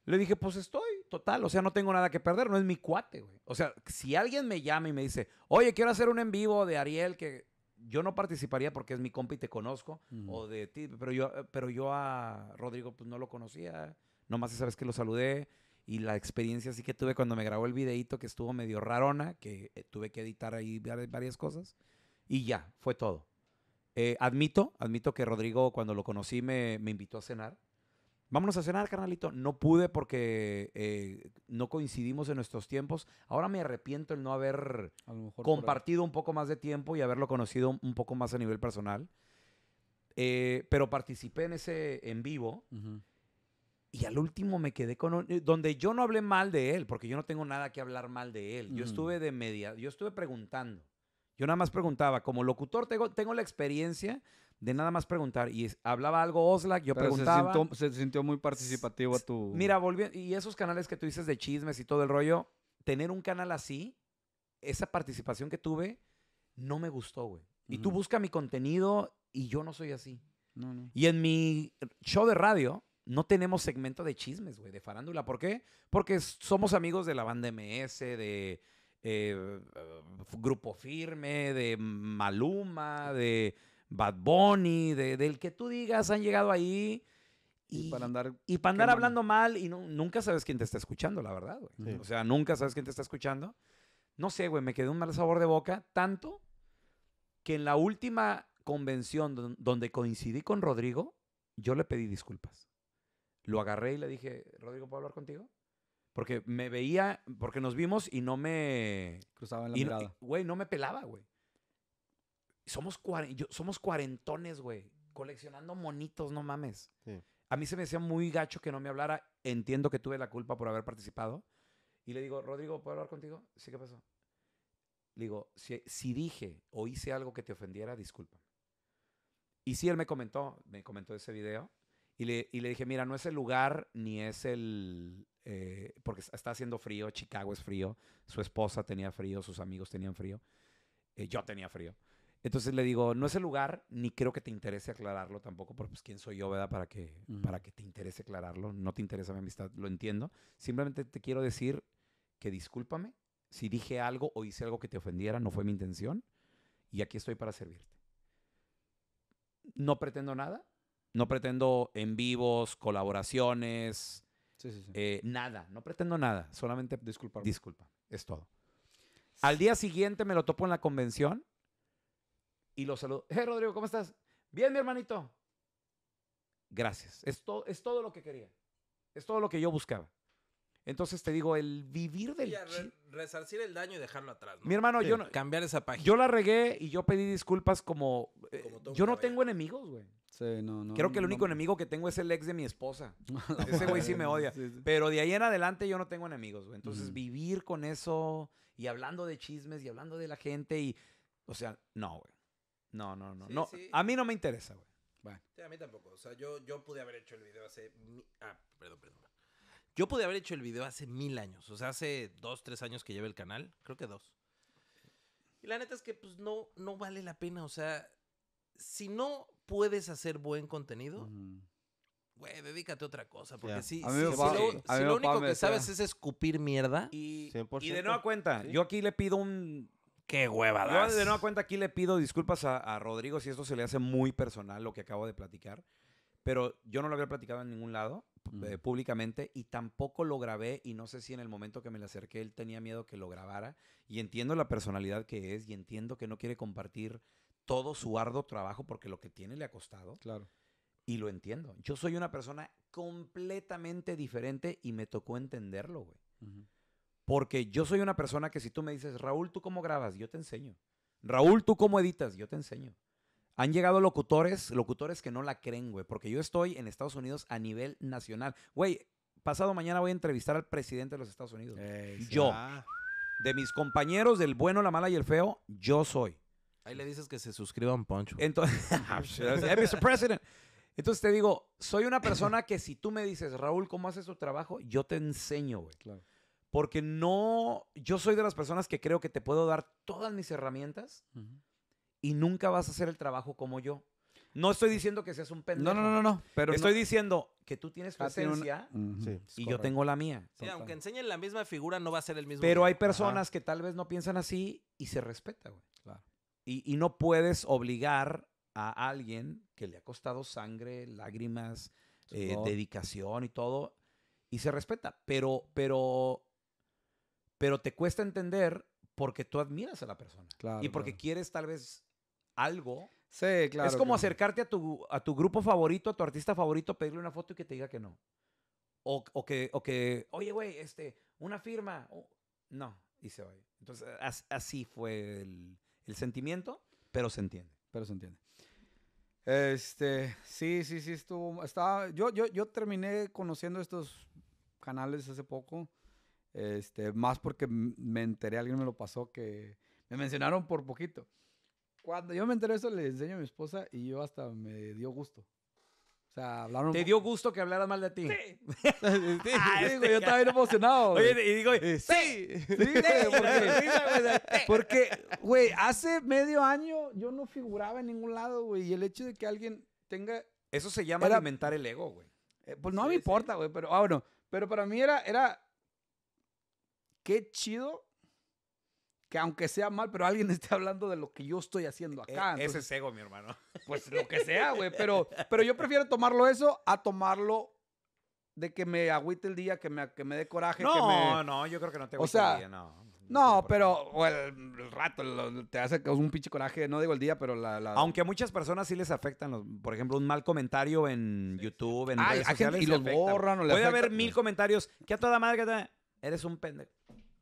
Le dije, pues estoy, total, o sea, no tengo nada que perder, no es mi cuate, güey. O sea, si alguien me llama y me dice, oye, quiero hacer un en vivo de Ariel, que yo no participaría porque es mi compa y te conozco, o de ti, pero yo, pero yo a Rodrigo pues no lo conocía, nomás sabes que lo saludé, y la experiencia sí que tuve cuando me grabó el videíto que estuvo medio rarona, que eh, tuve que editar ahí varias cosas y ya, fue todo. Eh, admito, admito que Rodrigo cuando lo conocí me, me, invitó a cenar. Vámonos a cenar, carnalito. No pude porque eh, no coincidimos en nuestros tiempos. Ahora me arrepiento el no haber compartido un poco más de tiempo y haberlo conocido un poco más a nivel personal. pero participé en ese en vivo. Uh y al último me quedé con eh, donde yo no hablé mal de él, porque yo no tengo nada que hablar mal de él. Yo mm. estuve de media, yo estuve preguntando. Yo nada más preguntaba, como locutor tengo, tengo la experiencia de nada más preguntar. Y hablaba algo Oslac, yo preguntaba. Se sintió, muy participativo a tu. Mira, volviendo. Y esos canales que tú dices de chismes y todo el rollo, tener un canal así, esa participación que tuve, no me gustó, güey. Y tú busca mi contenido y yo no soy así. No, no. Y en mi show de radio, no tenemos segmento de chismes, güey, de farándula. ¿Por qué? Porque somos amigos de la banda MS, de eh, Grupo Firme, de Maluma, de Bad Bunny, del que tú digas, han llegado ahí. Y, para andar, y para andar hablando mal y nunca sabes quién te está escuchando, la verdad, güey. O sea, nunca sabes quién te está escuchando. No sé, güey, me quedé un mal sabor de boca, tanto que en la última convención donde coincidí con Rodrigo, yo le pedí disculpas lo agarré y le dije, Rodrigo, ¿puedo hablar contigo? Porque me veía, porque nos vimos y no me... Cruzaba en la mirada. Güey, no me pelaba, güey. Somos, yo, somos cuarentones, güey. Coleccionando monitos, no mames. A mí se me decía muy gacho que no me hablara. Entiendo que tuve la culpa por haber participado. Y le digo, Rodrigo, ¿puedo hablar contigo? Sí, ¿qué pasó? digo, si, dije o hice algo que te ofendiera, disculpa. Y sí, él me comentó, me comentó ese video. Y le, y le dije, mira, no es el lugar ni es el... Eh, porque está haciendo frío, Chicago es frío, su esposa tenía frío, sus amigos tenían frío, eh, yo tenía frío. Entonces le digo, no es el lugar, ni creo que te interese aclararlo tampoco, porque pues quién soy yo, ¿verdad? Para que, para que te interese aclararlo. No te interesa mi amistad, lo entiendo. Simplemente te quiero decir que discúlpame si dije algo o hice algo que te ofendiera, no fue mi intención, y aquí estoy para servirte. No pretendo nada, no pretendo en vivos, colaboraciones, eh, nada. No pretendo nada. Solamente disculpa. Disculpa. Es todo. Al día siguiente me lo topo en la convención y lo saludo. Hey, eh, Rodrigo, ¿cómo estás? Bien, mi hermanito. Gracias. Es, es todo lo que quería. Es todo lo que yo buscaba. Entonces te digo, el vivir del. resarcir el daño y dejarlo atrás. Mi hermano, yo no. Cambiar esa página. Yo la regué y yo pedí disculpas como. Eh, yo no tengo enemigos, güey. Sí, no, no. Creo que el único enemigo que tengo es el ex de mi esposa. Ese güey sí me odia. Pero de ahí en adelante yo no tengo enemigos, güey. Entonces, vivir con eso y hablando de chismes y hablando de la gente y. O sea, no, güey. No, no, no. no A mí no me interesa, güey. a mí tampoco. O sea, yo, pude haber hecho el video hace. Ah, perdón, perdón. Yo pude haber hecho el video hace mil años. O sea, hace dos, tres años que lleva el canal. Creo que dos. Y la neta es que, pues, no, no vale la pena. O sea, si no puedes hacer buen contenido, güey, dedícate a otra cosa. Porque si, lo, único que sabes es escupir mierda. Y, y de nueva cuenta, yo aquí le pido un. Qué hueva. Yo de nueva cuenta aquí le pido disculpas a, Rodrigo si esto se le hace muy personal lo que acabo de platicar. Pero yo no lo había platicado en ningún lado. Eh, públicamente y tampoco lo grabé y no sé si en el momento que me le acerqué él tenía miedo que lo grabara y entiendo la personalidad que es y entiendo que no quiere compartir todo su arduo trabajo porque lo que tiene le ha costado. Claro. Y lo entiendo. Yo soy una persona completamente diferente y me tocó entenderlo, güey. Porque yo soy una persona que si tú me dices, Raúl, ¿tú cómo grabas? Yo te enseño. Raúl, ¿tú cómo editas? Yo te enseño. Han llegado locutores, locutores que no la creen, güey, porque yo estoy en Estados Unidos a nivel nacional. Güey, pasado mañana voy a entrevistar al presidente de los Estados Unidos. Yo, de mis compañeros del bueno, la mala y el feo, yo soy. Ahí le dices que se suscriban, Poncho. Entonces, ah, pues, eh, Entonces te digo, soy una persona que si tú me dices, Raúl, ¿cómo haces tu trabajo? Yo te enseño, güey. Claro. Porque no, yo soy de las personas que creo que te puedo dar todas mis herramientas y nunca vas a hacer el trabajo como yo. No estoy diciendo que seas un pendejo. No, no, no, no. Pero estoy diciendo que tú tienes ah, tu y yo tengo la mía. Sí, aunque enseñen la misma figura, no va a ser el mismo. Pero hay personas que tal vez no piensan así y se respeta, güey. Y, no puedes obligar a alguien que le ha costado sangre, lágrimas, eh, dedicación y todo, y se respeta, pero, pero, pero te cuesta entender porque tú admiras a la persona y porque quieres tal vez algo. Sí, claro. Es como acercarte a tu, a tu grupo favorito, a tu artista favorito, pedirle una foto y que te diga que no. O, o que, o que, oye, güey, este, una firma. No, y se va. Entonces, así fue el, el sentimiento, pero se entiende. Pero se entiende. Este, sí, sí, sí, estuvo, estaba, yo, yo, yo terminé conociendo estos canales hace poco, este, más porque me enteré, alguien me lo pasó, que me mencionaron por poquito. Cuando yo me enteré eso, le enseño a mi esposa y yo hasta me dio gusto sea, hablaron. ¿Te dio gusto que hablaran mal de ti? Sí. Ah, este yo estaba bien emocionado. Oye, y digo, eh, sí. Sí, sí porque, güey, hace medio año yo no figuraba en ningún lado, güey. Y el hecho de que alguien tenga. Eso se llama alimentar el ego, güey. Eh, pues no me importa, güey, pero ah, bueno. Pero para mí era, era. Qué chido que aunque sea mal, pero alguien esté hablando de lo que yo estoy haciendo e, acá. ese es ego, mi hermano. Pues lo que sea, güey. Pero, pero yo prefiero tomarlo eso a tomarlo de que me agüite el día, que me, que me dé coraje. No, no, yo creo que no te agüite no. No, pero o el, rato te hace un pinche coraje, no digo el día, pero la... Aunque a muchas personas sí les afectan, por ejemplo, un mal comentario en YouTube, en redes sociales, Y los borran o Puede haber mil comentarios, que a toda madre Eres un pendejo.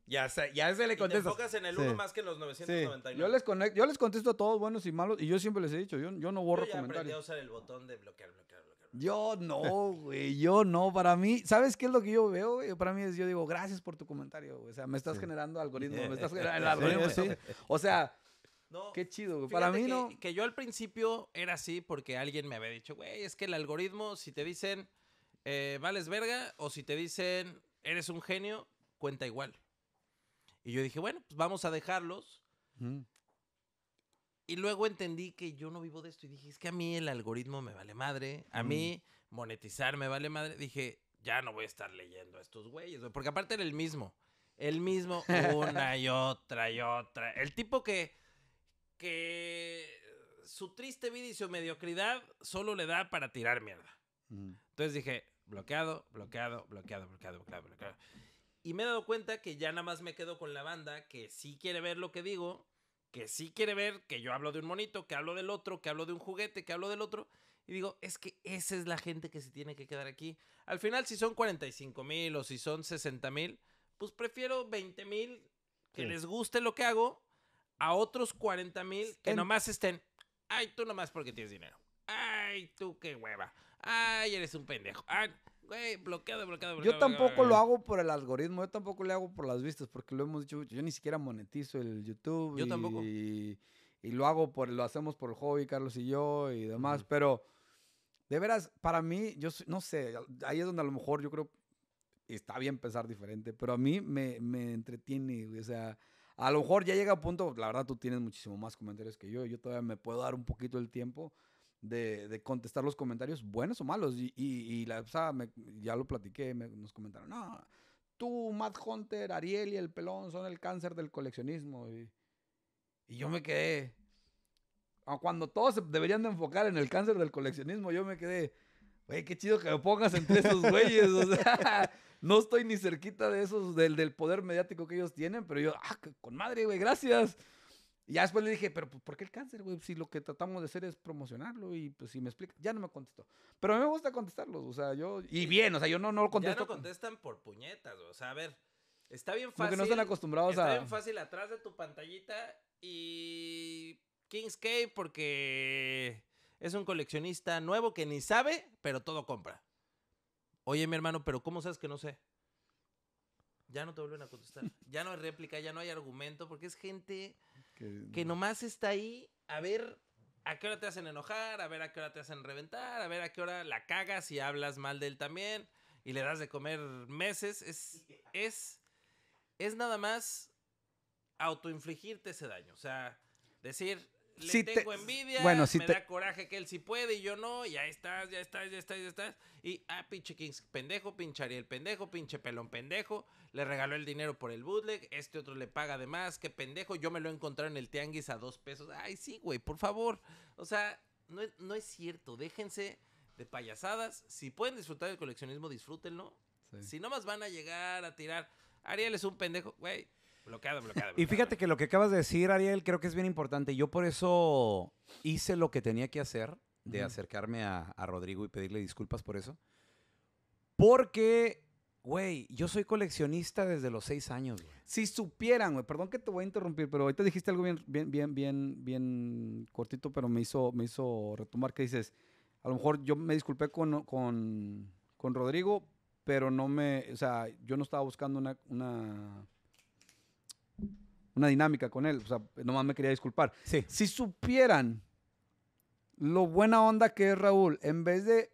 Ya se, ya se le contesta. Te enfocas en el uno más que en los 999. Yo, les contesto a todos buenos y malos. Y yo siempre les he dicho, yo, no borro yo comentarios. Yo no, güey. Yo no. Para mí, ¿sabes qué es lo que yo veo, Para mí es, yo digo, gracias por tu comentario, O sea, me estás generando algoritmo. Me estás generando el algoritmo. O sea. Qué chido, güey. Para mí que, no. Que yo al principio era así porque alguien me había dicho, güey, es que el algoritmo, si te dicen, eh, vales verga, o si te dicen, eres un genio, cuenta igual. Y yo dije, bueno, pues vamos a dejarlos. Y luego entendí que yo no vivo de esto y dije, es que a mí el algoritmo me vale madre, a mm. mí monetizar me vale madre. Dije, ya no voy a estar leyendo a estos güeyes, porque aparte era el mismo, el mismo una y otra y otra. El tipo que, su triste vida y su mediocridad solo le da para tirar mierda. Entonces dije, bloqueado, bloqueado, bloqueado, bloqueado, bloqueado, bloqueado. Y me he dado cuenta que ya nada más me quedo con la banda que sí quiere ver lo que digo, que sí quiere ver que yo hablo de un monito, que hablo del otro, que hablo de un juguete, que hablo del otro. Y digo, es que esa es la gente que se tiene que quedar aquí. Al final, si son 45 mil o si son 60 mil, pues prefiero 20 mil que les guste lo que hago a otros 40 mil que nomás estén. Ay, tú nomás porque tienes dinero. Ay, tú qué hueva. Ay, eres un pendejo. Ay. Güey, bloqueado, bloqueado, bloqueado. Yo tampoco lo hago por el algoritmo, yo tampoco le hago por las vistas, porque lo hemos dicho, mucho, yo ni siquiera monetizo el YouTube. Yo y, tampoco. Y, lo hago por, lo hacemos por el hobby, Carlos y yo y demás, pero de veras, para mí, yo no sé, ahí es donde a lo mejor yo creo, está bien pensar diferente, pero a mí me, me entretiene, o sea, a lo mejor ya llega a punto, la verdad tú tienes muchísimo más comentarios que yo, yo todavía me puedo dar un poquito el tiempo de, de, contestar los comentarios, buenos o malos. Y, y, la o sea, ya lo platiqué, me, nos comentaron, no, tú, Matt Hunter, Ariel y el pelón son el cáncer del coleccionismo. Y, y yo me quedé, cuando todos deberían de enfocar en el cáncer del coleccionismo, yo me quedé, güey, qué chido que me pongas entre esos güeyes. no estoy ni cerquita de esos, del, del poder mediático que ellos tienen, pero yo, ah, con madre, güey, gracias. Y ya después le dije, pero pues, ¿por qué el cáncer, güey? Si lo que tratamos de hacer es promocionarlo y pues si me explica, ya no me contestó. Pero a mí me gusta contestarlos, o sea, yo... Y bien, o sea, yo no, no lo contesto. Ya no contestan por puñetas, o sea, a ver, está bien fácil... Porque no están acostumbrados a... Está bien fácil atrás de tu pantallita y... Kingscape porque es un coleccionista nuevo que ni sabe, pero todo compra. Oye, mi hermano, pero ¿cómo sabes que no sé? Ya no te vuelven a contestar. Ya no hay réplica, ya no hay argumento, porque es gente que, nomás está ahí a ver a qué hora te hacen enojar, a ver a qué hora te hacen reventar, a ver a qué hora la cagas y hablas mal de él también y le das de comer meses. Es, es, es nada más autoinfligirte ese daño. O sea, decir, le tengo envidia, bueno, si me da coraje que él sí puede y yo no, ya estás, ya estás, ya estás, ya estás. Y, ah, pinche Kings, pendejo, pincharía el pendejo, pinche pelón, pendejo. Le regaló el dinero por el bootleg, este otro le paga además más, qué pendejo. Yo me lo he encontrado en el tianguis a dos pesos. Ay, sí, güey, por favor. O sea, no es, cierto, déjense de payasadas. Si pueden disfrutar del coleccionismo, disfrútenlo. si Si más van a llegar a tirar, Ariel es un pendejo, güey Bloqueado, bloqueado, Y fíjate que lo que acabas de decir, Ariel, creo que es bien importante. Yo por eso hice lo que tenía que hacer de acercarme a, Rodrigo y pedirle disculpas por eso. Porque, güey, yo soy coleccionista desde los seis años, güey. Si supieran, güey, perdón que te voy a interrumpir, pero ahorita dijiste algo bien, bien, bien, bien, cortito, pero me hizo, me hizo retomar que dices, a lo mejor yo me disculpé con, Rodrigo, pero no me, o sea, yo no estaba buscando una una dinámica con él. O sea, nomás me quería disculpar. Si supieran lo buena onda que es Raúl, en vez de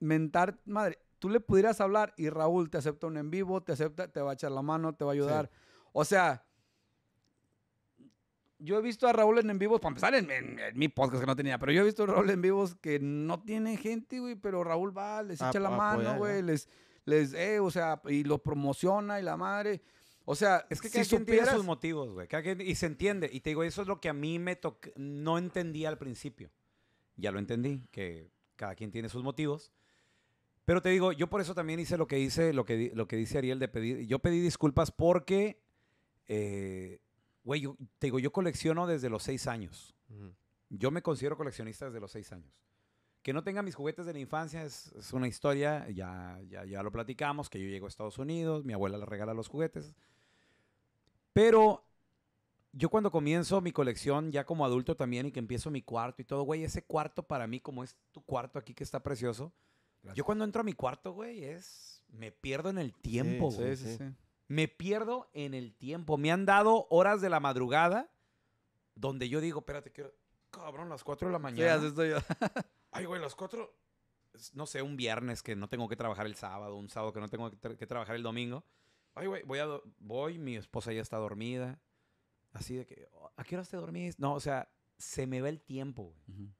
mentar, madre, tú le pudieras hablar y Raúl te acepta un en vivo, te acepta, te va a echar la mano, te va a ayudar. O sea, yo he visto a Raúl en en vivos, para empezar en, mi podcast que no tenía, pero yo he visto a Raúl en vivos que no tiene gente, güey, pero Raúl va, les echa la mano, güey, les, les, eh, o sea, y lo promociona y la madre. O sea, es que cada quien tiene sus motivos, güey. Y se entiende. Y te digo, eso es lo que a mí me no entendía al principio. Ya lo entendí, que cada quien tiene sus motivos. Pero te digo, yo por eso también hice lo que hice, lo que, lo que dice Ariel de pedir. Yo pedí disculpas porque, eh, güey, yo, te digo, yo colecciono desde los seis años. Yo me considero coleccionista desde los seis años. Que no tenga mis juguetes de la infancia es, es una historia, ya, ya, ya, lo platicamos, que yo llego a Estados Unidos, mi abuela le regala los juguetes. Pero yo cuando comienzo mi colección, ya como adulto también, y que empiezo mi cuarto y todo, güey, ese cuarto para mí, como es tu cuarto aquí que está precioso, yo cuando entro a mi cuarto, güey, es. Me pierdo en el tiempo, güey. Sí, sí, me pierdo en el tiempo. Me han dado horas de la madrugada donde yo digo, espérate, Cabrón, las 4 de la mañana. Sí, estoy yo. Ay, güey, las 4. No sé, un viernes que no tengo que trabajar el sábado, un sábado que no tengo que trabajar el domingo. Ay, güey, voy a. Voy, mi esposa ya está dormida. Así de que, oh, ¿a qué hora te dormís? No, o sea, se me va el tiempo, güey.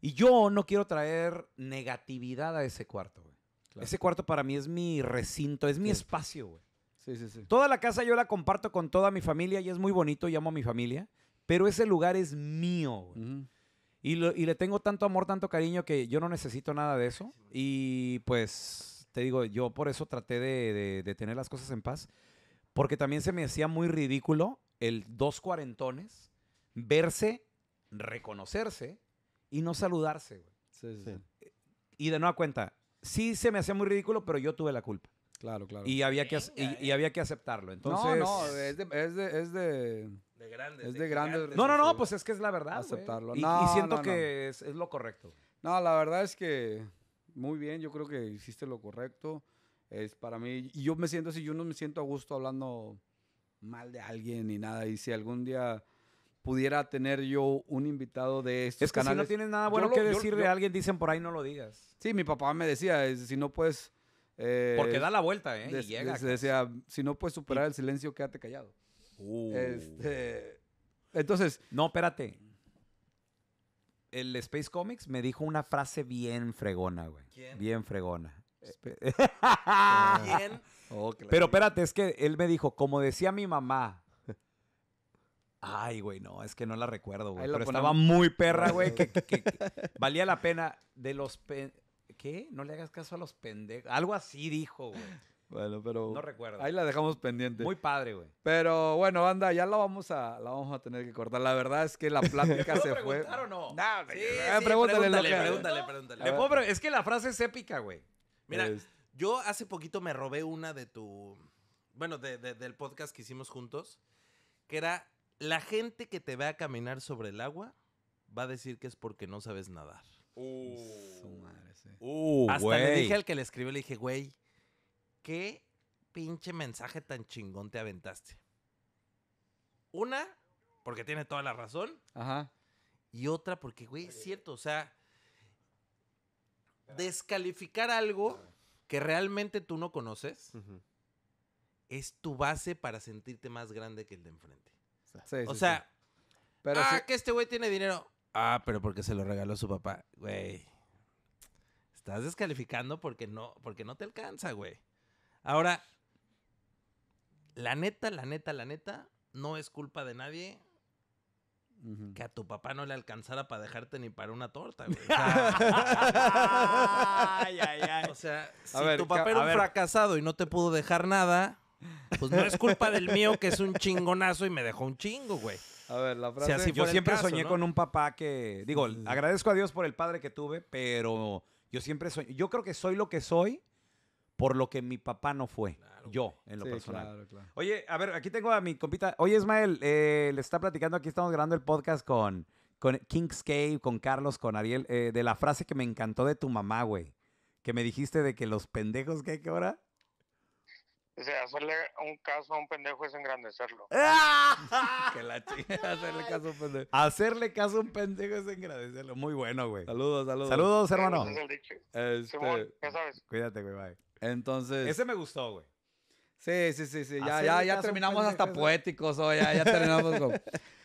Y yo no quiero traer negatividad a ese cuarto, güey. Ese cuarto para mí es mi recinto, es mi espacio, güey. Sí, sí, sí. Toda la casa yo la comparto con toda mi familia y es muy bonito, llamo a mi familia, pero ese lugar es mío, güey. y le tengo tanto amor, tanto cariño que yo no necesito nada de eso. Y pues te digo, yo por eso traté de, de, tener las cosas en paz, porque también se me hacía muy ridículo el dos cuarentones verse, reconocerse y no saludarse. Sí, sí, Y de nueva cuenta, sí se me hacía muy ridículo, pero yo tuve la culpa. Claro, claro. Y había que, y, eh. había que aceptarlo. Entonces, no, no, es de... Es de, es de, grandes. Es de, grandes, No, no, no, pues es que es la verdad. Aceptarlo. y, siento que es, es, lo correcto. No, la verdad es que muy bien, yo creo que hiciste lo correcto. Es para mí, y yo me siento así, yo no me siento a gusto hablando mal de alguien ni nada. Y si algún día pudiera tener yo un invitado de estos es que Si no tienes nada bueno que decirle a alguien, dicen por ahí no lo digas. Sí, mi papá me decía, si no puedes. Eh, Porque da la vuelta, ¿eh? y llega. decía, si no puedes superar el silencio, quédate callado. Uh. Este, entonces. No, espérate el Space Comics me dijo una frase bien fregona, güey. ¿Quién? Bien fregona. Ah. ¿Quién? Oh, pero espérate, es que él me dijo, como decía mi mamá. Ay, güey, no, es que no la recuerdo, güey. Pero estaba muy perra, güey, que, valía la pena de los... ¿Qué? No le hagas caso a los pendejos. Algo así dijo, güey. Bueno, pero. No recuerdo. Ahí la dejamos pendiente. Muy padre, güey. Pero bueno, anda, ya la vamos a, la vamos a tener que cortar. La verdad es que la plática se fue. ¿Puedo preguntar o no? sí, sí, pregúntale, pregúntale, pregúntale, es que la frase es épica, güey. Mira, yo hace poquito me robé una de tu. Bueno, del podcast que hicimos juntos. Que era: La gente que te vea caminar sobre el agua va a decir que es porque no sabes nadar. Uh, Su madre, Hasta le uh, dije al que le escribió, le dije, güey qué pinche mensaje tan chingón te aventaste. Una, porque tiene toda la razón. Ajá. Y otra, porque, güey, es cierto, o sea, descalificar algo que realmente tú no conoces es tu base para sentirte más grande que el de enfrente. o sea, Pero ah, que este güey tiene dinero. Ah, pero porque se lo regaló su papá. Güey, estás descalificando porque no, porque no te alcanza, güey. Ahora, la neta, la neta, la neta, no es culpa de nadie que a tu papá no le alcanzara para dejarte ni para una torta, güey. O sea, ay, ay, O sea si tu papá era un fracasado y no te pudo dejar nada, pues no es culpa del mío que es un chingonazo y me dejó un chingo, güey. A ver, la frase. yo siempre soñé con un papá que. Digo, agradezco a Dios por el padre que tuve, pero yo siempre soñé. Yo creo que soy lo que soy por lo que mi papá no fue. yo, en lo personal. Oye, a ver, aquí tengo a mi compita. Oye, Ismael, eh, le está platicando, aquí estamos grabando el podcast con, con Kingscape, con Carlos, con Ariel, eh, de la frase que me encantó de tu mamá, güey. Que me dijiste de que los pendejos que hay que ahora. Dice, hacerle un caso a un pendejo es engrandecerlo. ¡Ah! que la chingada, hacerle caso a un pendejo. Hacerle caso a un pendejo es engrandecerlo. Muy bueno, güey. Saludos, saludos. Saludos, hermano. Este, ¿Ya sabes? Cuídate, güey, bye. Entonces. Ese me gustó, güey. Sí, sí, sí, sí. Ya, ya, ya terminamos hasta poéticos hoy. Ya, terminamos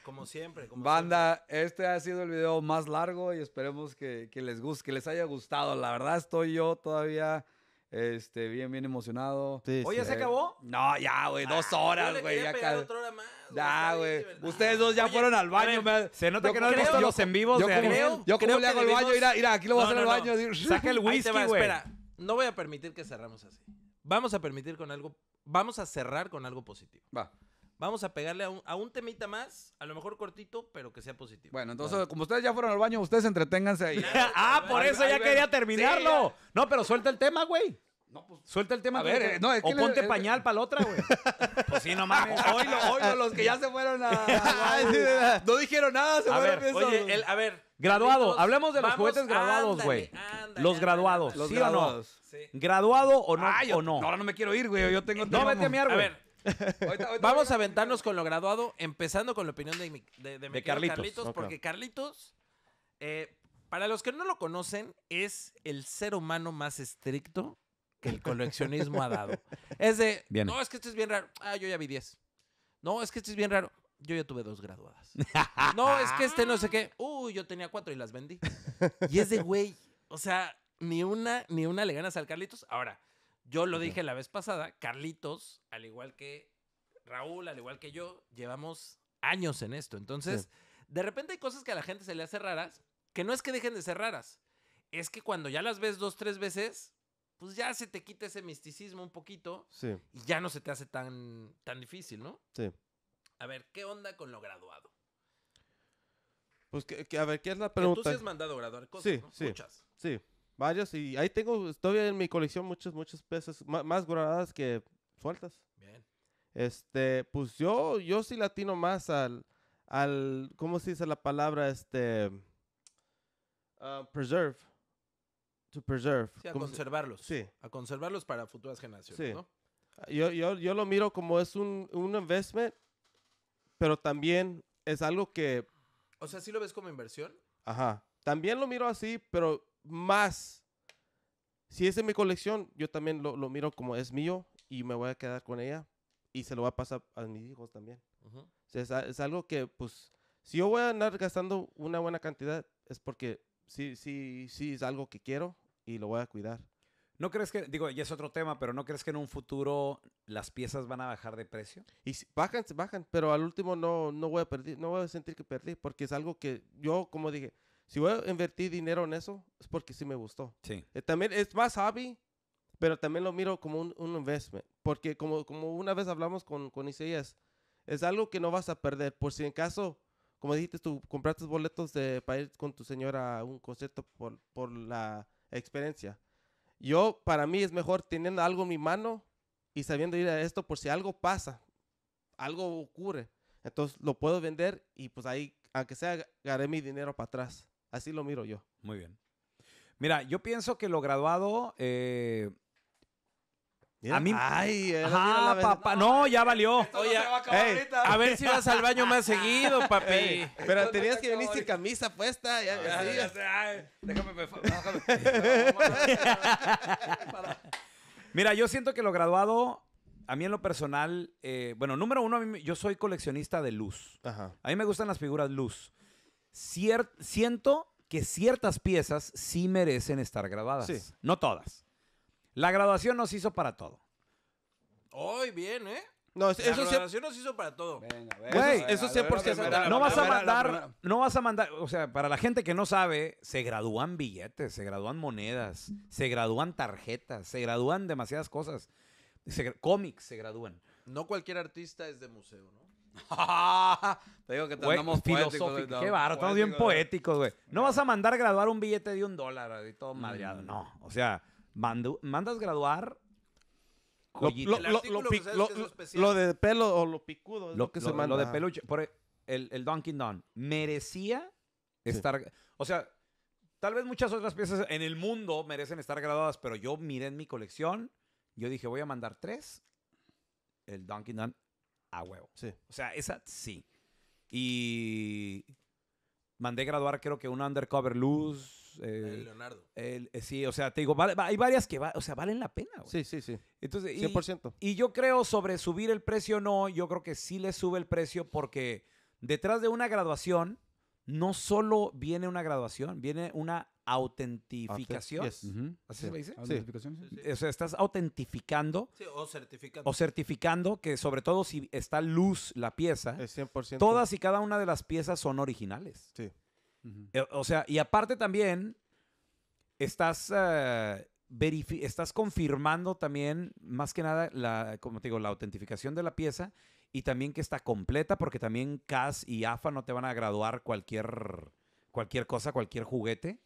Como siempre. Banda, este ha sido el video más largo y esperemos que, que, les guste, que les haya gustado. La verdad, estoy yo todavía. Este, bien, bien emocionado. ¿Hoy ¿Oye, se acabó? No, ya, güey, dos ah, horas, güey. ya, ya, güey. Ustedes dos ya fueron al baño. se nota que no han visto en vivos. Yo, de eh. Leo, yo como le hago el baño, mira, mira, aquí lo voy a hacer al baño. No. Saca el whisky, güey. Espera, no voy a permitir que cerramos así. Vamos a permitir con algo. Vamos a cerrar con algo positivo. Va. Vamos a pegarle a un, temita más, a lo mejor cortito, pero que sea positivo. Bueno, entonces, como ustedes ya fueron al baño, ustedes entreténganse ahí. ah, por eso ya quería terminarlo. no, pero suelta el tema, güey. No, pues, Suelta el tema. A ver, eh, o ponte eh, pañal eh, para la otra, güey. pues sí, no mames. Hoy, los que ya se fueron a. no dijeron nada, se A fueron ver, oye, a ver, Graduado, hablemos de los juguetes graduados, güey. Los graduados, ¿Graduado o no? o no? Ahora no me quiero ir, güey. Yo tengo No, vete a mi A ver. vamos a aventarnos con lo graduado, empezando con la opinión de, Carlitos, porque Carlitos, eh, para los que no lo conocen, es el ser humano más estricto que el coleccionismo ha dado. Es de, no, es que esto es bien raro. Ah, yo ya vi 10. No, es que esto es bien raro yo ya tuve dos graduadas. no, es que este no sé qué. Uy, yo tenía cuatro y las vendí. Y es de güey, o sea, ni una, ni una le ganas al Carlitos. Ahora, yo lo dije la vez pasada, Carlitos, al igual que Raúl, al igual que yo, llevamos años en esto. Entonces, de repente hay cosas que a la gente se le hace raras, que no es que dejen de ser raras, es que cuando ya las ves dos, tres veces, pues ya se te quita ese misticismo un poquito y ya no se te hace tan, tan difícil, ¿no? Sí. A ver, ¿qué onda con lo graduado? Pues, que, a ver, ¿qué es la pregunta? tú sí has mandado graduar cosas, sí, Muchas. Sí, varios. Y ahí tengo, todavía en mi colección, muchas, muchas peces. Más graduadas que sueltas. Bien. Este, pues yo, yo sí latino más al, al, ¿cómo se dice la palabra? Este, ah, preserve. To preserve. Sí, a conservarlos. sí. A conservarlos para futuras generaciones, sí. Yo, yo, yo lo miro como es un, un investment pero también es algo que... O sea, ¿sí lo ves como inversión? Ajá. También lo miro así, pero más. Si es en mi colección, yo también lo, lo miro como es mío y me voy a quedar con ella y se lo va a pasar a mis hijos también. o sea, es, es, algo que, pues, si yo voy a andar gastando una buena cantidad, es porque sí, sí, sí es algo que quiero y lo voy a cuidar. ¿No crees que, digo, y es otro tema, pero no crees que en un futuro las piezas van a bajar de precio? Y bajan, bajan, pero al último no, no voy a perder, no voy a sentir que perdí, porque es algo que yo, como dije, si voy a invertir dinero en eso, es porque sí me gustó. Sí. Eh, también es más hobby, pero también lo miro como un, un investment, porque como, como una vez hablamos con, con Isaías, es algo que no vas a perder, por si en caso, como dijiste, tú compraste boletos de, para ir con tu señora a un concierto por, por la experiencia yo, para mí, es mejor teniendo algo en mi mano y sabiendo ir a esto por si algo pasa, algo ocurre. Entonces lo puedo vender y pues ahí, aunque sea, agarré mi dinero para atrás. Así lo miro yo. Muy bien. Mira, yo pienso que lo graduado eh, a mí. Ay, papá. No, ya valió. a, ver si vas al baño más seguido, papi. pero tenías que venir sin camisa puesta. déjame, Mira, yo siento que lo graduado, a mí en lo personal, eh, bueno, número uno, yo soy coleccionista de luz. A mí me gustan las figuras luz. siento que ciertas piezas sí merecen estar grabadas. No todas. La graduación nos hizo para todo. Hoy bien, ¿eh? No, eso, la graduación nos hizo para todo. Venga, venga, eso 100% No vas a mandar, no vas a mandar, o sea, para la gente que no sabe, se gradúan billetes, se gradúan monedas, se gradúan tarjetas, se gradúan demasiadas cosas. Comics cómics se gradúan. No cualquier artista es de museo, ¿no? Te digo que estamos filosófico! filosóficos. qué barro, estamos bien poéticos, güey. No vas a mandar graduar un billete de un dólar y todo madreado. Mm. No, o sea mandas graduar. Lo, de pelo o lo picudo. lo, que de peluche. Por e, el, el Dunkin' Don merecía estar. O sea, tal vez muchas otras piezas en el mundo merecen estar graduadas, pero yo miré en mi colección. Yo dije, voy a mandar tres. El Dunkin' Don a huevo. O sea, esa sí. Y mandé graduar, creo que un Undercover Luz. Eh, Leonardo. Eh, sí, o sea, te digo, hay varias que sea, valen la pena. Sí, sí, sí. y, 100%. Y, yo creo sobre subir el precio o no, yo creo que sí le sube el precio porque detrás de una graduación no solo viene una graduación, viene una autentificación. ¿Así se me dice? ¿Autentificación? Sí, O sea, estás autentificando. o certificando. O certificando que sobre todo si está luz la pieza, es 100%. todas y cada una de las piezas son originales. Sí. Eh, o sea, y aparte también, estás, eh, estás confirmando también, más que nada, la, como te digo, la autentificación de la pieza y también que está completa, porque también CAS y AFA no te van a graduar cualquier, cualquier cosa, cualquier juguete.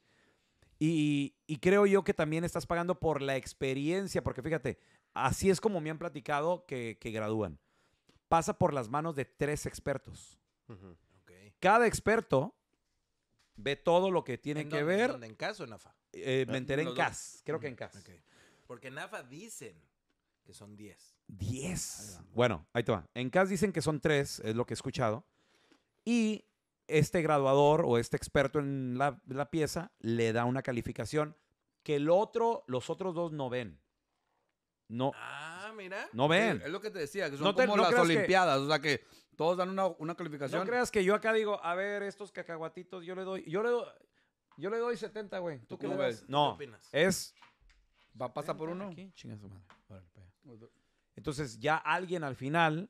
Y, y, creo yo que también estás pagando por la experiencia, porque fíjate, así es como me han platicado que, que gradúan. Pasa por las manos de tres expertos. Cada experto ve todo lo que tiene que ver. ¿En, dónde, en CAS o en AFA? Eh, me enteré en CAS, creo que en CAS. Porque en AFA dicen que son 10. 10. Bueno, ahí te va. En CAS dicen que son 3, es lo que he escuchado. Y este graduador o este experto en la, pieza le da una calificación que el otro, los otros dos no ven. No, ah, Ah, no ven. Es, lo que te decía, que son no como las Olimpiadas, o sea que todos dan una, calificación. No creas que yo acá digo, a ver, estos cacahuatitos, yo le doy, yo le doy, yo le doy 70, güey. ¿Tú, qué ves? No, es, va, pasa por uno. Pues. Entonces ya alguien al final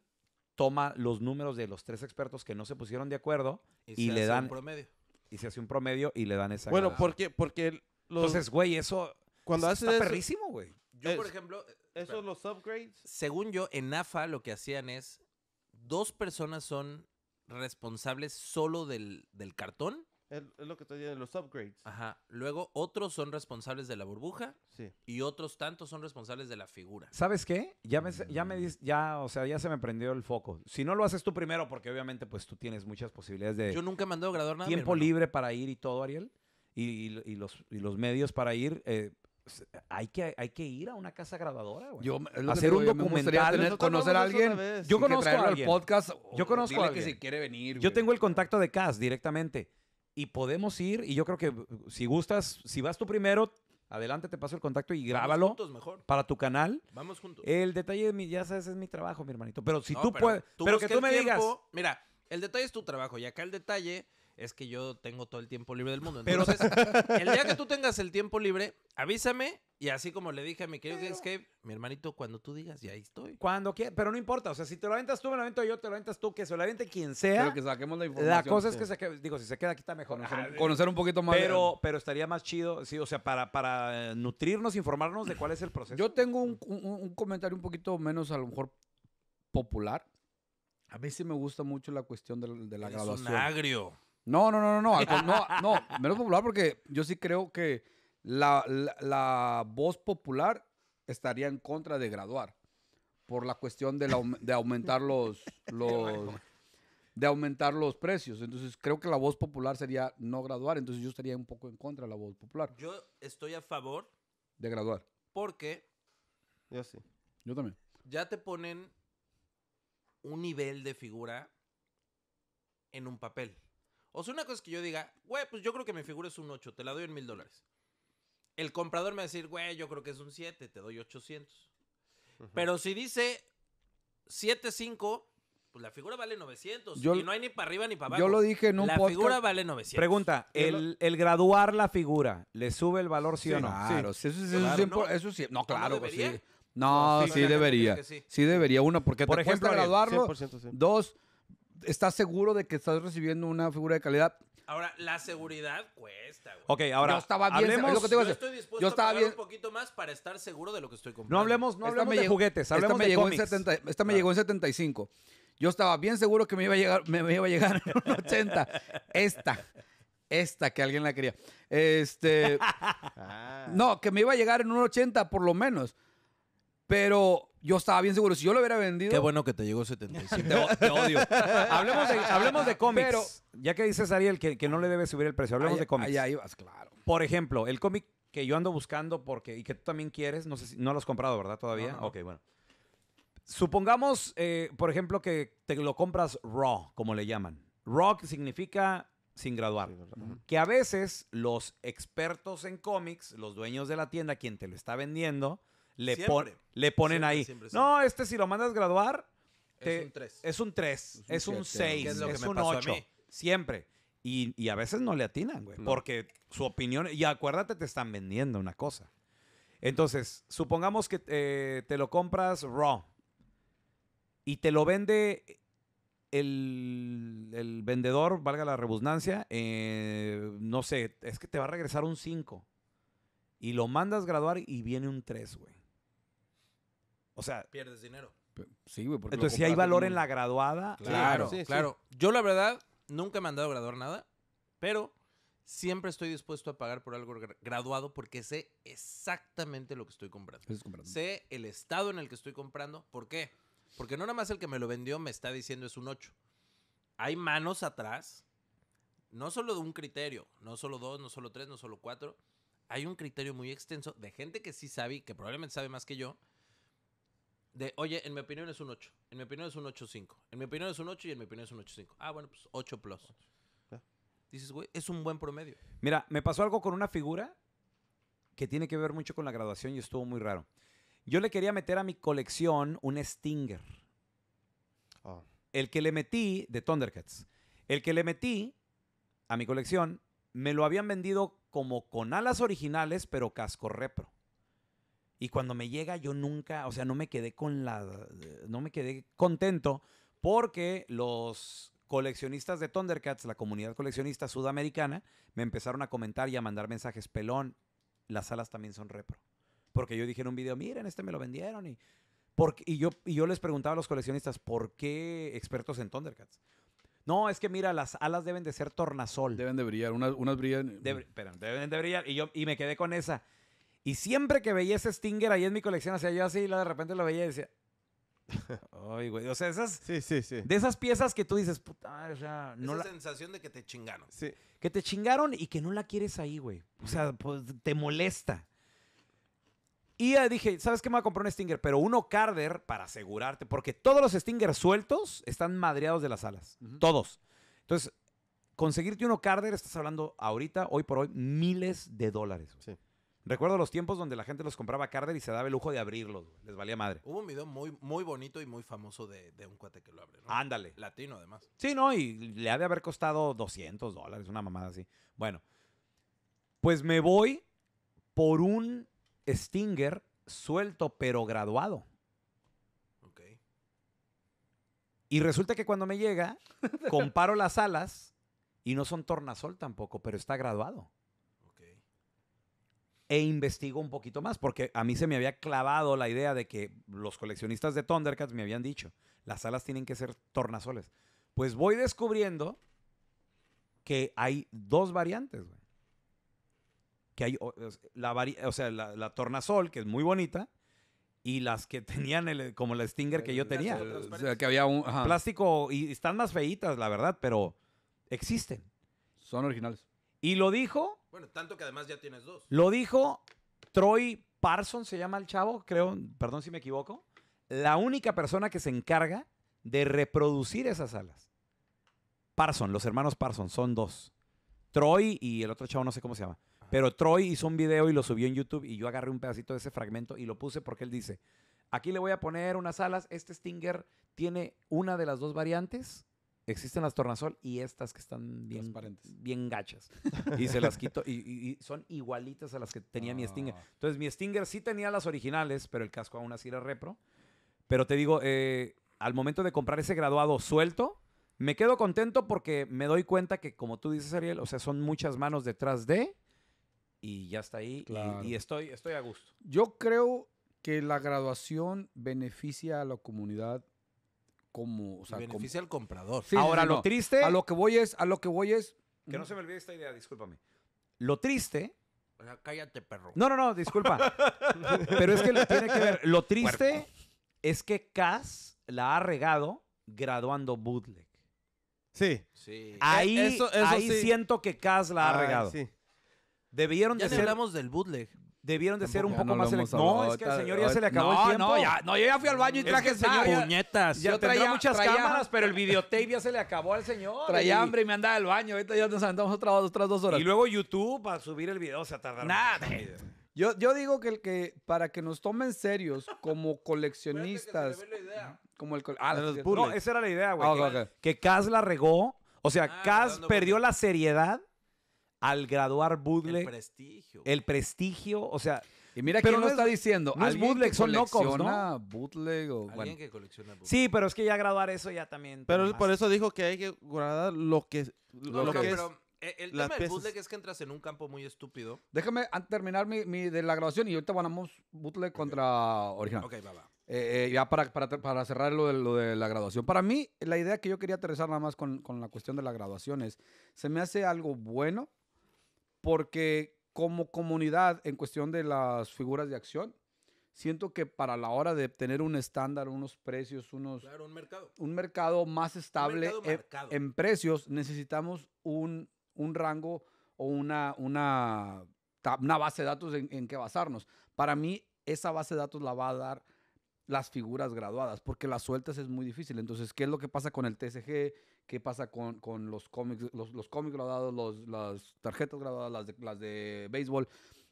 toma los números de los tres expertos que no se pusieron de acuerdo y, se le hace dan... Un promedio. Y se hace un promedio y le dan esa... Bueno, porque, porque... Entonces, güey, eso... Cuando haces está perrísimo, güey. Yo, por ejemplo, ¿Esos los upgrades? Según yo, en AFA lo que hacían es, dos personas son responsables solo del, cartón. Es, lo que te de los upgrades. Ajá. Luego otros son responsables de la burbuja. Sí. Y otros tantos son responsables de la figura. ¿Sabes qué? Ya me, ya me mm. ya, o sea, ya se me prendió el foco. Si no lo haces tú primero, porque obviamente pues tú tienes muchas posibilidades de Yo nunca he mandado a graduar nada. tiempo libre para ir y todo, Ariel, y, los, y los medios para ir, eh, pues, hay que, hay que ir a una casa grabadora, Hacer un documental. conocer a alguien. yo conozco a alguien. podcast. yo conozco a alguien. que si quiere venir. Yo tengo el contacto de Cas directamente. Y podemos ir. Y yo creo que si gustas, si vas tú primero, adelante te paso el contacto y grábalo. mejor. Para tu canal. Vamos juntos. El detalle de mi, ya sabes, es mi trabajo, mi hermanito. Pero si tú puedes. pero que tú me digas. Mira, el detalle es tu trabajo. Y acá el detalle es que yo tengo todo el tiempo libre del mundo. pero... el día que tú tengas el tiempo libre, avísame. Y así como le dije a mi querido pero... Escape, mi hermanito, cuando tú digas, ya ahí estoy. Cuando quieras, pero no importa. O sea, si te lo aventas tú, me lo avento yo, te lo aventas tú, que se lo aviente quien sea. que saquemos la información. La cosa es que, se digo, si se queda aquí está mejor. Conocer, un poquito más. Pero, estaría más chido, sí, o sea, para, para eh, nutrirnos, informarnos de cuál es el proceso. Yo tengo un, comentario un poquito menos, a lo mejor, popular. A mí sí me gusta mucho la cuestión de, la agrio. No, no, no, no, no, no, menos popular porque yo sí creo que la, voz popular estaría en contra de graduar por la cuestión de, la, aumentar los, de aumentar los precios. Entonces creo que la voz popular sería no graduar, entonces yo estaría un poco en contra de la voz popular. Yo estoy a favor de graduar. Porque yo también. Ya te ponen un nivel de figura en un papel. O sea, una cosa es que yo diga, güey, pues yo creo que mi figura es un 8, te la doy en mil dólares. El comprador me va a decir, güey, yo creo que es un 7, te doy 800. Pero si dice 7.5, pues la figura vale 900. y no hay ni para arriba ni para abajo. Yo lo dije en un La figura vale 900. Pregunta, el, graduar la figura, ¿le sube el valor sí, o no? Claro, sí. eso, no. eso sí. No, claro, pues sí. No, sí, debería. Sí. debería. Uno, porque Por ejemplo, graduarlo. Dos estás seguro de que estás recibiendo una figura de calidad. Ahora, la seguridad cuesta, güey. Ok, ahora. Yo estaba bien. Yo estoy dispuesto estaba a un poquito más para estar seguro de lo que estoy comprando. No hablemos, no hablemos de juguetes, hablemos esta me ah. llegó En esta me llegó en 75. Yo estaba bien seguro que me iba a llegar, me, iba a llegar en un 80. Esta. Esta que alguien la quería. Este. Ah. No, que me iba a llegar en un 80 por lo menos. Pero yo estaba bien seguro, si yo lo hubiera vendido. Qué bueno que te llegó 75. te, te, odio. hablemos, de, hablemos cómics. Pero, ya que dices, Ariel, que, no le debe subir el precio, hablemos de cómics. Ahí ibas, claro. Por ejemplo, el cómic que yo ando buscando porque y que tú también quieres, no sé si no lo has comprado, ¿verdad? Todavía. Ok, bueno. Supongamos, eh, por ejemplo, que te lo compras raw, como le llaman. Raw significa sin graduar. Que a veces los expertos en cómics, los dueños de la tienda, quien te lo está vendiendo, le, le ponen ahí. No, este si lo mandas graduar, es un 3. Es un 3, es un 6, es, un 8. Siempre. Y, a veces no le atinan, güey. Porque su opinión, y acuérdate, te están vendiendo una cosa. Entonces, supongamos que eh, te lo compras raw y te lo vende el, vendedor, valga la redundancia, eh, no sé, es que te va a regresar un 5 y lo mandas graduar y viene un 3, güey. O sea. Pierdes dinero. Sí, güey. Entonces, si hay valor en la graduada. Claro, Yo, la verdad, nunca me han dado a graduar nada, pero siempre estoy dispuesto a pagar por algo graduado porque sé exactamente lo que estoy comprando. Sé el estado en el que estoy comprando. ¿Por qué? Porque no nada más el que me lo vendió me está diciendo es un 8. Hay manos atrás, no solo de un criterio, no solo dos, no solo tres, no solo cuatro. Hay un criterio muy extenso de gente que sí sabe que probablemente sabe más que yo, de, oye, en mi opinión es un 8. En mi opinión es un 8.5. En mi opinión es un 8 y en mi opinión es un 8.5. Ah, bueno, pues 8 plus. Dices, güey, es un buen promedio. Mira, me pasó algo con una figura que tiene que ver mucho con la graduación y estuvo muy raro. Yo le quería meter a mi colección un Stinger. Ah. El que le metí de Thundercats. El que le metí a mi colección me lo habían vendido como con alas originales, pero casco repro. Y cuando me llega, yo nunca, o sea, no me quedé con la. No me quedé contento porque los coleccionistas de Thundercats, la comunidad coleccionista sudamericana, me empezaron a comentar y a mandar mensajes. Pelón, las alas también son repro. Porque yo dije en un video, miren, este me lo vendieron. Y, porque, y, yo, y yo les preguntaba a los coleccionistas, ¿por qué expertos en Thundercats? No, es que mira, las alas deben de ser tornasol. Deben de brillar, unas, unas brillan. deben de brillar. Y, yo, y me quedé con esa. Y siempre que veía ese Stinger ahí en mi colección, hacía yo así, de repente lo veía y decía. Ay, güey. O sea, esas. Sí, sí, sí. De esas piezas que tú dices, puta, o No Esa la... sensación de que te chingaron. Sí. Que te chingaron y que no la quieres ahí, güey. O sea, pues, te molesta. Y dije, ¿sabes qué? Me voy a comprar un Stinger, pero uno Carder para asegurarte, porque todos los Stingers sueltos están madreados de las alas. Todos. Entonces, conseguirte uno Carder, estás hablando ahorita, hoy por hoy, miles de dólares. Sí. Recuerdo los tiempos donde la gente los compraba Carter y se daba el lujo de abrirlos. Les valía madre. Hubo un video muy, muy bonito y muy famoso de, un cuate que lo abre. Ándale. Latino, además. Sí, no, y le ha de haber costado 200 dólares, una mamada así. Bueno, pues me voy por un Stinger suelto pero graduado. Ok. Y resulta que cuando me llega, comparo las alas y no son tornasol tampoco, pero está graduado e investigo un poquito más, porque a mí se me había clavado la idea de que los coleccionistas de Thundercats me habían dicho, las alas tienen que ser tornasoles. Pues voy descubriendo que hay dos variantes, Que hay, la, o sea, la, tornasol, que es muy bonita, y las que tenían como la Stinger que yo tenía. O que había un... Plástico, y están más feitas, la verdad, pero existen. Son originales. Y lo dijo. Bueno, tanto que además ya tienes dos. Lo dijo Troy Parson, se llama el chavo, creo, perdón si me equivoco. La única persona que se encarga de reproducir esas alas. Parson, los hermanos Parson, son dos. Troy y el otro chavo no sé cómo se llama. Pero Troy hizo un video y lo subió en YouTube y yo agarré un pedacito de ese fragmento y lo puse porque él dice, aquí le voy a poner unas alas, este Stinger tiene una de las dos variantes, Existen las tornasol y estas que están bien, bien gachas. Y se las quito y, son igualitas a las que tenía mi ah. Stinger. Entonces, mi Stinger sí tenía las originales, pero el casco aún así era repro. Pero te digo, eh, al momento de comprar ese graduado suelto, me quedo contento porque me doy cuenta que, como tú dices, Ariel, o sea, son muchas manos detrás de y ya está ahí y, estoy, estoy a gusto. Yo creo que la graduación beneficia a la comunidad como, beneficia al comprador. Ahora lo triste, a lo que voy es, a lo que voy es que no mm. se me olvide esta idea, discúlpame. Lo triste o sea, cállate, perro. No, no, no, disculpa. Pero es que lo tiene que ver. Lo triste es que Cass la ha regado graduando bootleg. Sí. sí. Ahí, e, ahí siento que Cass la ha regado. Debieron ya de ser... hablamos del bootleg debieron de ser un poco más selectivos. No, es que al señor ya eh, se le acabó no, el tiempo. No, ya, no, yo ya fui al baño y traje al el señor. yo traía muchas cámaras, pero el videotape ya se le acabó al señor. Traía hambre y me andaba al baño. Ahorita ya nos andamos otras dos horas. Y luego YouTube para subir el video O se tardaron. Nada. Yo, yo digo que, el que para que nos tomen serios como coleccionistas. como el ah, ah, no, esa era la idea, güey. Ah, que, okay. Kaz la regó. O sea, ah, Kaz perdió la seriedad al graduar bootleg. El prestigio. El prestigio, o sea. Y mira pero no está diciendo. No es bootleg, son locos, ¿no? bootleg o... Alguien que colecciona bootleg. Sí, pero es que ya graduar eso ya también... Pero por eso dijo que hay que graduar lo que, es. Pero eh, el tema del bootleg es que entras en un campo muy estúpido. Déjame terminar mi, de la graduación y ahorita ganamos bootleg contra original. Ok, va, va. Eh, eh, ya para, para, para cerrar lo de, lo de, la graduación. Para mí, la idea que yo quería aterrizar nada más con, con la cuestión de la graduación es, se me hace algo bueno porque como comunidad en cuestión de las figuras de acción, siento que para la hora de tener un estándar, unos precios, unos... un mercado. Un mercado más estable eh, en, precios, necesitamos un, un rango o una, una, una, base de datos en, en que basarnos. Para mí, esa base de datos la va a dar las figuras graduadas, porque las sueltas es muy difícil. Entonces, ¿qué es lo que pasa con el TSG? qué pasa con, los cómics, los, cómics graduados, las tarjetas graduadas, las de, las de béisbol.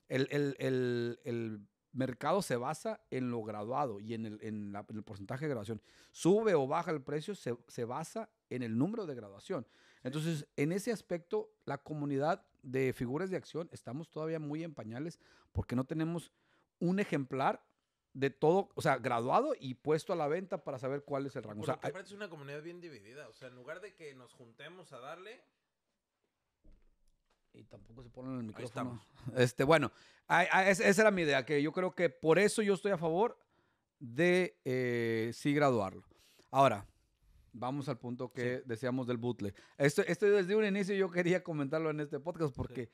El, mercado se basa en lo graduado y en el, porcentaje de graduación. Sube o baja el precio, se, se basa en el número de graduación. Entonces, en ese aspecto, la comunidad de figuras de acción estamos todavía muy en pañales porque no tenemos un ejemplar de todo, o sea, graduado y puesto a la venta para saber cuál es el rango. es una comunidad bien dividida. O sea, en lugar de que nos juntemos a darle. Y tampoco se ponen el micrófono. este, bueno, esa era mi idea, que yo creo que por eso yo estoy a favor de eh, sí graduarlo. Ahora, vamos al punto que decíamos del bootleg. Esto, desde un inicio yo quería comentarlo en este podcast porque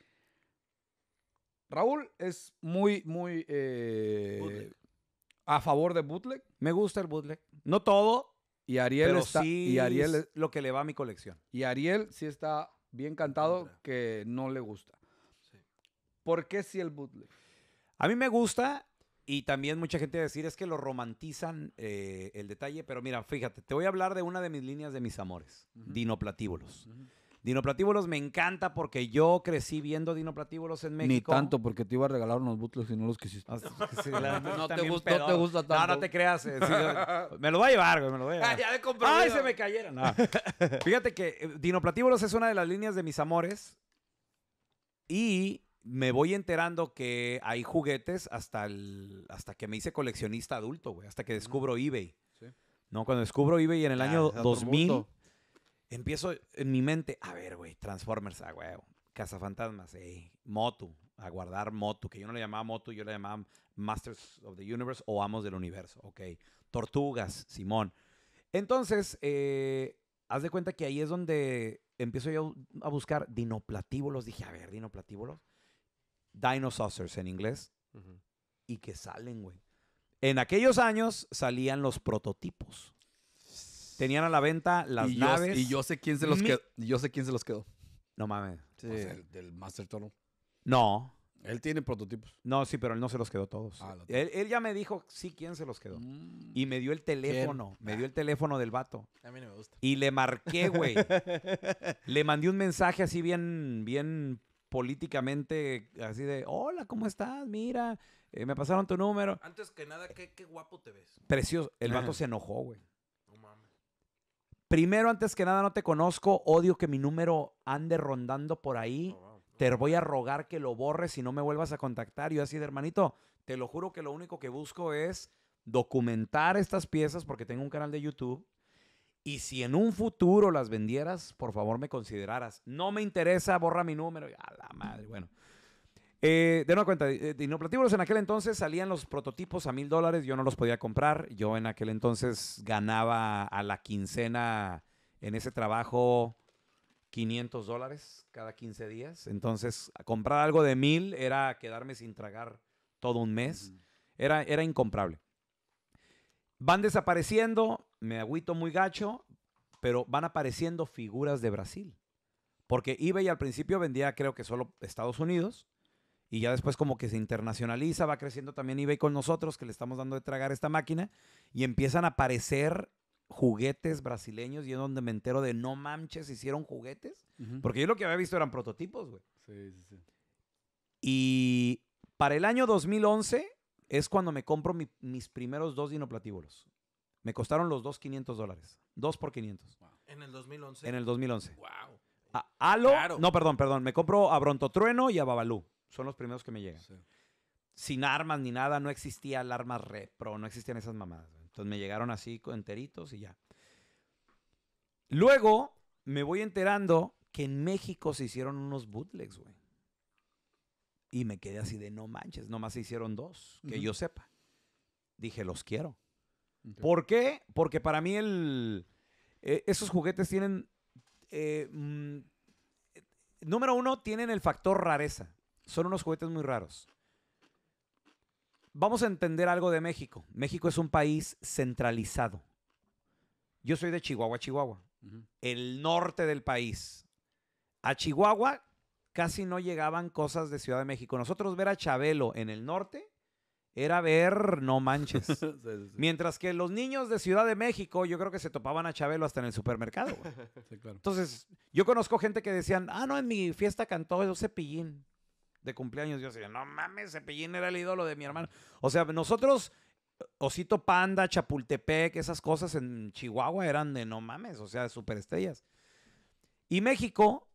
Raúl es muy, muy... Eh, a favor de bootleg. Me gusta el bootleg. No todo. Y Ariel está. Ariel lo que le va a mi colección. Y Ariel sí está bien cantado que no le gusta. ¿Por qué sí el bootleg? A mí me gusta. Y también mucha gente decir es que lo romantizan eh, el detalle, pero mira, fíjate, te voy a hablar de una de mis líneas de mis amores, Dino Dinoplatíbulos me encanta porque yo crecí viendo Dinoplatíbulos en México. Ni tanto, porque te iba a regalar unos bootlegs y no los quisiste. que ah, no, te gusta, no, tanto. No, te creas. Eh, me lo voy a llevar, güey, me lo voy a llevar. Ay, se me cayeron. Fíjate que eh, Dinoplatíbulos es una de las líneas de mis amores y me voy enterando que hay juguetes hasta, el, hasta que me hice coleccionista adulto, güey, hasta que descubro mm. eBay. No, cuando descubro eBay en el año 2000, empiezo en mi mente, a ver, güey, Transformers, a Casa Cazafantasmas, Motu, a guardar Motu, que yo no le llamaba Motu, yo le llamaba Masters of the Universe o Amos del Universo, ok. Tortugas, Simón. Entonces, eh, haz de cuenta que ahí es donde empiezo yo a buscar dinoplatíbulos. Dije, a ver, dinoplatíbulos. Dinosaurs en inglés. Y que salen, güey. En aquellos años salían los prototipos. Tenían a la venta las naves. y yo sé quién se los mm. quedó. Yo sé quién se los quedó. No mames. el del Master Toro. No. Él tiene prototipos. No, sí, pero él no se los quedó todos. Ah, él, ya me dijo, sí, quién se los quedó. Mm. Y me dio el teléfono, me dio el teléfono del vato. A mí no me gusta. Y le marqué, güey. le mandé un mensaje así bien, bien políticamente, así de, hola, ¿cómo estás? Mira, eh, me pasaron tu número. Antes que nada, qué guapo te ves. Precioso. El vato se enojó, güey. Primero, antes que nada, no te conozco. Odio que mi número ande rondando por ahí. Oh, te voy a rogar que lo borres y no me vuelvas a contactar. Yo así de hermanito, te lo juro que lo único que busco es documentar estas piezas porque tengo un canal de YouTube. Y si en un futuro las vendieras, por favor me consideraras. No me interesa, borra mi número. A la madre, bueno. Eh, de una cuenta, eh, en aquel entonces salían los prototipos a mil dólares, yo no los podía comprar, yo en aquel entonces ganaba a la quincena en ese trabajo 500 dólares cada 15 días, entonces comprar algo de mil era quedarme sin tragar todo un mes, era, era incomprable. Van desapareciendo, me agüito muy gacho, pero van apareciendo figuras de Brasil, porque eBay al principio vendía creo que solo Estados Unidos, y ya después como que se internacionaliza, va creciendo también eBay con nosotros, que le estamos dando de tragar esta máquina, y empiezan a aparecer juguetes brasileños y es donde me entero de no manches, hicieron juguetes, porque yo lo que había visto eran prototipos, güey. Sí, sí, sí. Y para el año 2011 es cuando me compro mis primeros dos dinoplatíbulos. Me costaron los dos 500 dólares. Dos por 500. ¿En el 2011? En el 2011. ¡Wow! Alo, no, perdón, perdón. Me compro a Brontotrueno y a Babalú son los primeros que me llegan. Sin armas ni nada, no existía el arma repro, no existían esas mamadas. Entonces me llegaron así enteritos y ya. Luego me voy enterando que en México se hicieron unos bootlegs, güey. Y me quedé así de no manches, nomás se hicieron dos, que yo sepa. Dije, los quiero. ¿Por qué? Porque para mí el, e, esos juguetes tienen... Eh, mm, eh, número uno, tienen el factor rareza. Son unos juguetes muy raros. Vamos a entender algo de México. México es un país centralizado. Yo soy de Chihuahua, Chihuahua. El norte del país. A Chihuahua casi no llegaban cosas de Ciudad de México. Nosotros ver a Chabelo en el norte era ver no manches. Mientras que los niños de Ciudad de México, yo creo que se topaban a Chabelo hasta en el supermercado. Entonces, yo conozco gente que decían, ah, no, en mi fiesta cantó ese cepillín de cumpleaños. Yo decía, no mames, Cepillín era el ídolo de mi hermano. O sea, nosotros, Osito Panda, Chapultepec, esas cosas en Chihuahua eran de no mames, o sea, de superestrellas. Y México,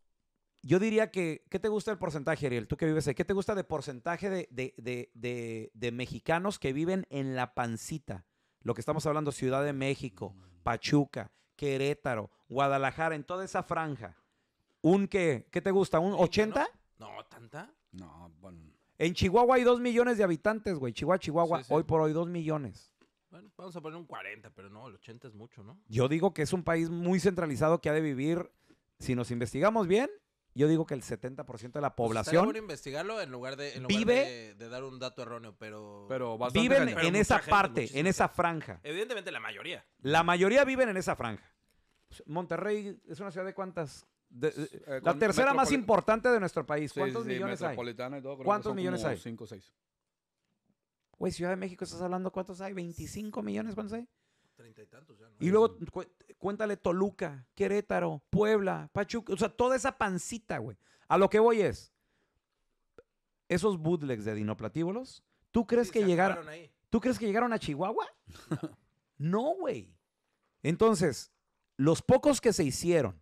yo diría que, ¿qué te gusta el porcentaje, Ariel? Tú que vives ahí, ¿qué te gusta de porcentaje de, de mexicanos que viven en la pancita? Lo que estamos hablando, Ciudad de México, Pachuca, Querétaro, Guadalajara, en toda esa franja. ¿Un qué? ¿Qué te gusta? ¿Un 80? No, tanta. No, bueno. En Chihuahua hay dos millones de habitantes, güey. Chihuahua, Chihuahua, hoy por hoy dos millones. Bueno, vamos a poner un 40, pero no, el 80 es mucho, ¿no? Yo digo que es un país muy centralizado que ha de vivir, si nos investigamos bien, yo digo que el 70% de la pues población. Pues investigarlo en lugar de, vive, de, dar un dato erróneo, pero. Pero Viven en esa parte, en esa franja. Evidentemente la mayoría. La mayoría viven en esa franja. Pues, Monterrey es una ciudad de cuántas? Eh, eh, la tercera más importante de nuestro país. ¿Cuántos millones hay? ¿Cuántos millones hay? 5 6. Güey, Ciudad de México, estás hablando, ¿cuántos hay? ¿25 millones? ¿Cuántos hay? Treinta y tantos ya. No y luego cuéntale Toluca, Querétaro, Puebla, Pachuca, o sea, toda esa pancita, güey. A lo que voy es, esos bootlegs de dinoplatíbulos, ¿tú crees que llegaron ¿Tú crees que llegaron a Chihuahua? No, güey. Entonces, los pocos que se hicieron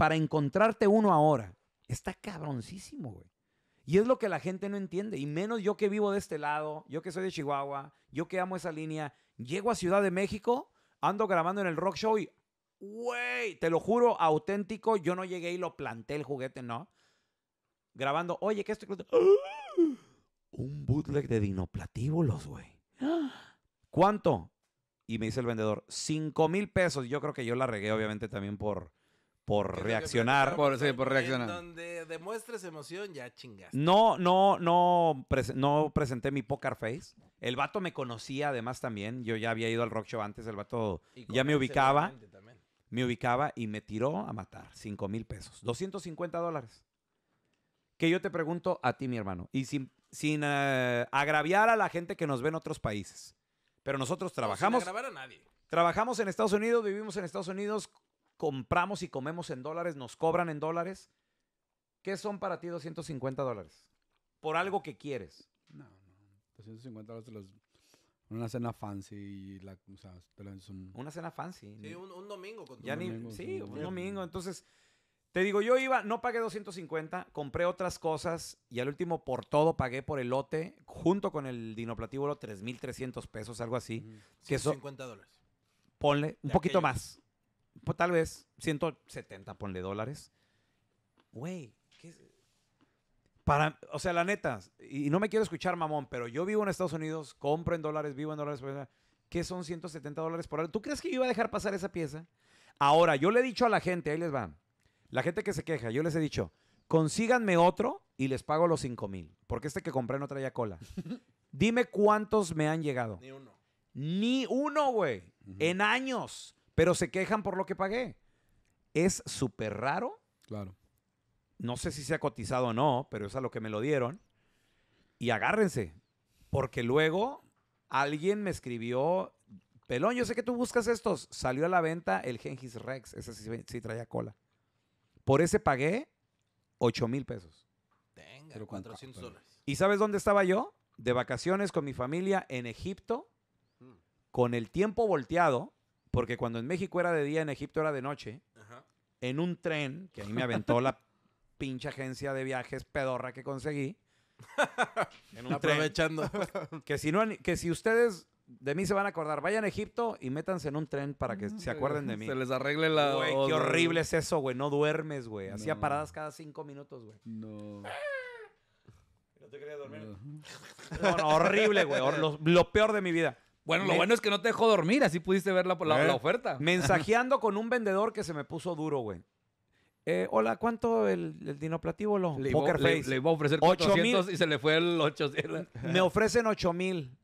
para encontrarte uno ahora. Está cabroncísimo, güey. Y es lo que la gente no entiende. Y menos yo que vivo de este lado, yo que soy de Chihuahua, yo que amo esa línea. Llego a Ciudad de México, ando grabando en el Rock Show y, güey, te lo juro, auténtico, yo no llegué y lo planté el juguete, no. Grabando, oye, que esto... ¡Ah! Un bootleg de dinoplatíbulos, güey. ¿Cuánto? Y me dice el vendedor, cinco mil pesos. Yo creo que yo la regué, obviamente, también por por reaccionar. Por, por reaccionar. donde demuestres emoción, ya chingaste. No, no, no, no presenté mi poker face. El vato me conocía además también. Yo ya había ido al rock show antes, el vato ya me ubicaba. Me ubicaba y me tiró a matar. 5 mil pesos. 250 dólares. Que yo te pregunto a ti, mi hermano. Y sin, sin eh, agraviar a la gente que nos ve en otros países. Pero nosotros trabajamos. agravar a nadie. Trabajamos en Estados Unidos, vivimos en Estados Unidos, compramos y comemos en dólares, nos cobran en dólares. ¿Qué son para ti 250 dólares? Por algo que quieres. No, no. 250 dólares los, una cena fancy Una cena fancy. Sí, un, domingo. Con ya sí, un domingo. Entonces, te digo, yo iba, no pagué 250, compré otras cosas y al último por todo pagué por el lote, junto con el dinoplatíbulo, 3.300 pesos, algo así. 250 Que 150 dólares. Ponle un poquito más, pues, tal vez 170, ponle dólares. Güey, ¿qué Para, o sea, la neta, y, no me quiero escuchar mamón, pero yo vivo en Estados Unidos, compro en dólares, vivo en dólares, pues, ¿qué son 170 dólares por hora? ¿Tú crees que yo iba a dejar pasar esa pieza? Ahora, yo le he dicho a la gente, ahí les va, la gente que se queja, yo les he dicho, consíganme otro y les pago los 5 mil, porque este que compré no traía cola. Dime cuántos me han llegado. Ni uno. Ni uno, güey. En años pero se quejan por lo que pagué. Es súper raro. Claro. No sé si se ha cotizado o no, pero es a lo que me lo dieron. Y agárrense, porque luego alguien me escribió, Pelón, yo sé que tú buscas estos. Salió a la venta el Gengis Rex, ese sí, traía cola. Por ese pagué 8 mil pesos. Venga, 400 dólares. ¿Y sabes dónde estaba yo? De vacaciones con mi familia en Egipto, mm. con el tiempo volteado porque cuando en México era de día, en Egipto era de noche, en un tren, que a mí me aventó la pinche agencia de viajes pedorra que conseguí, en un Aprovechando. que, si que si ustedes de mí se van a acordar, vayan a Egipto y métanse en un tren para que se acuerden de mí. Se les arregle la... Güey, qué horrible es eso, güey. No duermes, güey. Hacía paradas cada cinco minutos, güey. No. No te querías dormir. No. horrible, güey. lo peor de mi vida. Bueno, lo bueno es que no te dejó dormir, así pudiste ver la, la, eh. oferta. Mensajeando con un vendedor que se me puso duro, güey. Eh, hola, ¿cuánto el, el dinoplativo? Lo, le le, a ofrecer 800 y se le fue el 800. Me ofrecen 8 mil.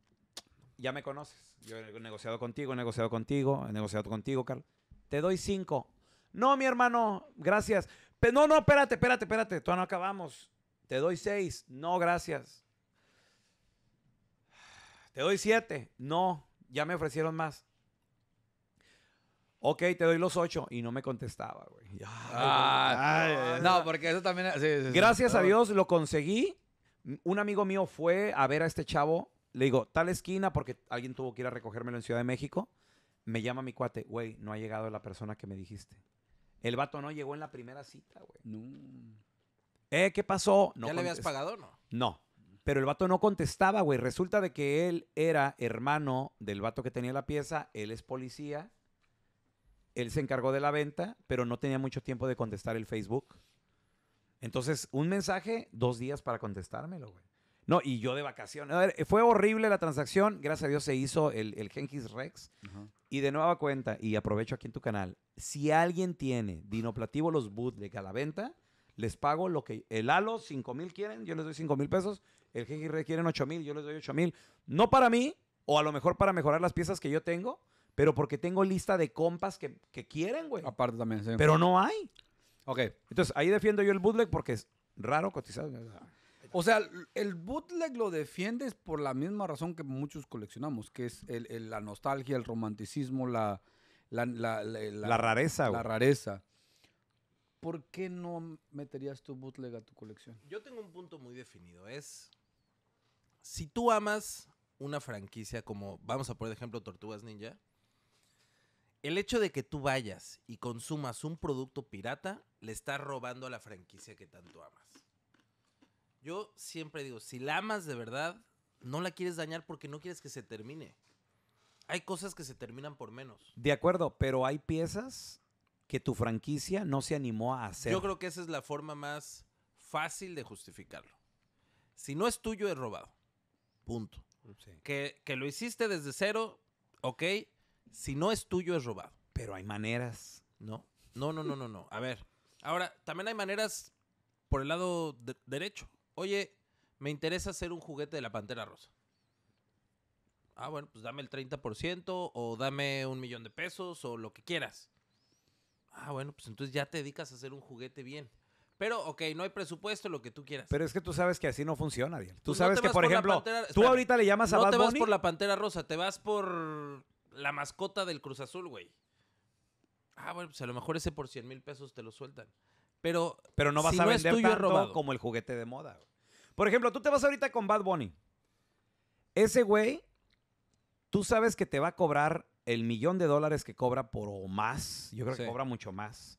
Ya me conoces. Yo he negociado contigo, he negociado contigo, he negociado contigo, Carl. Te doy 5. No, mi hermano, gracias. Pero no, no, espérate, espérate, espérate. Todavía no acabamos. Te doy 6. No, gracias. Te doy siete. No, ya me ofrecieron más. Ok, te doy los ocho. Y no me contestaba, güey. Ah. no, porque eso también. Gracias a ah. Dios lo conseguí. Un amigo mío fue a ver a este chavo. Le digo, tal esquina, porque alguien tuvo que ir a recogérmelo en Ciudad de México. Me llama mi cuate, güey, no ha llegado la persona que me dijiste. El vato no llegó en la primera cita, güey. No. Eh, ¿qué pasó? No ¿Ya le habías pagado no? No. Pero el vato no contestaba, güey. Resulta de que él era hermano del vato que tenía la pieza, él es policía, él se encargó de la venta, pero no tenía mucho tiempo de contestar el Facebook. Entonces, un mensaje, dos días para contestármelo, güey. No, y yo de vacaciones. A ver, fue horrible la transacción. Gracias a Dios se hizo el, el Genkis Rex. Y de nueva cuenta, y aprovecho aquí en tu canal, si alguien tiene Dinoplativo los bootleg a la venta, les pago lo que... El Halo, 5 mil quieren, yo les doy 5 mil pesos el GGR quieren 8 mil, yo les doy 8,000. mil. No para mí, o a lo mejor para mejorar las piezas que yo tengo, pero porque tengo lista de compas que, quieren, güey. Aparte también, Pero no hay. Ok. Entonces, ahí defiendo yo el bootleg porque es raro cotizado. O sea, el bootleg lo defiendes por la misma razón que muchos coleccionamos, que es la nostalgia, el romanticismo, la... La, la, la, la rareza, La rareza. ¿Por qué no meterías tu bootleg a tu colección? Yo tengo un punto muy definido. Es si tú amas una franquicia como, vamos a poner ejemplo, Tortugas Ninja, el hecho de que tú vayas y consumas un producto pirata, le está robando a la franquicia que tanto amas. Yo siempre digo, si la amas de verdad, no la quieres dañar porque no quieres que se termine. Hay cosas que se terminan por menos. De acuerdo, pero hay piezas que tu franquicia no se animó a hacer. Yo creo que esa es la forma más fácil de justificarlo. Si no es tuyo, es robado. Punto. Que, lo hiciste desde cero, ok. Si no es tuyo, es robado. Pero hay maneras. No, no, no, no, no, no. A ver. Ahora, también hay maneras por el lado derecho. Oye, me interesa hacer un juguete de la Pantera Rosa. Ah, bueno, pues dame el 30% o dame un millón de pesos o lo que quieras. Ah, bueno, pues entonces ya te dedicas a hacer un juguete bien. Pero, ok, no hay presupuesto, lo que tú quieras. Pero es que tú sabes que así no funciona, Daniel. Tú pues sabes que, por, ejemplo, tú ahorita le llamas a Bad Bunny. No te vas por la Pantera Rosa, te vas por la mascota del Cruz Azul, güey. Ah, bueno, pues a lo mejor ese por 100 mil pesos te lo sueltan. Pero, Pero no vas a vender tuyo, como el juguete de moda. Por ejemplo, tú te vas ahorita con Bad Bunny. Ese güey, tú sabes que te va a cobrar el millón de dólares que cobra por o más. Yo creo que cobra mucho más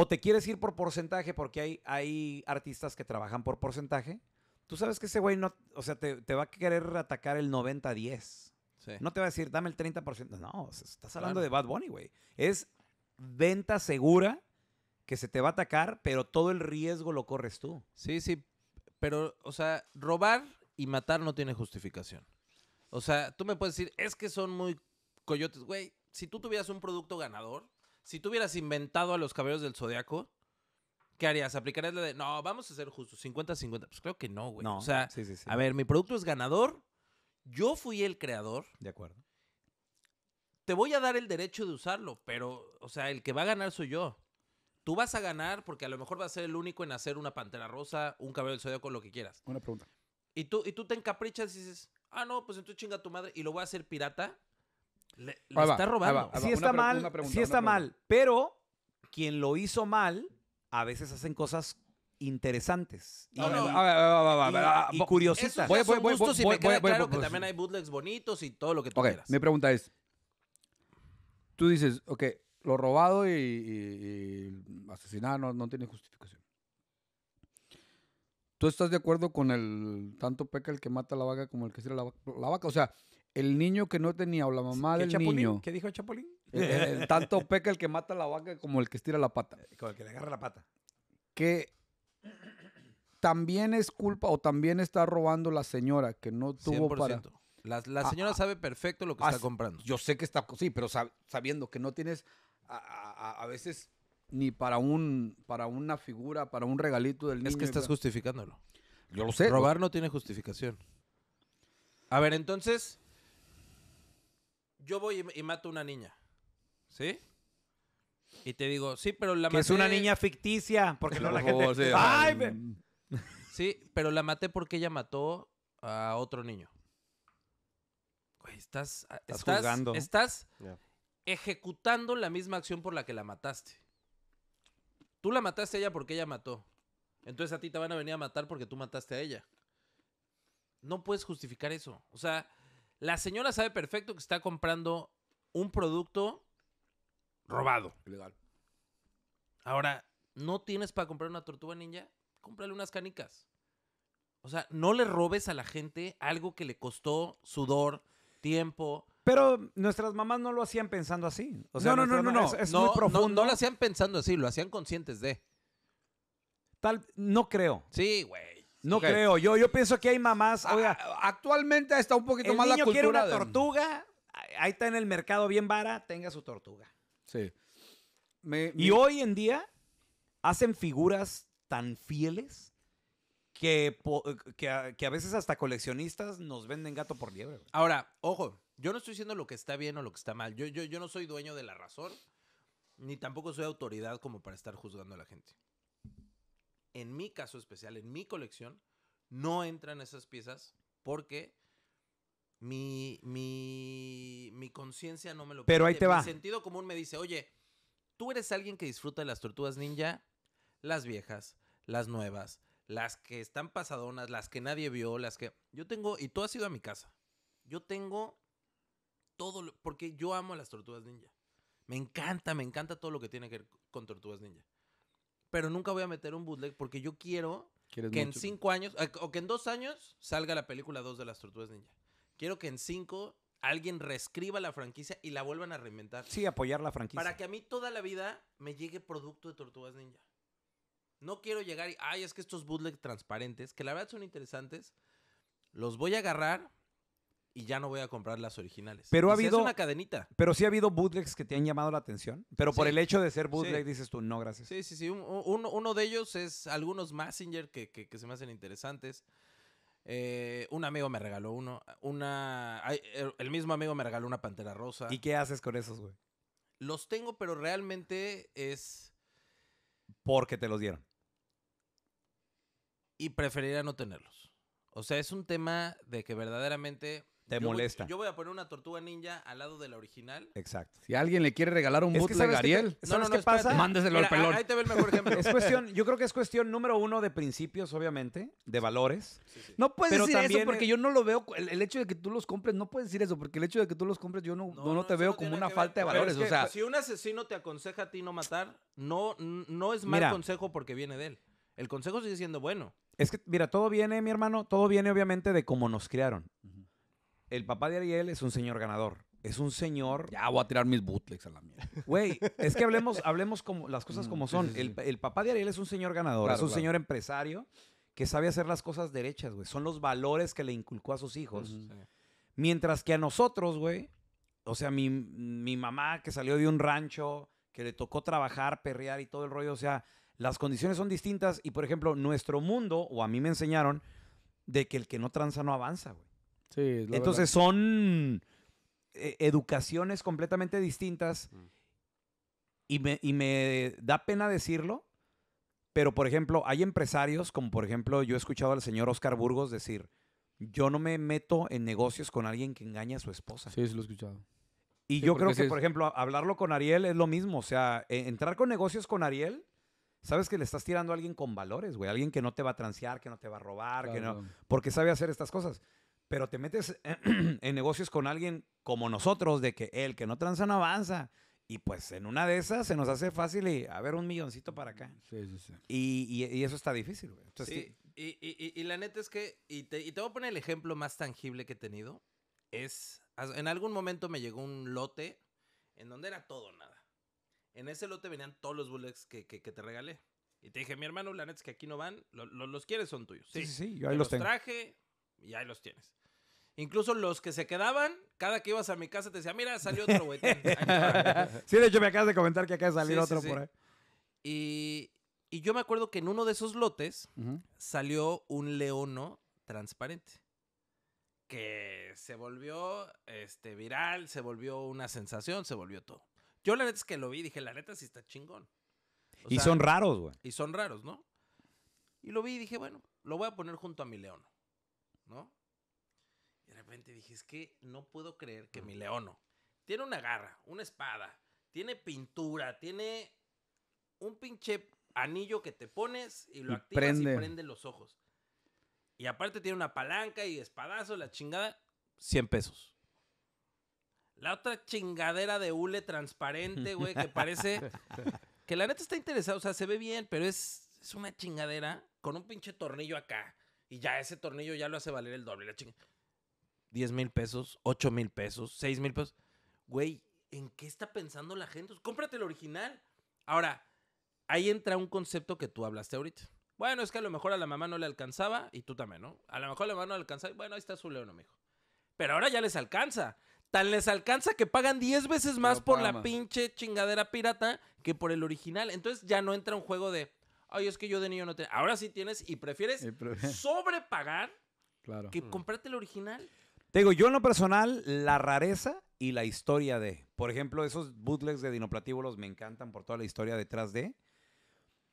o te quieres ir por porcentaje porque hay, hay artistas que trabajan por porcentaje. Tú sabes que ese güey no, o sea, te, va a querer atacar el 90-10. No te va a decir, dame el 30%. No, estás hablando de Bad Bunny, güey. Es venta segura que se te va a atacar, pero todo el riesgo lo corres tú. Sí, sí. Pero, o sea, robar y matar no tiene justificación. O sea, tú me puedes decir, es que son muy coyotes. Güey, si tú tuvieras un producto ganador, si tú hubieras inventado a los cabellos del zodiaco, ¿qué harías? ¿Aplicarías la de no, vamos a ser justos, 50-50? Pues creo que no, güey. No, o sea, a ver, mi producto es ganador. Yo fui el creador. De acuerdo. Te voy a dar el derecho de usarlo, pero, o sea, el que va a ganar soy yo. Tú vas a ganar porque a lo mejor vas a ser el único en hacer una pantera rosa, un cabello del zodiaco, lo que quieras. Una pregunta. Y tú, y tú te encaprichas y dices, ah, no, pues entonces chinga tu madre y lo voy a hacer pirata le, está robando. sí está mal, sí está mal, pero quien lo hizo mal, a veces hacen cosas interesantes. y, curiositas. y, curiositas. Voy, claro que también hay bootlegs bonitos y todo lo que tú quieras. Mi pregunta es, tú dices, ok, lo robado y, asesinado no, tiene justificación. ¿Tú estás de acuerdo con el tanto peca el que mata la vaca como el que sirve la vaca? O sea, el niño que no tenía o la mamá del niño. ¿Qué dijo el Chapulín? tanto peca el que mata la vaca como el que estira la pata. Eh, como el que le agarra la pata. Que también es culpa o también está robando la señora que no tuvo para. La, la ah, señora ah, sabe perfecto lo que está comprando. Yo sé que está, sí, pero sabiendo que no tienes a, veces ni para un para una figura, para un regalito del niño. Es que estás justificándolo. Yo lo sé. Robar no tiene justificación. A ver, entonces, yo voy y, mato a una niña. ¿Sí? Y te digo, sí, pero la Que es una niña ficticia, porque no la gente... Mm. sí. pero la maté porque ella mató a otro niño. Ah, estás... Estás Estás ejecutando la misma acción por la que la mataste. Tú la mataste a ella porque ella mató. Entonces a ti te van a venir a matar porque tú mataste a ella. No puedes justificar eso. O sea, la señora sabe perfecto que está comprando un producto robado. Ilegal. Ahora, ¿no tienes para comprar una tortuga ninja? Cómprale unas canicas. O sea, no le robes a la gente algo que le costó sudor, tiempo. Pero nuestras mamás no lo hacían pensando así. O sea, no, no, no, no, es, muy profundo. No lo hacían pensando así, lo hacían conscientes de. Tal, no creo. Sí, güey. No creo, yo, yo pienso que hay mamás. actualmente está un poquito más la cultura. quiere una tortuga, ahí está en el mercado bien vara, tenga su tortuga. Sí. y hoy en día hacen figuras tan fieles que, que, a, veces hasta coleccionistas nos venden gato por liebre. Ahora, ojo, yo no estoy diciendo lo que está bien o lo que está mal. Yo, yo, yo no soy dueño de la razón, ni tampoco soy autoridad como para estar juzgando a la gente en mi caso especial, en mi colección, no entran esas piezas porque mi, mi, mi conciencia no me lo Pero ahí te mi sentido común me dice, oye, tú eres alguien que disfruta de las tortugas ninja, las viejas, las nuevas, las que están pasadonas, las que nadie vio, las que... Yo tengo, y tú has ido a mi casa, yo tengo todo, porque yo amo las tortugas ninja. Me encanta, me encanta todo lo que tiene que ver con tortugas ninja pero nunca voy a meter un bootleg porque yo quiero que en cinco años, o que en dos años salga la película 2 de las Tortugas Ninja. Quiero que en cinco alguien reescriba la franquicia y la vuelvan a reinventar. Sí, apoyar la franquicia. Para que a mí toda la vida me llegue producto de Tortugas Ninja. No quiero llegar y, ay, es que estos bootleg transparentes, que la verdad son interesantes, los voy a agarrar, y ya no voy a comprar las originales. Pero ha habido. una cadenita. Pero sí ha habido bootlegs que te han llamado la atención. Pero por el hecho de ser bootleg dices tú, no, gracias. Sí, sí, sí. uno de ellos es algunos Messenger que, se me hacen interesantes. Eh, un amigo me regaló uno. Una. El mismo amigo me regaló una pantera rosa. ¿Y qué haces con esos, güey? Los tengo, pero realmente es. Porque te los dieron. Y preferiría no tenerlos. O sea, es un tema de que verdaderamente te molesta. yo voy a poner una tortuga ninja al lado de la original. Exacto. Si alguien le quiere regalar un bootleg de Ariel, no, no, pasa? Mándeselo al pelón. Ahí te ve el mejor ejemplo. Es cuestión, yo creo que es cuestión número uno de principios, obviamente, de valores. No puedes decir eso porque eh, yo no lo veo. El, hecho de que tú los compres, no puedes decir eso porque el hecho de que tú los compres, yo no, no, te veo como una falta de valores. o sea, si un asesino te aconseja a ti no matar, no, no es mal consejo porque viene de él. El consejo sigue siendo bueno. Es que, mira, todo viene, mi hermano, todo viene obviamente de cómo nos criaron el papá de Ariel es un señor ganador. Es un señor. Ya voy a tirar mis bootlegs a la mierda. Güey, es que hablemos, hablemos como, las cosas mm, como son. El, papá de Ariel es un señor ganador, es un señor empresario que sabe hacer las cosas derechas, güey. Son los valores que le inculcó a sus hijos. Mientras que a nosotros, güey, o sea, mi, mi mamá que salió de un rancho, que le tocó trabajar, perrear y todo el rollo, o sea, las condiciones son distintas y, por ejemplo, nuestro mundo, o a mí me enseñaron, de que el que no tranza no avanza, güey. Sí, Entonces son eh, educaciones completamente distintas mm. y, me, y me da pena decirlo, pero por ejemplo, hay empresarios, como por ejemplo yo he escuchado al señor Oscar Burgos decir, yo no me meto en negocios con alguien que engaña a su esposa. Sí, sí lo he escuchado. Y yo creo que, por ejemplo, hablarlo con Ariel es lo mismo. O sea, e, entrar con negocios con Ariel, sabes que le estás tirando a alguien con valores, güey. Alguien que no te va a transear, que no te va a robar, que no. Porque sabe hacer estas cosas. Pero te metes en negocios con alguien como nosotros, de que el que no tranza no avanza. Y pues en una de esas se nos hace fácil y a ver un milloncito para acá. Sí, sí, sí. Y, eso está difícil, güey. sí, y, la neta es que, y te, y te voy a poner el ejemplo más tangible que he tenido, es, en algún momento me llegó un lote en donde era todo nada. En ese lote venían todos los bullets que, te regalé. Y te dije, mi hermano, la neta es que aquí no van, los quieres son tuyos. Sí, sí, sí, yo los, traje y ahí los tienes. Incluso los que se quedaban, cada que ibas a mi casa te decía, mira, salió otro, güey. sí, de hecho me acabas de comentar que acaba de salir otro por ahí. Y, yo me acuerdo que en uno de esos lotes salió un leono transparente que se volvió este, viral, se volvió una sensación, se volvió todo. Yo la neta es que lo vi dije, la neta sí está chingón. y son raros, güey. Y son raros, ¿no? Y lo vi y dije, bueno, lo voy a poner junto a mi león, ¿no? repente dije, es que no puedo creer que mi león no tiene una garra, una espada, tiene pintura, tiene un pinche anillo que te pones y lo activas prende. y prende los ojos. Y aparte tiene una palanca y espadazo, la chingada, 100 pesos. La otra chingadera de hule transparente, güey, que parece que la neta está interesada, o sea, se ve bien, pero es, es una chingadera con un pinche tornillo acá. Y ya ese tornillo ya lo hace valer el doble. La chingada. 10 mil pesos, 8 mil pesos, 6 mil pesos. Güey, ¿en qué está pensando la gente? Pues, cómprate el original. Ahora, ahí entra un concepto que tú hablaste ahorita. Bueno, es que a lo mejor a la mamá no le alcanzaba y tú también, ¿no? A lo mejor a la mamá no le alcanzaba y bueno, ahí está su león, amigo. Pero ahora ya les alcanza. Tan les alcanza que pagan 10 veces más por la pinche chingadera pirata que por el original. Entonces ya no entra un juego de, ay, es que yo de niño no tenía. Ahora sí tienes y prefieres sobrepagar que mm. comprarte el original. Te digo, yo en lo personal, la rareza y la historia de. Por ejemplo, esos bootlegs de Dinoplatíbulos me encantan por toda la historia detrás de.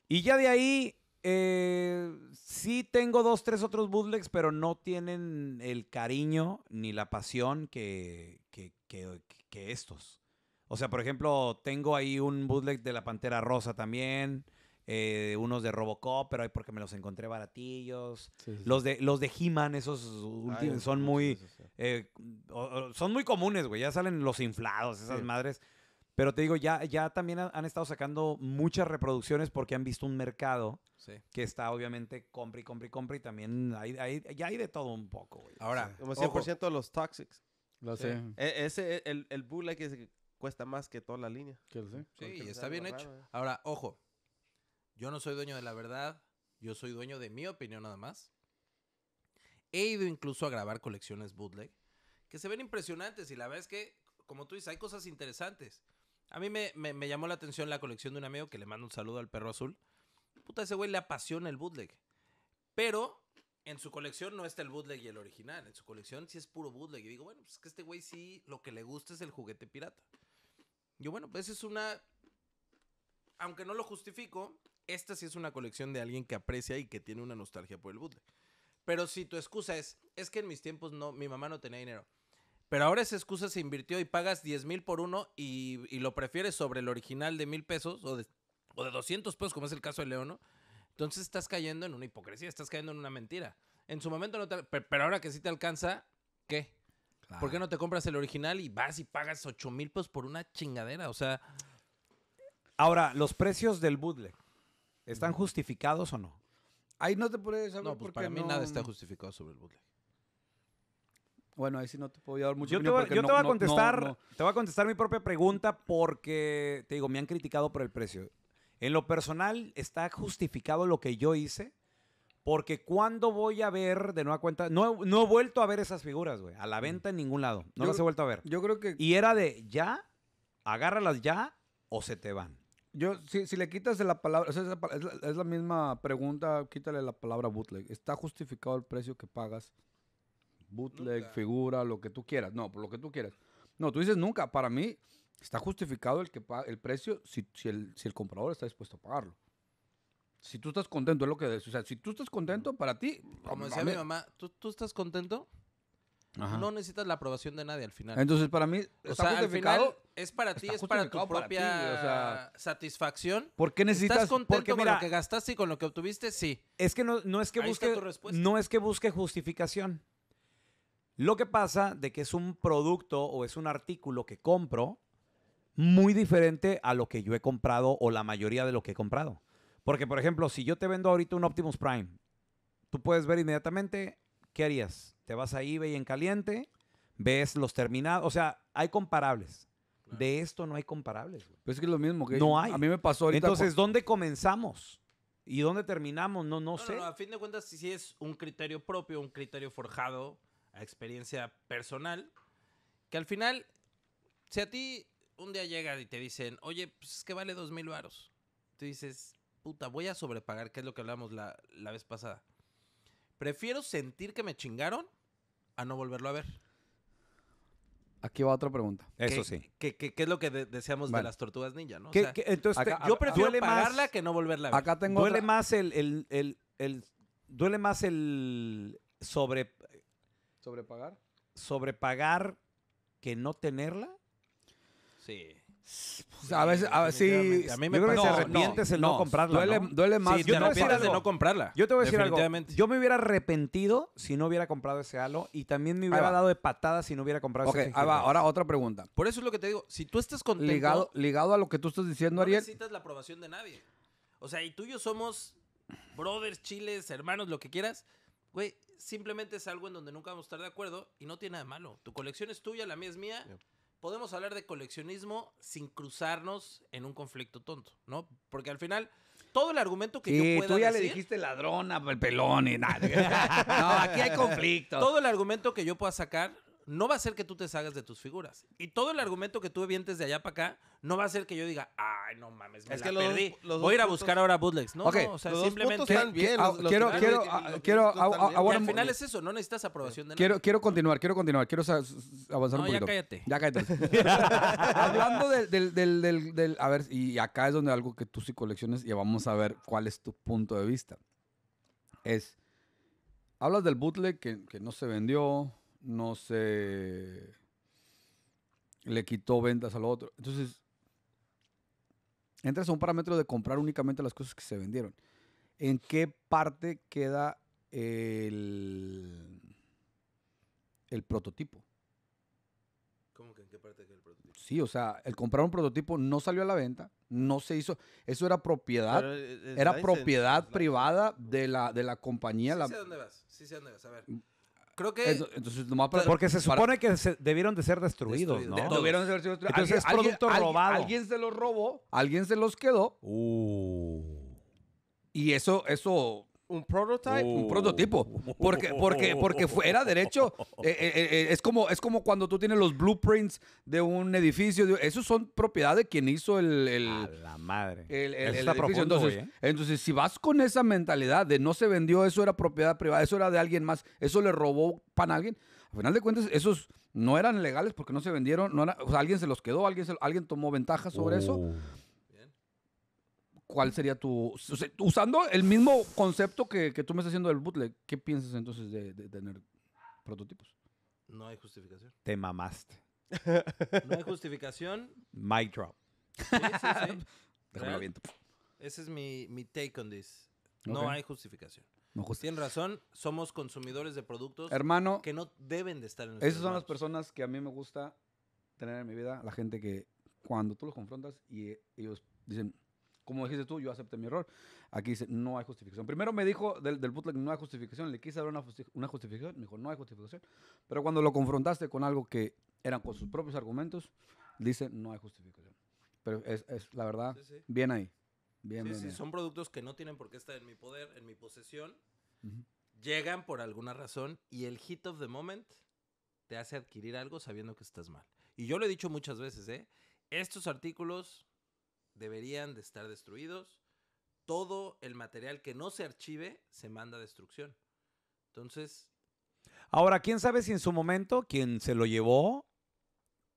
Y ya de ahí, eh, sí tengo dos, tres otros bootlegs, pero no tienen el cariño ni la pasión que, que, que estos. O sea, por ejemplo, tengo ahí un bootleg de la Pantera Rosa también. Eh, unos de Robocop, pero hay porque me los encontré baratillos. los de los de He-Man, esos últimos, son muy eh, son muy comunes, güey. Ya salen los inflados, esas madres. Pero te digo, ya, ya también han estado sacando muchas reproducciones porque han visto un mercado que está obviamente compra y compra y compra y también ya hay de todo un poco, güey. Ahora, como 100% los toxics. Lo sé. E, ese, el, el bootleg cuesta más que toda la línea. Sí, está bien hecho. ¿eh? Ahora, ojo, yo no soy dueño de la verdad, yo soy dueño de mi opinión nada más. He ido incluso a grabar colecciones bootleg que se ven impresionantes y la verdad es que, como tú dices, hay cosas interesantes. A mí me, llamó la atención la colección de un amigo que le manda un saludo al perro azul. Puta, ese güey le apasiona el bootleg. Pero en su colección no está el bootleg y el original. En su colección sí es puro bootleg. Y digo, bueno, pues que este güey sí lo que le gusta es el juguete pirata. Yo, bueno, pues es una. Aunque no lo justifico, esta sí es una colección de alguien que aprecia y que tiene una nostalgia por el bootle. Pero si tu excusa es, es que en mis tiempos no, mi mamá no tenía dinero. Pero ahora esa excusa se invirtió y pagas 10 mil por uno y, lo prefieres sobre el original de mil pesos o de, 200 pesos, como es el caso de Leono. Entonces estás cayendo en una hipocresía, estás cayendo en una mentira. En su momento no te... Pero ahora que sí te alcanza, ¿qué? ¿Por qué no te compras el original y vas y pagas 8 mil pesos por una chingadera? O sea... Ahora, los precios del bootle. ¿Están justificados o no? Ahí no te puedes saber no, pues, porque para mí nada está justificado sobre el bootleg. Bueno, ahí sí no te puedo dar mucho. Yo, yo te voy a contestar, te voy a contestar mi propia pregunta porque te digo, me han criticado por el precio. En lo personal está justificado lo que yo hice porque cuando voy a ver de nueva cuenta, no, he vuelto a ver esas figuras, güey, a la venta en ningún lado. No las he vuelto a ver. Yo creo que y era de ya, agárralas ya o se te van yo, si, le quitas la palabra, es, la, misma pregunta, quítale la palabra bootleg. ¿Está justificado el precio que pagas? Bootleg, figura, lo que tú quieras. No, por lo que tú quieras. No, tú dices nunca. Para mí, está justificado el, que el precio si, si, el, comprador está dispuesto a pagarlo. Si tú estás contento, es lo que es. O sea, si tú estás contento, para ti. Como decía mi mamá, ¿tú, estás contento? No necesitas la aprobación de nadie al final. Entonces, para mí, está justificado es para ti, es para tu propia satisfacción. ¿Por necesitas? ¿Estás contento porque, con lo que gastaste y con lo que obtuviste? Sí. Es que no, es que busque, no es que busque justificación. Lo que pasa de que es un producto o es un artículo que compro muy diferente a lo que yo he comprado o la mayoría de lo que he comprado. Porque, por ejemplo, si yo te vendo ahorita un Optimus Prime, tú puedes ver inmediatamente qué harías. Te vas a eBay en caliente, ves los terminados, o sea, hay comparables. De esto no hay comparables. Pues es que es lo mismo que no hay. A mí me pasó ahorita. Entonces, ¿dónde comenzamos? ¿Y dónde terminamos? No, no, sé. No, a fin de cuentas, si es un criterio propio, un criterio forjado a experiencia personal, que al final, si a ti un día llega y te dicen, oye, pues es que vale dos mil varos, tú dices, puta, voy a sobrepagar, que es lo que hablamos la vez pasada. Prefiero sentir que me chingaron a no volverlo a ver. Aquí va otra pregunta. Eso sí. ¿Qué, es lo que deseamos de las tortugas ninja, no? entonces, yo prefiero pagarla que no volverla a ver. Acá tengo duele más el, el- el- el- duele más el sobre ¿Sobrepagar? sobrepagar que no tenerla. Sí. Pues, a veces, a A mí me yo creo arrepientes no, comprarla. Duele, más. yo de no comprarla. Yo te voy a decir algo. Yo me hubiera arrepentido si no hubiera comprado ese halo y también me hubiera dado de patada si no hubiera comprado ese halo Ahora otra pregunta. Por eso es lo que te digo. Si tú estás contento. Ligado, ligado a lo que tú estás diciendo, Ariel. No necesitas la aprobación de nadie. O sea, y tú y yo somos brothers, chiles, hermanos, lo que quieras. Güey, simplemente es algo en donde nunca vamos a estar de acuerdo y no tiene nada de malo. Tu colección es tuya, la mía es mía podemos hablar de coleccionismo sin cruzarnos en un conflicto tonto, ¿no? Porque al final, todo el argumento que yo pueda tú ya le dijiste ladrona, pelón y nada. no, aquí hay conflicto. Todo el argumento que yo pueda sacar no va a ser que tú te salgas de tus figuras. Y todo el argumento que tú vientes desde allá para acá, no va a ser que yo diga, ay, no mames, me la perdí. Voy a ir a buscar ahora bootlegs. No, okay. o sea, simplemente. Están bien, ah, quiero, quiero, ah, quiero. Ah, al final es eso, no necesitas aprobación de nada. Quiero, quiero continuar, quiero continuar, quiero avanzar un poquito. Ya cállate. Ya cállate. Hablando del, del, del, A ver, y acá es donde algo que tú sí colecciones y vamos a ver cuál es tu punto de vista. Es. Hablas del bootleg que, que no se vendió, no se le quitó ventas al otro. Entonces, entras a un parámetro de comprar únicamente las cosas que se vendieron. ¿En qué parte queda el, el prototipo? ¿Cómo que en qué parte queda el prototipo? Sí, o sea, el comprar un prototipo no salió a la venta, no se hizo. Eso era propiedad, eh, eh, era propiedad privada de la, de la compañía. Sí la, dónde vas, sí vas. A ver, mm. Creo que. Entonces, porque se supone que debieron de ser destruidos, ¿no? Debieron de ser destruidos. Entonces es producto robado. Alguien, se los robó, alguien se los quedó. Uh. Y eso, eso un prototype. Un prototipo. Porque, porque era derecho. Eh, eh, eh, es, como, es como cuando tú tienes los blueprints de un edificio. Esos son propiedad de quien hizo el. la madre. edificio. entonces, si vas con esa mentalidad de no se vendió, eso era propiedad privada, eso era de alguien más, eso le robó pan a alguien. Al final de cuentas, esos no eran legales porque no se vendieron. No alguien se los quedó, alguien, alguien tomó ventaja sobre eso. Uh. ¿cuál sería tu. usando el mismo concepto que, tú me estás haciendo del bootleg, ¿qué piensas entonces de, tener prototipos? No hay justificación. Te mamaste. no hay justificación. Mic drop. Déjame Ese es mi, take on this. No hay justificación. No Tienes razón, somos consumidores de productos que no deben de estar en Esas son las personas que a mí me gusta tener en mi vida, la gente que cuando tú los confrontas y ellos dicen, como dijiste tú, yo acepté mi error. Aquí dice, no hay justificación. Primero me dijo del, del bootleg, no hay justificación. Le quise dar una, una, justificación. Me dijo, no hay justificación. Pero cuando lo confrontaste con algo que eran con sus propios argumentos, dice, no hay justificación. Pero es, es la verdad, bien ahí. Bien, sí, Son productos que no tienen por qué estar en mi poder, en mi posesión. Llegan por alguna razón y el hit of the moment te hace adquirir algo sabiendo que estás mal. Y yo lo he dicho muchas veces, ¿eh? Estos artículos deberían de estar destruidos. Todo el material que no se archive se manda a destrucción. Entonces... Ahora, ¿quién sabe si en su momento quien se lo llevó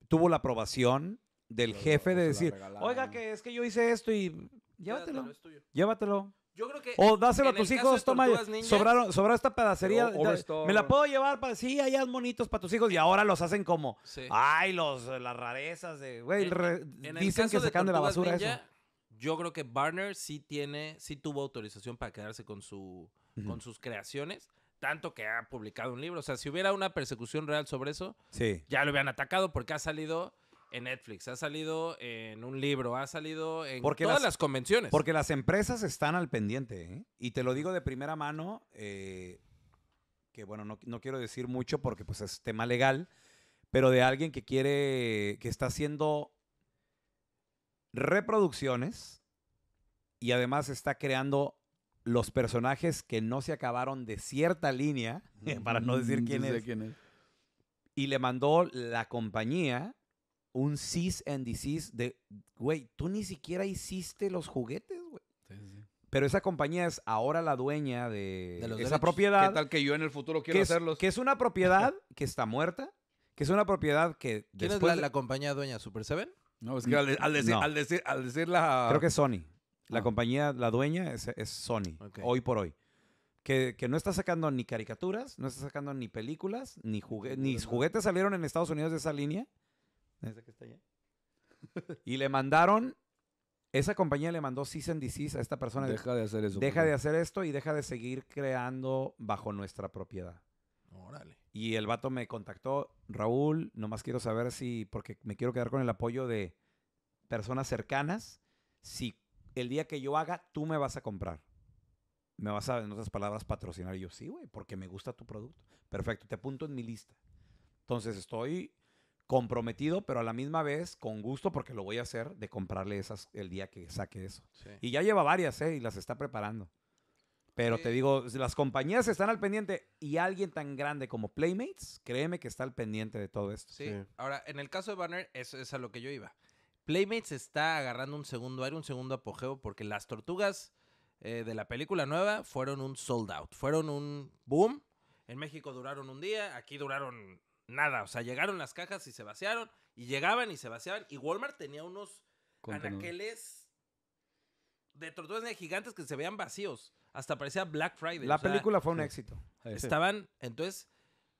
tuvo la aprobación del jefe de decir, oiga, que es que yo hice esto y llévatelo. Llévatelo. Yo creo que. O dáselo a tus hijos, toma. sobraron, sobró esta pedacería. me la puedo llevar para. Sí, hay monitos para tus hijos. Y ahora los hacen como. Sí. Ay, los, las rarezas de. Güey, dicen que sacan de, la basura eso. Yo creo que Barner sí tiene. Sí tuvo autorización para quedarse con, su, con sus creaciones. Tanto que ha publicado un libro. O sea, si hubiera una persecución real sobre eso, ya lo hubieran atacado porque ha salido en Netflix, ha salido en un libro, ha salido en porque todas las, convenciones. Porque las empresas están al pendiente. ¿eh? Y te lo digo de primera mano, eh, que bueno, no, quiero decir mucho porque pues es tema legal, pero de alguien que quiere, que está haciendo reproducciones y además está creando los personajes que no se acabaron de cierta línea, para no decir mm, quién, es, quién es. Y le mandó la compañía un cis and disease de, güey, tú ni siquiera hiciste los juguetes, güey. Pero esa compañía es ahora la dueña de, esa propiedad. ¿Qué tal que yo en el futuro quiero hacerlos? Que es una propiedad que está muerta, que es una propiedad que ¿Quién es la, compañía dueña? ¿Super Seven? No, es que al, decir, al, la... Creo que es Sony. La ah. compañía, la dueña es, Sony, hoy por hoy. Que, que, no está sacando ni caricaturas, no está sacando ni películas, ni, juguetes, ni juguetes salieron en Estados Unidos de esa línea que está y le mandaron, esa compañía le mandó cease and a esta persona. Deja de hacer eso. Deja pues, de hacer esto y deja de seguir creando bajo nuestra propiedad. Órale. Y el vato me contactó, Raúl, nomás quiero saber si, porque me quiero quedar con el apoyo de personas cercanas, si el día que yo haga, tú me vas a comprar. Me vas a, en otras palabras, patrocinar. yo, sí, güey, porque me gusta tu producto. Perfecto, te apunto en mi lista. Entonces estoy comprometido, pero a la misma vez con gusto, porque lo voy a hacer, de comprarle esas el día que saque eso. Y ya lleva varias, ¿eh? Y las está preparando. Pero te digo, las compañías están al pendiente y alguien tan grande como Playmates, créeme que está al pendiente de todo esto. Sí. Ahora, en el caso de Banner, eso es a lo que yo iba. Playmates está agarrando un segundo aire, un segundo apogeo, porque las tortugas eh, de la película nueva fueron un sold out, fueron un boom. En México duraron un día, aquí duraron nada. O sea, llegaron las cajas y se vaciaron. Y llegaban y se vaciaban. Y Walmart tenía unos anaqueles de tortugas de gigantes que se veían vacíos. Hasta parecía Black Friday. La película fue un éxito. Estaban, entonces,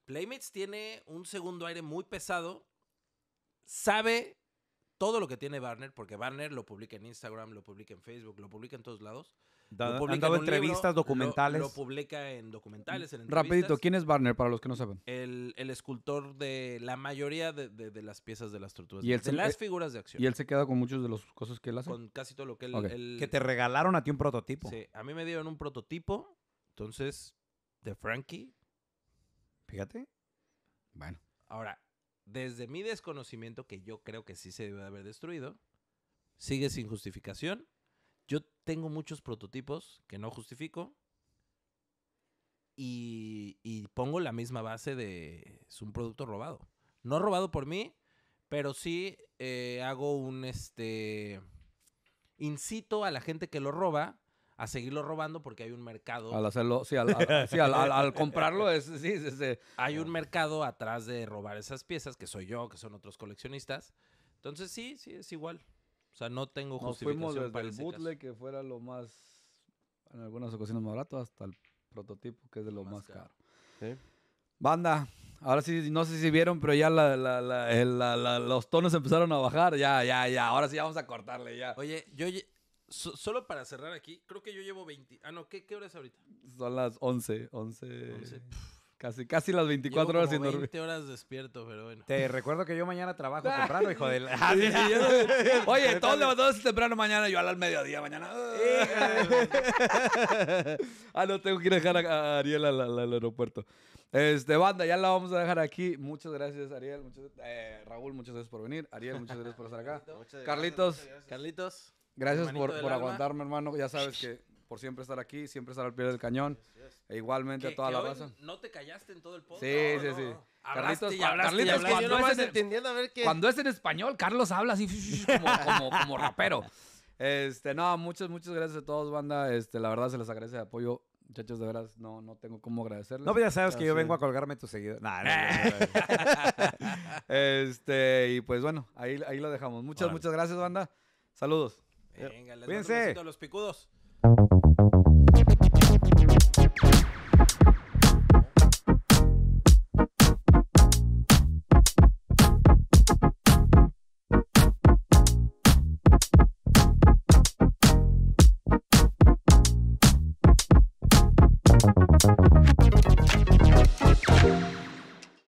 Playmates tiene un segundo aire muy pesado. Sabe todo lo que tiene Barner, porque Barner lo publica en Instagram, lo publica en Facebook, lo publica en todos lados han dado entrevistas, documentales. Lo, publica en documentales, Rapidito, ¿quién es Barner para los que no saben? El, escultor de la mayoría de, las piezas de las tortugas. ¿Y él de se, las e figuras de acción. Y él se queda con muchas de las cosas que él hace. Con casi todo lo que él, Que te regalaron a ti un prototipo. Sí, a mí me dieron un prototipo. Entonces, de Frankie. Fíjate. Bueno. Ahora, desde mi desconocimiento, que yo creo que sí se debe haber destruido, sigue sin justificación. Yo tengo muchos prototipos que no justifico y, pongo la misma base de es un producto robado. No robado por mí, pero sí eh, hago un este incito a la gente que lo roba a seguirlo robando porque hay un mercado. Al hacerlo, sí, al, comprarlo, es, sí, este, Hay un mercado atrás de robar esas piezas, que soy yo, que son otros coleccionistas. Entonces sí, sí, es igual. O sea, no tengo fuimos para el que fuera lo más, en algunas ocasiones más barato, hasta el prototipo que es de lo, más, caro. Banda, ahora sí, no sé si vieron, pero ya la, los tonos empezaron a bajar. Ya, ya, ya. Ahora sí vamos a cortarle ya. Oye, yo... solo para cerrar aquí, creo que yo llevo 20... Ah, no, ¿qué, hora es ahorita? Son las 11... 11. Casi, casi las 24 horas sin dormir. 20 horas despierto, pero bueno. Te recuerdo que yo mañana trabajo temprano, hijo de la... Oye, todos levantados temprano mañana, yo al mediodía mañana. ah, no, tengo que ir a dejar a Ariel al, aeropuerto. Este, banda, ya la vamos a dejar aquí. Muchas gracias, Ariel. Eh, Raúl, muchas gracias por venir. Ariel, muchas gracias por estar acá. Carlitos. Carlitos. Gracias por aguantarme, hermano. Ya sabes que por siempre estar aquí, siempre estar al pie del cañón. E igualmente a toda la raza. No te callaste en todo el podcast. Sí, sí, sí. Carlitos, Carlitos cuando, es en, español, Carlos habla así como, rapero. Este, no, muchas, muchas gracias a todos, banda. Este, la verdad se les agradece el apoyo Muchachos, de veras, no, no tengo cómo agradecerles. No, pues ya sabes que yo vengo a colgarme tu seguido eh. este, y pues bueno, ahí, ahí lo dejamos. Muchas, muchas gracias, banda. Saludos. Venga, Cuídense. a los picudos.